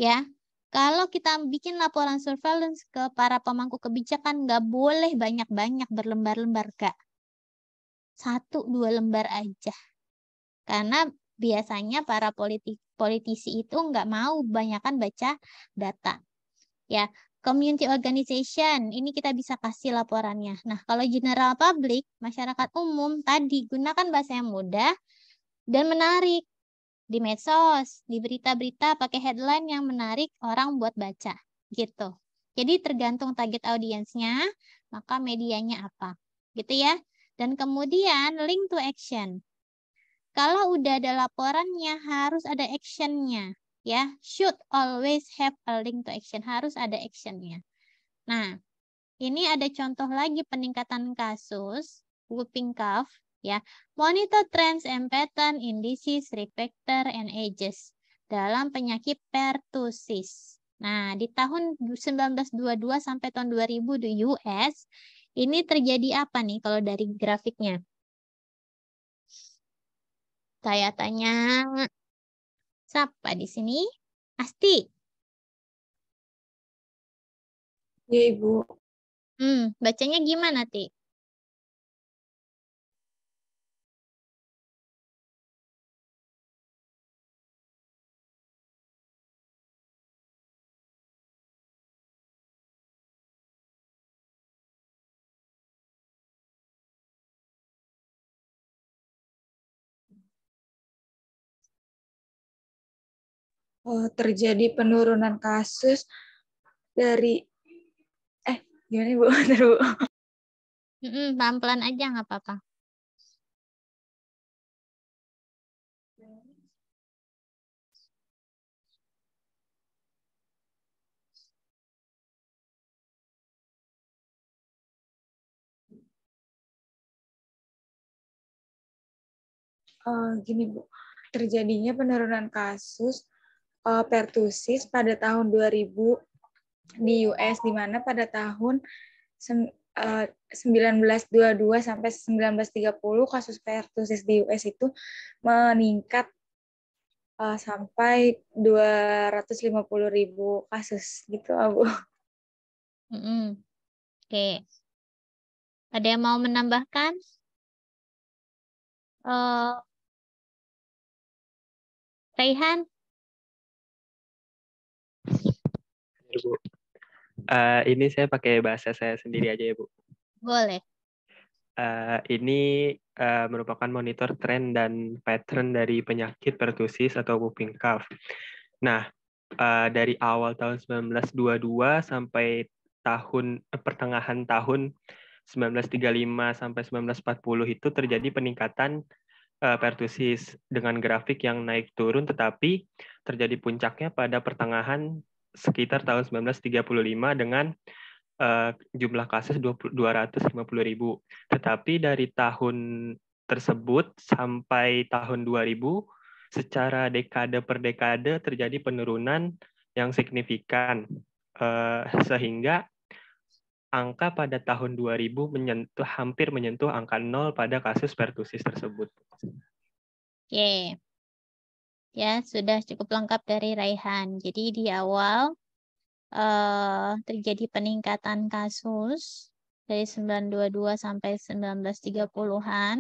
Ya, kalau kita bikin laporan surveillance ke para pemangku kebijakan, nggak boleh banyak-banyak berlembar-lembar, Kak. Satu, dua lembar aja. Karena biasanya para politik, politisi itu nggak mau banyakkan baca data. Ya, community organization, ini kita bisa kasih laporannya. Nah, kalau general public, masyarakat umum tadi gunakan bahasa yang mudah dan menarik di medsos, di berita-berita pakai headline yang menarik orang buat baca gitu. Jadi tergantung target audiensnya, maka medianya apa. Gitu ya. Dan kemudian link to action. Kalau udah ada laporannya harus ada actionnya ya should always have a link to action harus ada actionnya nah ini ada contoh lagi peningkatan kasus whooping cough ya monitor trends and pattern in disease refactor and ages dalam penyakit pertusis nah di tahun 1922 sampai tahun 2000 di US ini terjadi apa nih kalau dari grafiknya saya Tanya-tanya. Siapa di sini? Asti. Iya, Ibu. Hmm, bacanya gimana, Ti? Oh, terjadi penurunan kasus dari eh gimana ya, bu terus *laughs* bu pelan-pelan aja nggak apa-apa Uh, gini Bu, terjadinya penurunan kasus uh, pertusis pada tahun 2000 di US di mana pada tahun eh, uh, 1922 sampai 1930 kasus pertusis di US itu meningkat uh, sampai 250 ribu kasus gitu Abu. Mm -hmm. Oke. Okay. Ada yang mau menambahkan? Uh, Raihan? Ibu. Iya, uh, eh, ini saya pakai bahasa saya sendiri aja ya, Bu. Boleh. Uh, ini uh, merupakan monitor tren dan pattern dari penyakit pertusis atau whooping cough. Nah, uh, dari awal tahun 1922 sampai tahun eh, pertengahan tahun 1935 sampai 1940 itu terjadi peningkatan uh, pertusis dengan grafik yang naik turun tetapi terjadi puncaknya pada pertengahan sekitar tahun 1935 dengan uh, jumlah kasus lima 250 ribu. Tetapi dari tahun tersebut sampai tahun 2000 secara dekade per dekade terjadi penurunan yang signifikan uh, sehingga angka pada tahun 2000 menyentuh hampir menyentuh angka nol pada kasus pertusis tersebut. Oke, yeah ya sudah cukup lengkap dari Raihan. Jadi di awal eh, terjadi peningkatan kasus dari 922 sampai 1930-an,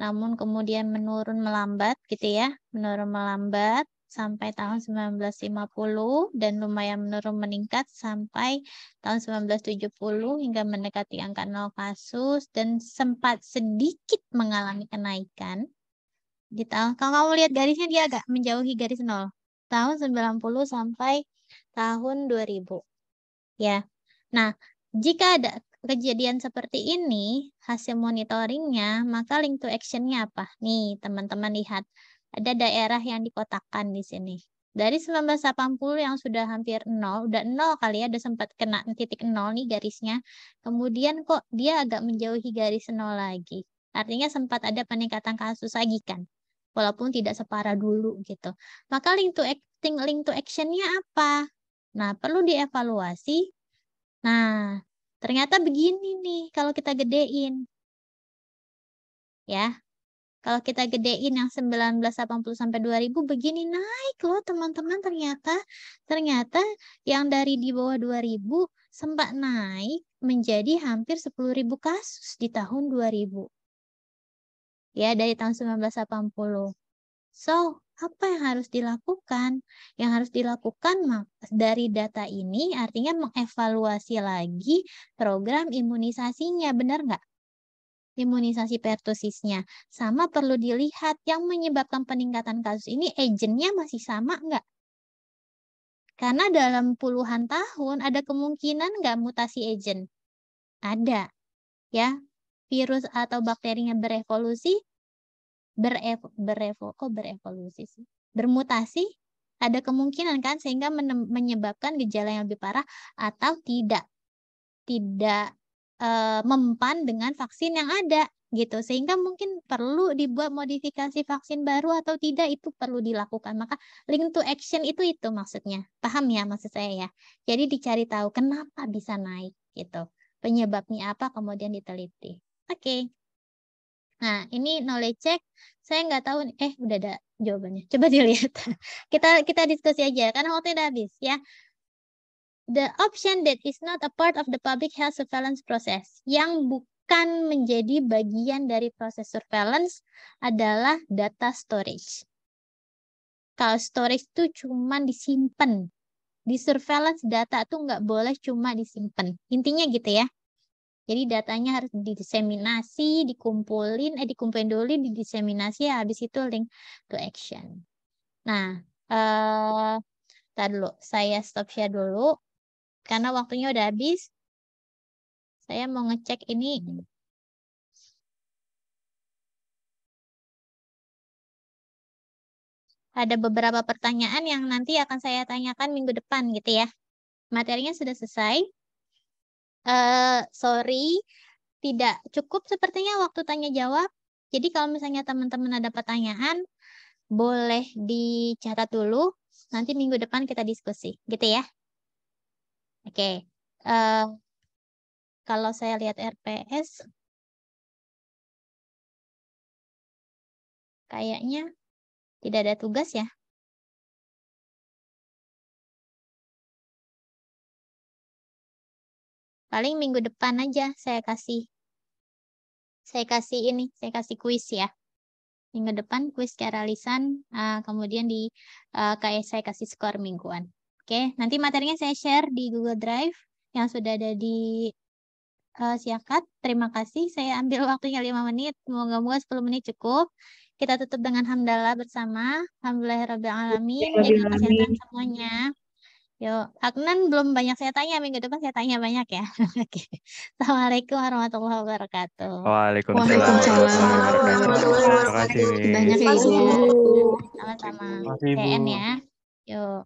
namun kemudian menurun melambat gitu ya, menurun melambat sampai tahun 1950 dan lumayan menurun meningkat sampai tahun 1970 hingga mendekati angka 0 kasus dan sempat sedikit mengalami kenaikan gitu. Kalau kamu lihat garisnya dia agak menjauhi garis nol. Tahun 90 sampai tahun 2000. Ya. Nah, jika ada kejadian seperti ini, hasil monitoringnya, maka link to actionnya apa? Nih, teman-teman lihat. Ada daerah yang dikotakkan di sini. Dari 1980 yang sudah hampir nol, udah nol kali ya, udah sempat kena titik nol nih garisnya. Kemudian kok dia agak menjauhi garis nol lagi. Artinya sempat ada peningkatan kasus lagi kan walaupun tidak separah dulu gitu. Maka link to acting, link to actionnya apa? Nah, perlu dievaluasi. Nah, ternyata begini nih kalau kita gedein. Ya. Kalau kita gedein yang 1980 sampai 2000 begini naik loh teman-teman ternyata ternyata yang dari di bawah 2000 sempat naik menjadi hampir 10.000 kasus di tahun 2000 ya dari tahun 1980. So, apa yang harus dilakukan? Yang harus dilakukan dari data ini artinya mengevaluasi lagi program imunisasinya, benar nggak? Imunisasi pertusisnya. Sama perlu dilihat yang menyebabkan peningkatan kasus ini agennya masih sama nggak? Karena dalam puluhan tahun ada kemungkinan nggak mutasi agen? Ada. Ya, virus atau bakterinya berevolusi, berevo, berevo, kok berevolusi sih? Bermutasi, ada kemungkinan kan sehingga menyebabkan gejala yang lebih parah atau tidak tidak e, mempan dengan vaksin yang ada gitu sehingga mungkin perlu dibuat modifikasi vaksin baru atau tidak itu perlu dilakukan maka link to action itu itu maksudnya paham ya maksud saya ya jadi dicari tahu kenapa bisa naik gitu penyebabnya apa kemudian diteliti Oke. Okay. Nah, ini knowledge check. Saya nggak tahu. Eh, udah ada jawabannya. Coba dilihat. *laughs* kita kita diskusi aja karena waktu udah habis ya. The option that is not a part of the public health surveillance process yang bukan menjadi bagian dari proses surveillance adalah data storage. Kalau storage itu cuma disimpan di surveillance data tuh nggak boleh cuma disimpan. Intinya gitu ya. Jadi datanya harus didiseminasi, dikumpulin, eh dikumpulin dulu, didiseminasi, ya habis itu link to action. Nah, eh, uh, dulu, saya stop share dulu karena waktunya udah habis. Saya mau ngecek ini. ada beberapa pertanyaan yang nanti akan saya tanyakan minggu depan gitu ya. Materinya sudah selesai. Uh, sorry, tidak cukup sepertinya waktu tanya jawab. Jadi kalau misalnya teman-teman ada pertanyaan, boleh dicatat dulu. Nanti minggu depan kita diskusi, gitu ya. Oke, okay. uh, eh, kalau saya lihat RPS, kayaknya tidak ada tugas ya. Paling minggu depan aja saya kasih saya kasih ini, saya kasih kuis ya. Minggu depan kuis secara lisan, uh, kemudian di uh, kayak saya kasih skor mingguan. Oke, nanti materinya saya share di Google Drive yang sudah ada di uh, siakat. Terima kasih, saya ambil waktunya lima menit, moga-moga 10 menit cukup. Kita tutup dengan hamdalah bersama. alamin. Jaga kesehatan semuanya. Yuk, Agnan belum banyak saya tanya, minggu depan saya tanya banyak ya. *laughs* Oke. Assalamualaikum warahmatullahi wabarakatuh. Waalaikumsalam Terima kasih. Terima kasih. Banyak ya Ibu. Sama-sama. TN ya. Yuk.